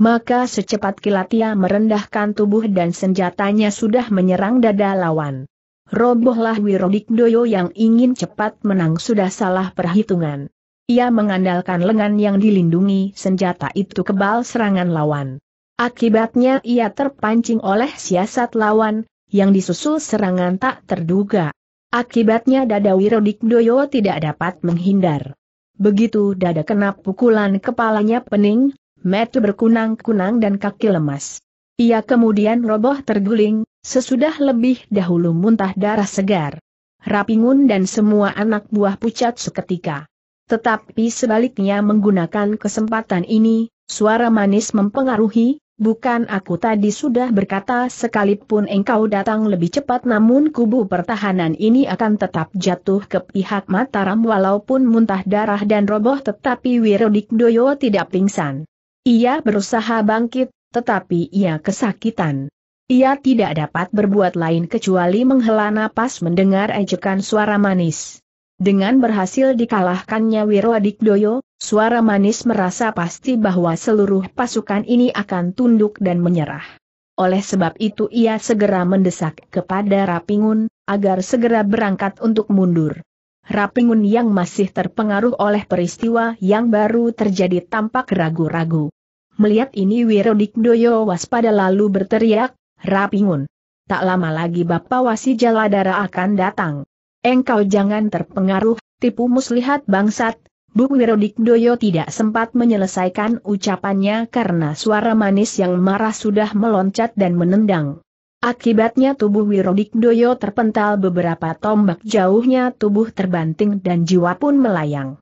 Maka secepat kilat ia merendahkan tubuh dan senjatanya sudah menyerang dada lawan robohlah Wirodikdoyo yang ingin cepat menang sudah salah perhitungan. Ia mengandalkan lengan yang dilindungi senjata itu kebal serangan lawan. Akibatnya ia terpancing oleh siasat lawan, yang disusul serangan tak terduga. Akibatnya dada Wirodikdoyo tidak dapat menghindar. Begitu dada kena pukulan kepalanya pening, metu berkunang-kunang dan kaki lemas. Ia kemudian roboh terguling, sesudah lebih dahulu muntah darah segar. Rapingun dan semua anak buah pucat seketika. Tetapi sebaliknya menggunakan kesempatan ini, suara manis mempengaruhi, bukan aku tadi sudah berkata sekalipun engkau datang lebih cepat namun kubu pertahanan ini akan tetap jatuh ke pihak Mataram walaupun muntah darah dan roboh tetapi Wirodik Doyo tidak pingsan. Ia berusaha bangkit, tetapi ia kesakitan. Ia tidak dapat berbuat lain kecuali menghela napas mendengar ejekan suara manis. Dengan berhasil dikalahkannya Wiro Adik Doyo, suara manis merasa pasti bahwa seluruh pasukan ini akan tunduk dan menyerah. Oleh sebab itu ia segera mendesak kepada Rapingun, agar segera berangkat untuk mundur. Rapingun yang masih terpengaruh oleh peristiwa yang baru terjadi tampak ragu-ragu. Melihat ini Wirodik Doyo waspada lalu berteriak, Rapingun. Tak lama lagi Bapak Wasi Jaladara akan datang. Engkau jangan terpengaruh, tipu muslihat bangsat. Bu Doyo tidak sempat menyelesaikan ucapannya karena suara manis yang marah sudah meloncat dan menendang. Akibatnya tubuh Wirodik Doyo terpental beberapa tombak jauhnya tubuh terbanting dan jiwa pun melayang.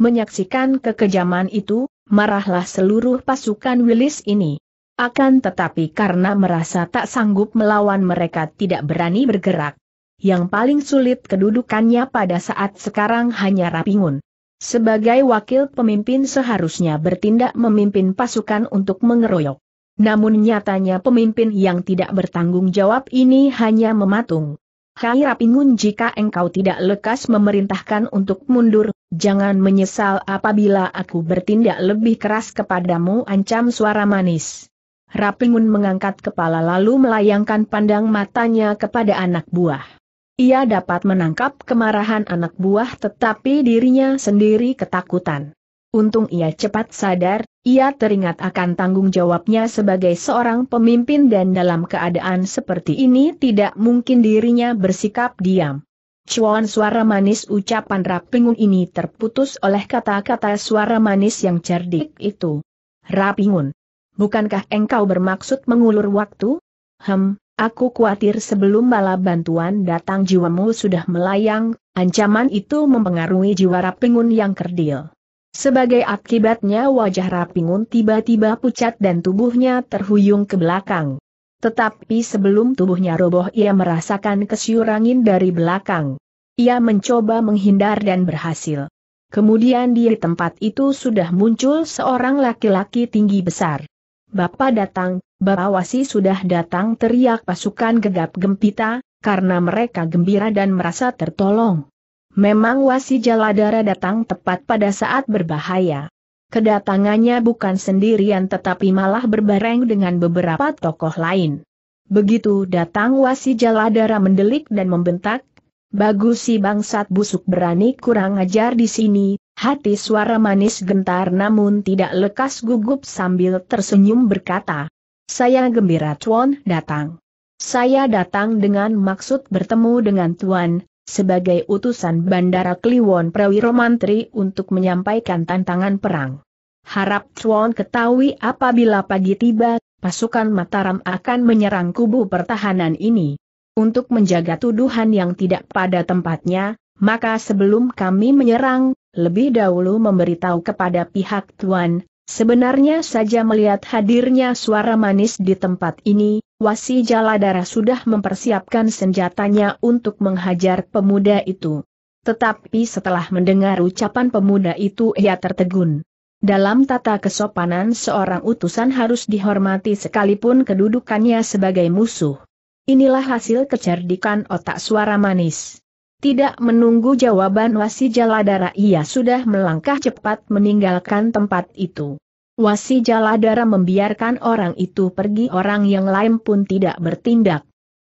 Menyaksikan kekejaman itu, marahlah seluruh pasukan Willis ini. Akan tetapi karena merasa tak sanggup melawan mereka tidak berani bergerak. Yang paling sulit kedudukannya pada saat sekarang hanya Rapingun. Sebagai wakil pemimpin seharusnya bertindak memimpin pasukan untuk mengeroyok. Namun nyatanya pemimpin yang tidak bertanggung jawab ini hanya mematung. Kai Rapingun jika engkau tidak lekas memerintahkan untuk mundur, jangan menyesal apabila aku bertindak lebih keras kepadamu ancam suara manis. Rapingun mengangkat kepala lalu melayangkan pandang matanya kepada anak buah. Ia dapat menangkap kemarahan anak buah tetapi dirinya sendiri ketakutan. Untung ia cepat sadar, ia teringat akan tanggung jawabnya sebagai seorang pemimpin dan dalam keadaan seperti ini tidak mungkin dirinya bersikap diam. Cuan suara manis ucapan Rapingun ini terputus oleh kata-kata suara manis yang cerdik itu. Rapingun, bukankah engkau bermaksud mengulur waktu? Hem, aku khawatir sebelum bala bantuan datang jiwamu sudah melayang, ancaman itu mempengaruhi jiwa Rapingun yang kerdil. Sebagai akibatnya wajah Rapingun tiba-tiba pucat dan tubuhnya terhuyung ke belakang. Tetapi sebelum tubuhnya roboh ia merasakan kesiurangin dari belakang. Ia mencoba menghindar dan berhasil. Kemudian di tempat itu sudah muncul seorang laki-laki tinggi besar. Bapak datang, Bapak Wasi sudah datang teriak pasukan gegap gempita, karena mereka gembira dan merasa tertolong. Memang Wasi Jaladara datang tepat pada saat berbahaya. Kedatangannya bukan sendirian tetapi malah berbareng dengan beberapa tokoh lain. Begitu datang Wasi Jaladara mendelik dan membentak, Bagus si bangsat busuk berani kurang ajar di sini, hati suara manis gentar namun tidak lekas gugup sambil tersenyum berkata. Saya gembira Tuan datang. Saya datang dengan maksud bertemu dengan Tuan, sebagai utusan Bandara Kliwon Prawiro Mantri untuk menyampaikan tantangan perang. Harap Chuan ketahui apabila pagi tiba, pasukan Mataram akan menyerang kubu pertahanan ini. Untuk menjaga tuduhan yang tidak pada tempatnya, maka sebelum kami menyerang, lebih dahulu memberitahu kepada pihak Tuan, sebenarnya saja melihat hadirnya suara manis di tempat ini, Wasi Jaladara sudah mempersiapkan senjatanya untuk menghajar pemuda itu. Tetapi setelah mendengar ucapan pemuda itu ia tertegun. Dalam tata kesopanan seorang utusan harus dihormati sekalipun kedudukannya sebagai musuh. Inilah hasil kecerdikan otak suara manis. Tidak menunggu jawaban Wasi Jaladara ia sudah melangkah cepat meninggalkan tempat itu. Wasi Jaladara membiarkan orang itu pergi orang yang lain pun tidak bertindak.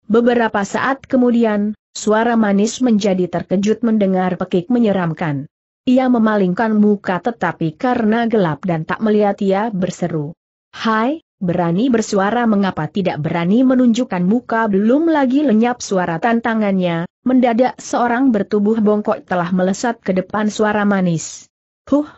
Beberapa saat kemudian, suara manis menjadi terkejut mendengar pekik menyeramkan. Ia memalingkan muka tetapi karena gelap dan tak melihat ia berseru. Hai, berani bersuara mengapa tidak berani menunjukkan muka belum lagi lenyap suara tantangannya, mendadak seorang bertubuh bongkok telah melesat ke depan suara manis. Huh!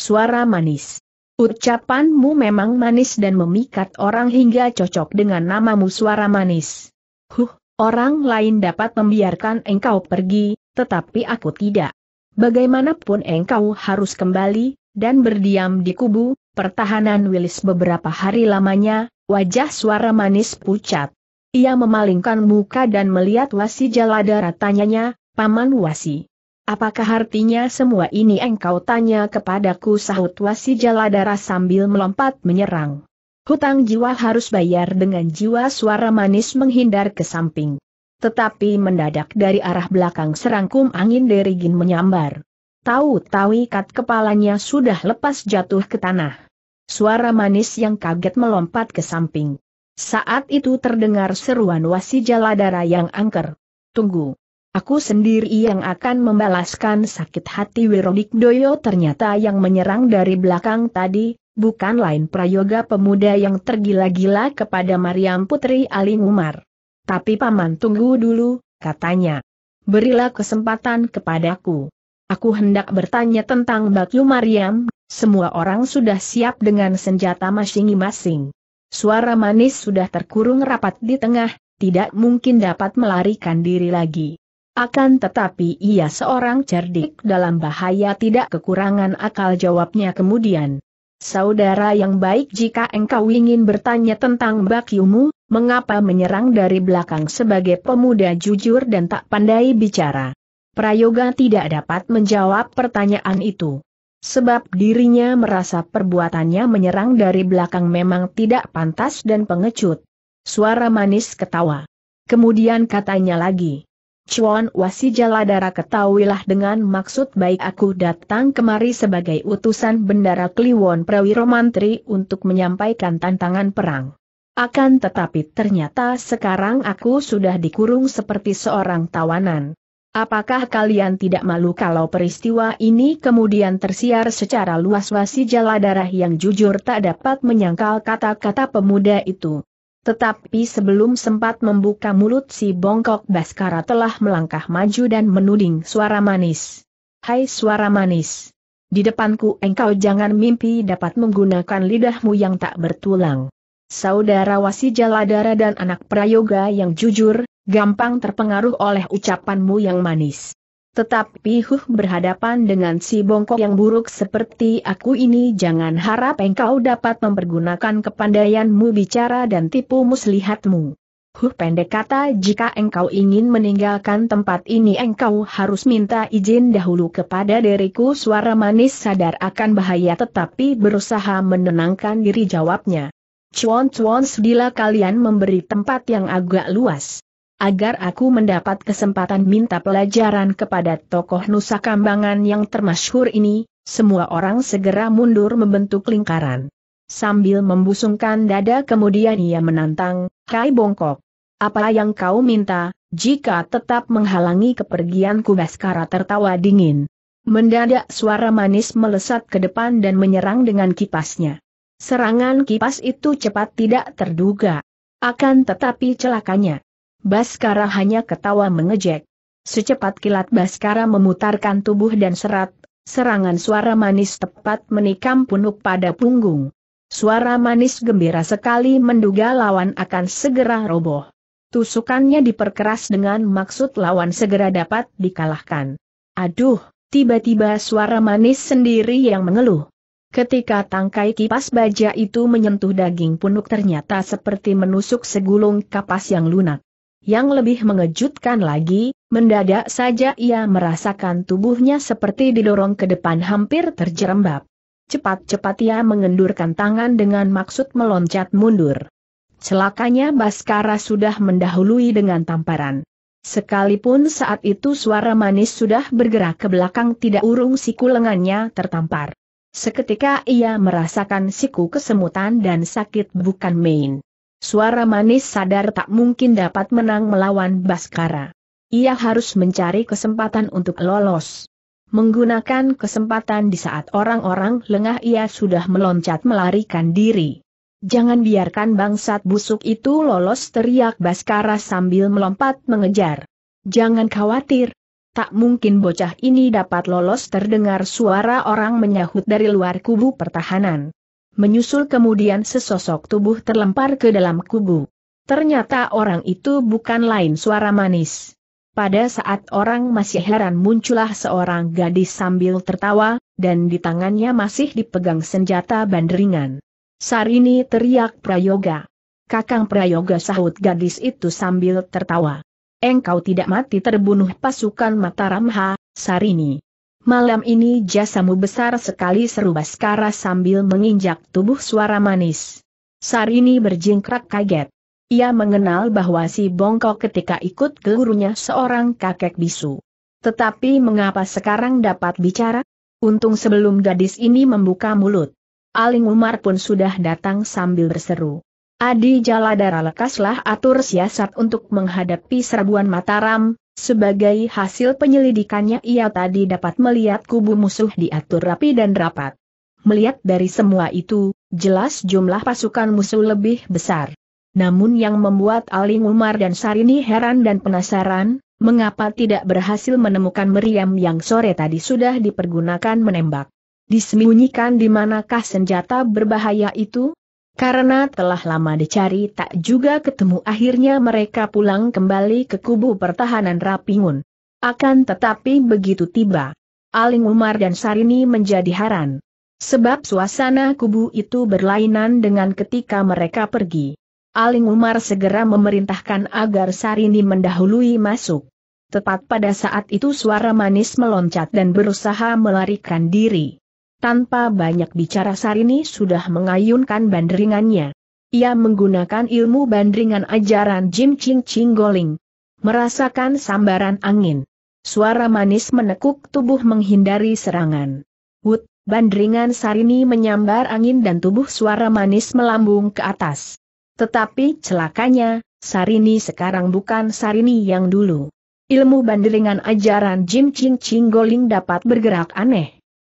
Suara manis. Ucapanmu memang manis dan memikat orang hingga cocok dengan namamu suara manis. Huh, orang lain dapat membiarkan engkau pergi, tetapi aku tidak. Bagaimanapun engkau harus kembali, dan berdiam di kubu, pertahanan Willis beberapa hari lamanya, wajah suara manis pucat. Ia memalingkan muka dan melihat Wasi Jalada ratanya, Paman Wasi. Apakah artinya semua ini engkau tanya kepadaku sahut wasi jaladara sambil melompat menyerang. Hutang jiwa harus bayar dengan jiwa suara manis menghindar ke samping. Tetapi mendadak dari arah belakang serangkum angin derigin menyambar. Tahu-tahu ikat kepalanya sudah lepas jatuh ke tanah. Suara manis yang kaget melompat ke samping. Saat itu terdengar seruan wasi jaladara yang angker. Tunggu. Aku sendiri yang akan membalaskan sakit hati Wirodik Doyo ternyata yang menyerang dari belakang tadi, bukan lain prayoga pemuda yang tergila-gila kepada Mariam Putri Aling Umar. Tapi paman tunggu dulu, katanya. Berilah kesempatan kepadaku. Aku hendak bertanya tentang Batu Mariam, semua orang sudah siap dengan senjata masing-masing. Suara manis sudah terkurung rapat di tengah, tidak mungkin dapat melarikan diri lagi. Akan tetapi ia seorang cerdik dalam bahaya tidak kekurangan akal jawabnya kemudian. Saudara yang baik jika engkau ingin bertanya tentang bakiumu, mengapa menyerang dari belakang sebagai pemuda jujur dan tak pandai bicara. Prayoga tidak dapat menjawab pertanyaan itu. Sebab dirinya merasa perbuatannya menyerang dari belakang memang tidak pantas dan pengecut. Suara manis ketawa. Kemudian katanya lagi, Chuan Wasi Jaladara ketahuilah dengan maksud baik aku datang kemari sebagai utusan Bendara Kliwon Prawiro Mantri untuk menyampaikan tantangan perang. Akan tetapi ternyata sekarang aku sudah dikurung seperti seorang tawanan. Apakah kalian tidak malu kalau peristiwa ini kemudian tersiar secara luas Wasi Jaladara yang jujur tak dapat menyangkal kata-kata pemuda itu? Tetapi sebelum sempat membuka mulut si bongkok Baskara telah melangkah maju dan menuding suara manis. Hai suara manis. Di depanku engkau jangan mimpi dapat menggunakan lidahmu yang tak bertulang. Saudara Wasi Jaladara dan anak prayoga yang jujur, gampang terpengaruh oleh ucapanmu yang manis. Tetapi Huh berhadapan dengan si bongkok yang buruk seperti aku ini jangan harap engkau dapat mempergunakan kepandaianmu bicara dan tipu muslihatmu. Huh pendek kata jika engkau ingin meninggalkan tempat ini engkau harus minta izin dahulu kepada diriku suara manis sadar akan bahaya tetapi berusaha menenangkan diri jawabnya. Cuan-cuan sedila kalian memberi tempat yang agak luas agar aku mendapat kesempatan minta pelajaran kepada tokoh Nusa Kambangan yang termasyhur ini, semua orang segera mundur membentuk lingkaran. Sambil membusungkan dada kemudian ia menantang, Kai Bongkok, apa yang kau minta, jika tetap menghalangi kepergian Kubaskara tertawa dingin. Mendadak suara manis melesat ke depan dan menyerang dengan kipasnya. Serangan kipas itu cepat tidak terduga. Akan tetapi celakanya, Baskara hanya ketawa mengejek. Secepat kilat Baskara memutarkan tubuh dan serat, serangan suara manis tepat menikam punuk pada punggung. Suara manis gembira sekali menduga lawan akan segera roboh. Tusukannya diperkeras dengan maksud lawan segera dapat dikalahkan. Aduh, tiba-tiba suara manis sendiri yang mengeluh. Ketika tangkai kipas baja itu menyentuh daging punuk ternyata seperti menusuk segulung kapas yang lunak. Yang lebih mengejutkan lagi, mendadak saja ia merasakan tubuhnya seperti didorong ke depan hampir terjerembab. Cepat-cepat ia mengendurkan tangan dengan maksud meloncat mundur. Celakanya Baskara sudah mendahului dengan tamparan. Sekalipun saat itu suara manis sudah bergerak ke belakang tidak urung siku lengannya tertampar. Seketika ia merasakan siku kesemutan dan sakit bukan main. Suara manis sadar tak mungkin dapat menang melawan Baskara. Ia harus mencari kesempatan untuk lolos. Menggunakan kesempatan di saat orang-orang lengah ia sudah meloncat melarikan diri. Jangan biarkan bangsat busuk itu lolos teriak Baskara sambil melompat mengejar. Jangan khawatir. Tak mungkin bocah ini dapat lolos terdengar suara orang menyahut dari luar kubu pertahanan menyusul kemudian sesosok tubuh terlempar ke dalam kubu. Ternyata orang itu bukan lain suara manis. Pada saat orang masih heran muncullah seorang gadis sambil tertawa, dan di tangannya masih dipegang senjata bandringan. Sarini teriak Prayoga. Kakang Prayoga sahut gadis itu sambil tertawa. Engkau tidak mati terbunuh pasukan Mataramha, Sarini. Malam ini jasamu besar sekali seru Baskara sambil menginjak tubuh suara manis. Sarini berjingkrak kaget. Ia mengenal bahwa si bongkok ketika ikut ke gurunya seorang kakek bisu. Tetapi mengapa sekarang dapat bicara? Untung sebelum gadis ini membuka mulut. Aling Umar pun sudah datang sambil berseru. Adi Jaladara lekaslah atur siasat untuk menghadapi serbuan Mataram, sebagai hasil penyelidikannya ia tadi dapat melihat kubu musuh diatur rapi dan rapat. Melihat dari semua itu, jelas jumlah pasukan musuh lebih besar. Namun yang membuat Aling Umar dan Sarini heran dan penasaran, mengapa tidak berhasil menemukan meriam yang sore tadi sudah dipergunakan menembak. Disembunyikan di manakah senjata berbahaya itu? Karena telah lama dicari tak juga ketemu akhirnya mereka pulang kembali ke kubu pertahanan Rapingun. Akan tetapi begitu tiba, Aling Umar dan Sarini menjadi haran. Sebab suasana kubu itu berlainan dengan ketika mereka pergi. Aling Umar segera memerintahkan agar Sarini mendahului masuk. Tepat pada saat itu suara manis meloncat dan berusaha melarikan diri. Tanpa banyak bicara Sarini sudah mengayunkan bandringannya. Ia menggunakan ilmu bandringan ajaran Jim Ching Ching Goling. Merasakan sambaran angin. Suara manis menekuk tubuh menghindari serangan. Wut, bandringan Sarini menyambar angin dan tubuh suara manis melambung ke atas. Tetapi celakanya, Sarini sekarang bukan Sarini yang dulu. Ilmu bandringan ajaran Jim Ching Ching Goling dapat bergerak aneh.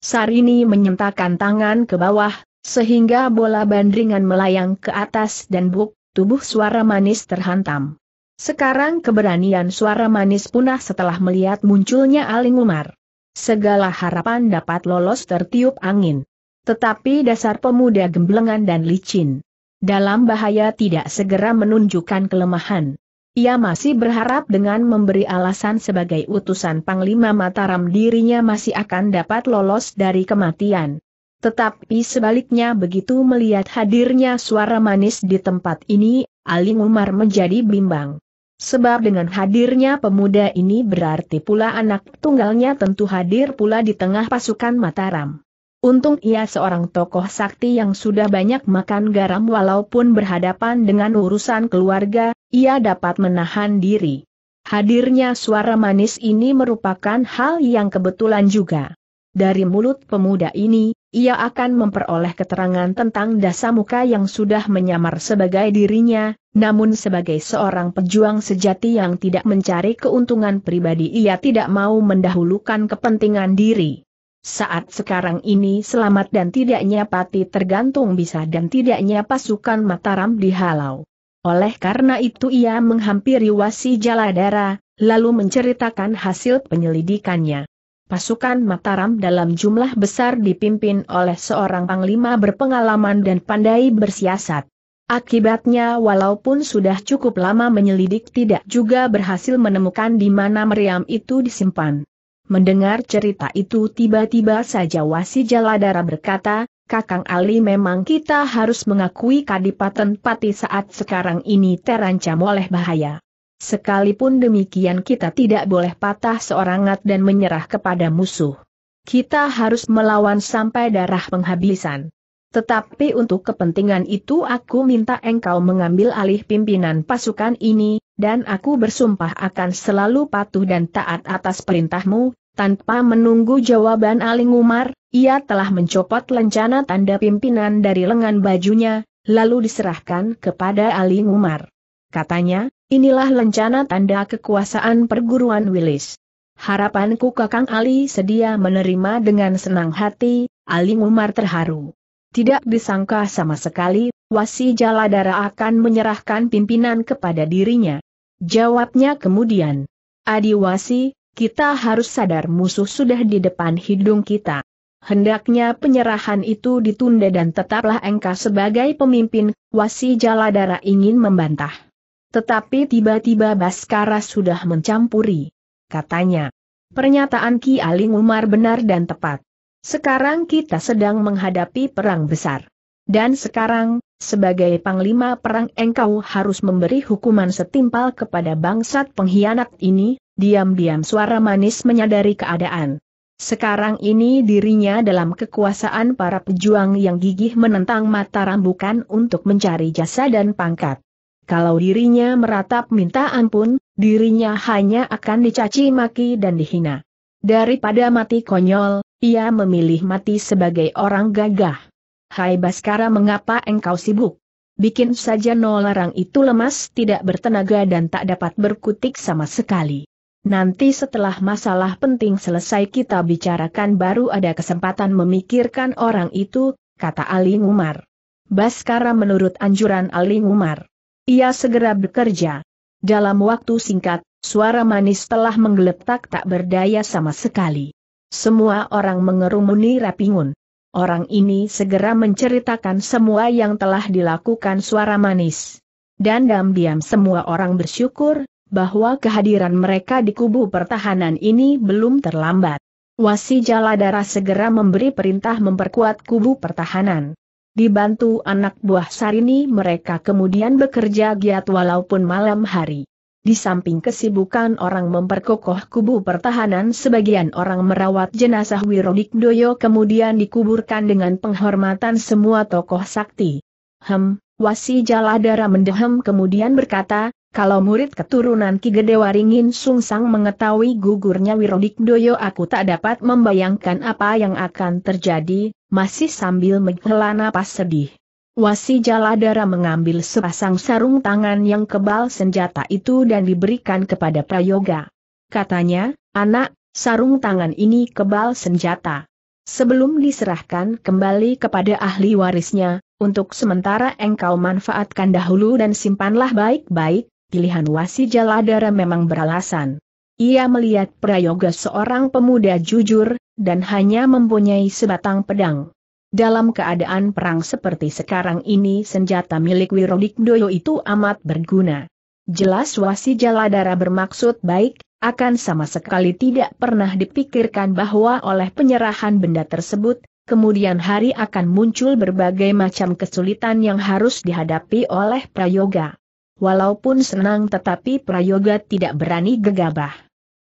Sarini menyentakkan tangan ke bawah, sehingga bola bandringan melayang ke atas dan buk, tubuh suara manis terhantam. Sekarang keberanian suara manis punah setelah melihat munculnya Aling Umar. Segala harapan dapat lolos tertiup angin. Tetapi dasar pemuda gemblengan dan licin. Dalam bahaya tidak segera menunjukkan kelemahan. Ia masih berharap dengan memberi alasan sebagai utusan Panglima Mataram dirinya masih akan dapat lolos dari kematian. Tetapi sebaliknya begitu melihat hadirnya suara manis di tempat ini, Ali Umar menjadi bimbang. Sebab dengan hadirnya pemuda ini berarti pula anak tunggalnya tentu hadir pula di tengah pasukan Mataram. Untung ia seorang tokoh sakti yang sudah banyak makan garam walaupun berhadapan dengan urusan keluarga, ia dapat menahan diri. Hadirnya suara manis ini merupakan hal yang kebetulan juga. Dari mulut pemuda ini, ia akan memperoleh keterangan tentang dasa muka yang sudah menyamar sebagai dirinya, namun sebagai seorang pejuang sejati yang tidak mencari keuntungan pribadi ia tidak mau mendahulukan kepentingan diri. Saat sekarang ini selamat dan tidaknya pati tergantung bisa dan tidaknya pasukan Mataram dihalau. Oleh karena itu ia menghampiri Wasi Jaladara, lalu menceritakan hasil penyelidikannya. Pasukan Mataram dalam jumlah besar dipimpin oleh seorang panglima berpengalaman dan pandai bersiasat. Akibatnya walaupun sudah cukup lama menyelidik tidak juga berhasil menemukan di mana meriam itu disimpan. Mendengar cerita itu tiba-tiba saja Wasi Jaladara berkata, Kakang Ali memang kita harus mengakui Kadipaten Pati saat sekarang ini terancam oleh bahaya. Sekalipun demikian kita tidak boleh patah seorangat dan menyerah kepada musuh. Kita harus melawan sampai darah penghabisan. Tetapi untuk kepentingan itu aku minta engkau mengambil alih pimpinan pasukan ini, dan aku bersumpah akan selalu patuh dan taat atas perintahmu, tanpa menunggu jawaban Ali Umar, ia telah mencopot lencana tanda pimpinan dari lengan bajunya, lalu diserahkan kepada Ali Umar. Katanya, inilah lencana tanda kekuasaan perguruan Wilis. Harapanku Kakang Ali sedia menerima dengan senang hati, Ali Umar terharu. Tidak disangka sama sekali, Wasi Jaladara akan menyerahkan pimpinan kepada dirinya. Jawabnya kemudian, adi wasi, kita harus sadar musuh sudah di depan hidung kita. Hendaknya penyerahan itu ditunda dan tetaplah engkau sebagai pemimpin, wasi jaladara ingin membantah. Tetapi tiba-tiba Baskara sudah mencampuri. Katanya, pernyataan Ki Aling Umar benar dan tepat. Sekarang kita sedang menghadapi perang besar. Dan sekarang, sebagai panglima perang engkau harus memberi hukuman setimpal kepada bangsat pengkhianat ini, diam-diam suara manis menyadari keadaan. Sekarang ini dirinya dalam kekuasaan para pejuang yang gigih menentang Mataram bukan untuk mencari jasa dan pangkat. Kalau dirinya meratap minta ampun, dirinya hanya akan dicaci maki dan dihina. Daripada mati konyol, ia memilih mati sebagai orang gagah. Hai Baskara mengapa engkau sibuk? Bikin saja nolarang itu lemas tidak bertenaga dan tak dapat berkutik sama sekali. Nanti setelah masalah penting selesai kita bicarakan baru ada kesempatan memikirkan orang itu, kata Ali Umar. Baskara menurut anjuran Ali Umar. Ia segera bekerja. Dalam waktu singkat, suara manis telah menggeletak tak berdaya sama sekali. Semua orang mengerumuni Rapingun. Orang ini segera menceritakan semua yang telah dilakukan suara manis. Dan diam-diam semua orang bersyukur, bahwa kehadiran mereka di kubu pertahanan ini belum terlambat. Wasi Jaladara segera memberi perintah memperkuat kubu pertahanan. Dibantu anak buah Sarini mereka kemudian bekerja giat walaupun malam hari. Di samping kesibukan orang memperkokoh kubu pertahanan sebagian orang merawat jenazah Doyo kemudian dikuburkan dengan penghormatan semua tokoh sakti. Hem, Wasi Jaladara mendehem kemudian berkata, kalau murid keturunan Ki Gede Waringin Sungsang mengetahui gugurnya Doyo aku tak dapat membayangkan apa yang akan terjadi, masih sambil menghela napas sedih. Wasi Jaladara mengambil sepasang sarung tangan yang kebal senjata itu dan diberikan kepada Prayoga. Katanya, anak, sarung tangan ini kebal senjata. Sebelum diserahkan kembali kepada ahli warisnya, untuk sementara engkau manfaatkan dahulu dan simpanlah baik-baik, pilihan wasi jaladara memang beralasan. Ia melihat prayoga seorang pemuda jujur, dan hanya mempunyai sebatang pedang. Dalam keadaan perang seperti sekarang ini senjata milik Doyo itu amat berguna. Jelas wasi jaladara bermaksud baik, akan sama sekali tidak pernah dipikirkan bahwa oleh penyerahan benda tersebut, kemudian hari akan muncul berbagai macam kesulitan yang harus dihadapi oleh prayoga. Walaupun senang tetapi Prayoga tidak berani gegabah.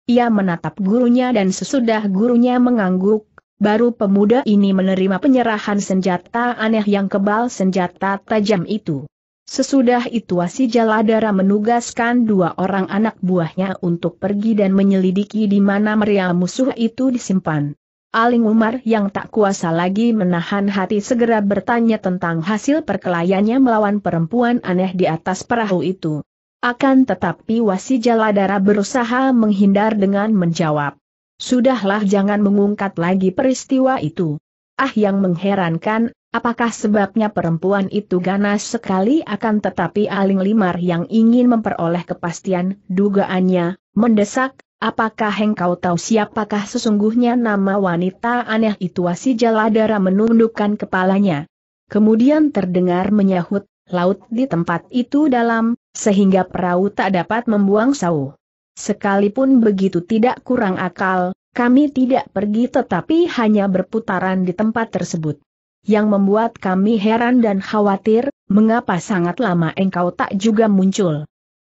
Ia menatap gurunya dan sesudah gurunya mengangguk, baru pemuda ini menerima penyerahan senjata aneh yang kebal senjata tajam itu. Sesudah itu si Jaladara menugaskan dua orang anak buahnya untuk pergi dan menyelidiki di mana meriam musuh itu disimpan. Aling Umar yang tak kuasa lagi menahan hati segera bertanya tentang hasil perkelayannya melawan perempuan aneh di atas perahu itu. Akan tetapi Wasi Jaladara berusaha menghindar dengan menjawab. Sudahlah jangan mengungkat lagi peristiwa itu. Ah yang mengherankan, apakah sebabnya perempuan itu ganas sekali akan tetapi Aling Limar yang ingin memperoleh kepastian dugaannya, mendesak, Apakah engkau tahu siapakah sesungguhnya nama wanita aneh itu? Si Jaladara menundukkan kepalanya. Kemudian terdengar menyahut, laut di tempat itu dalam, sehingga perahu tak dapat membuang sau. Sekalipun begitu tidak kurang akal, kami tidak pergi tetapi hanya berputaran di tempat tersebut. Yang membuat kami heran dan khawatir, mengapa sangat lama engkau tak juga muncul.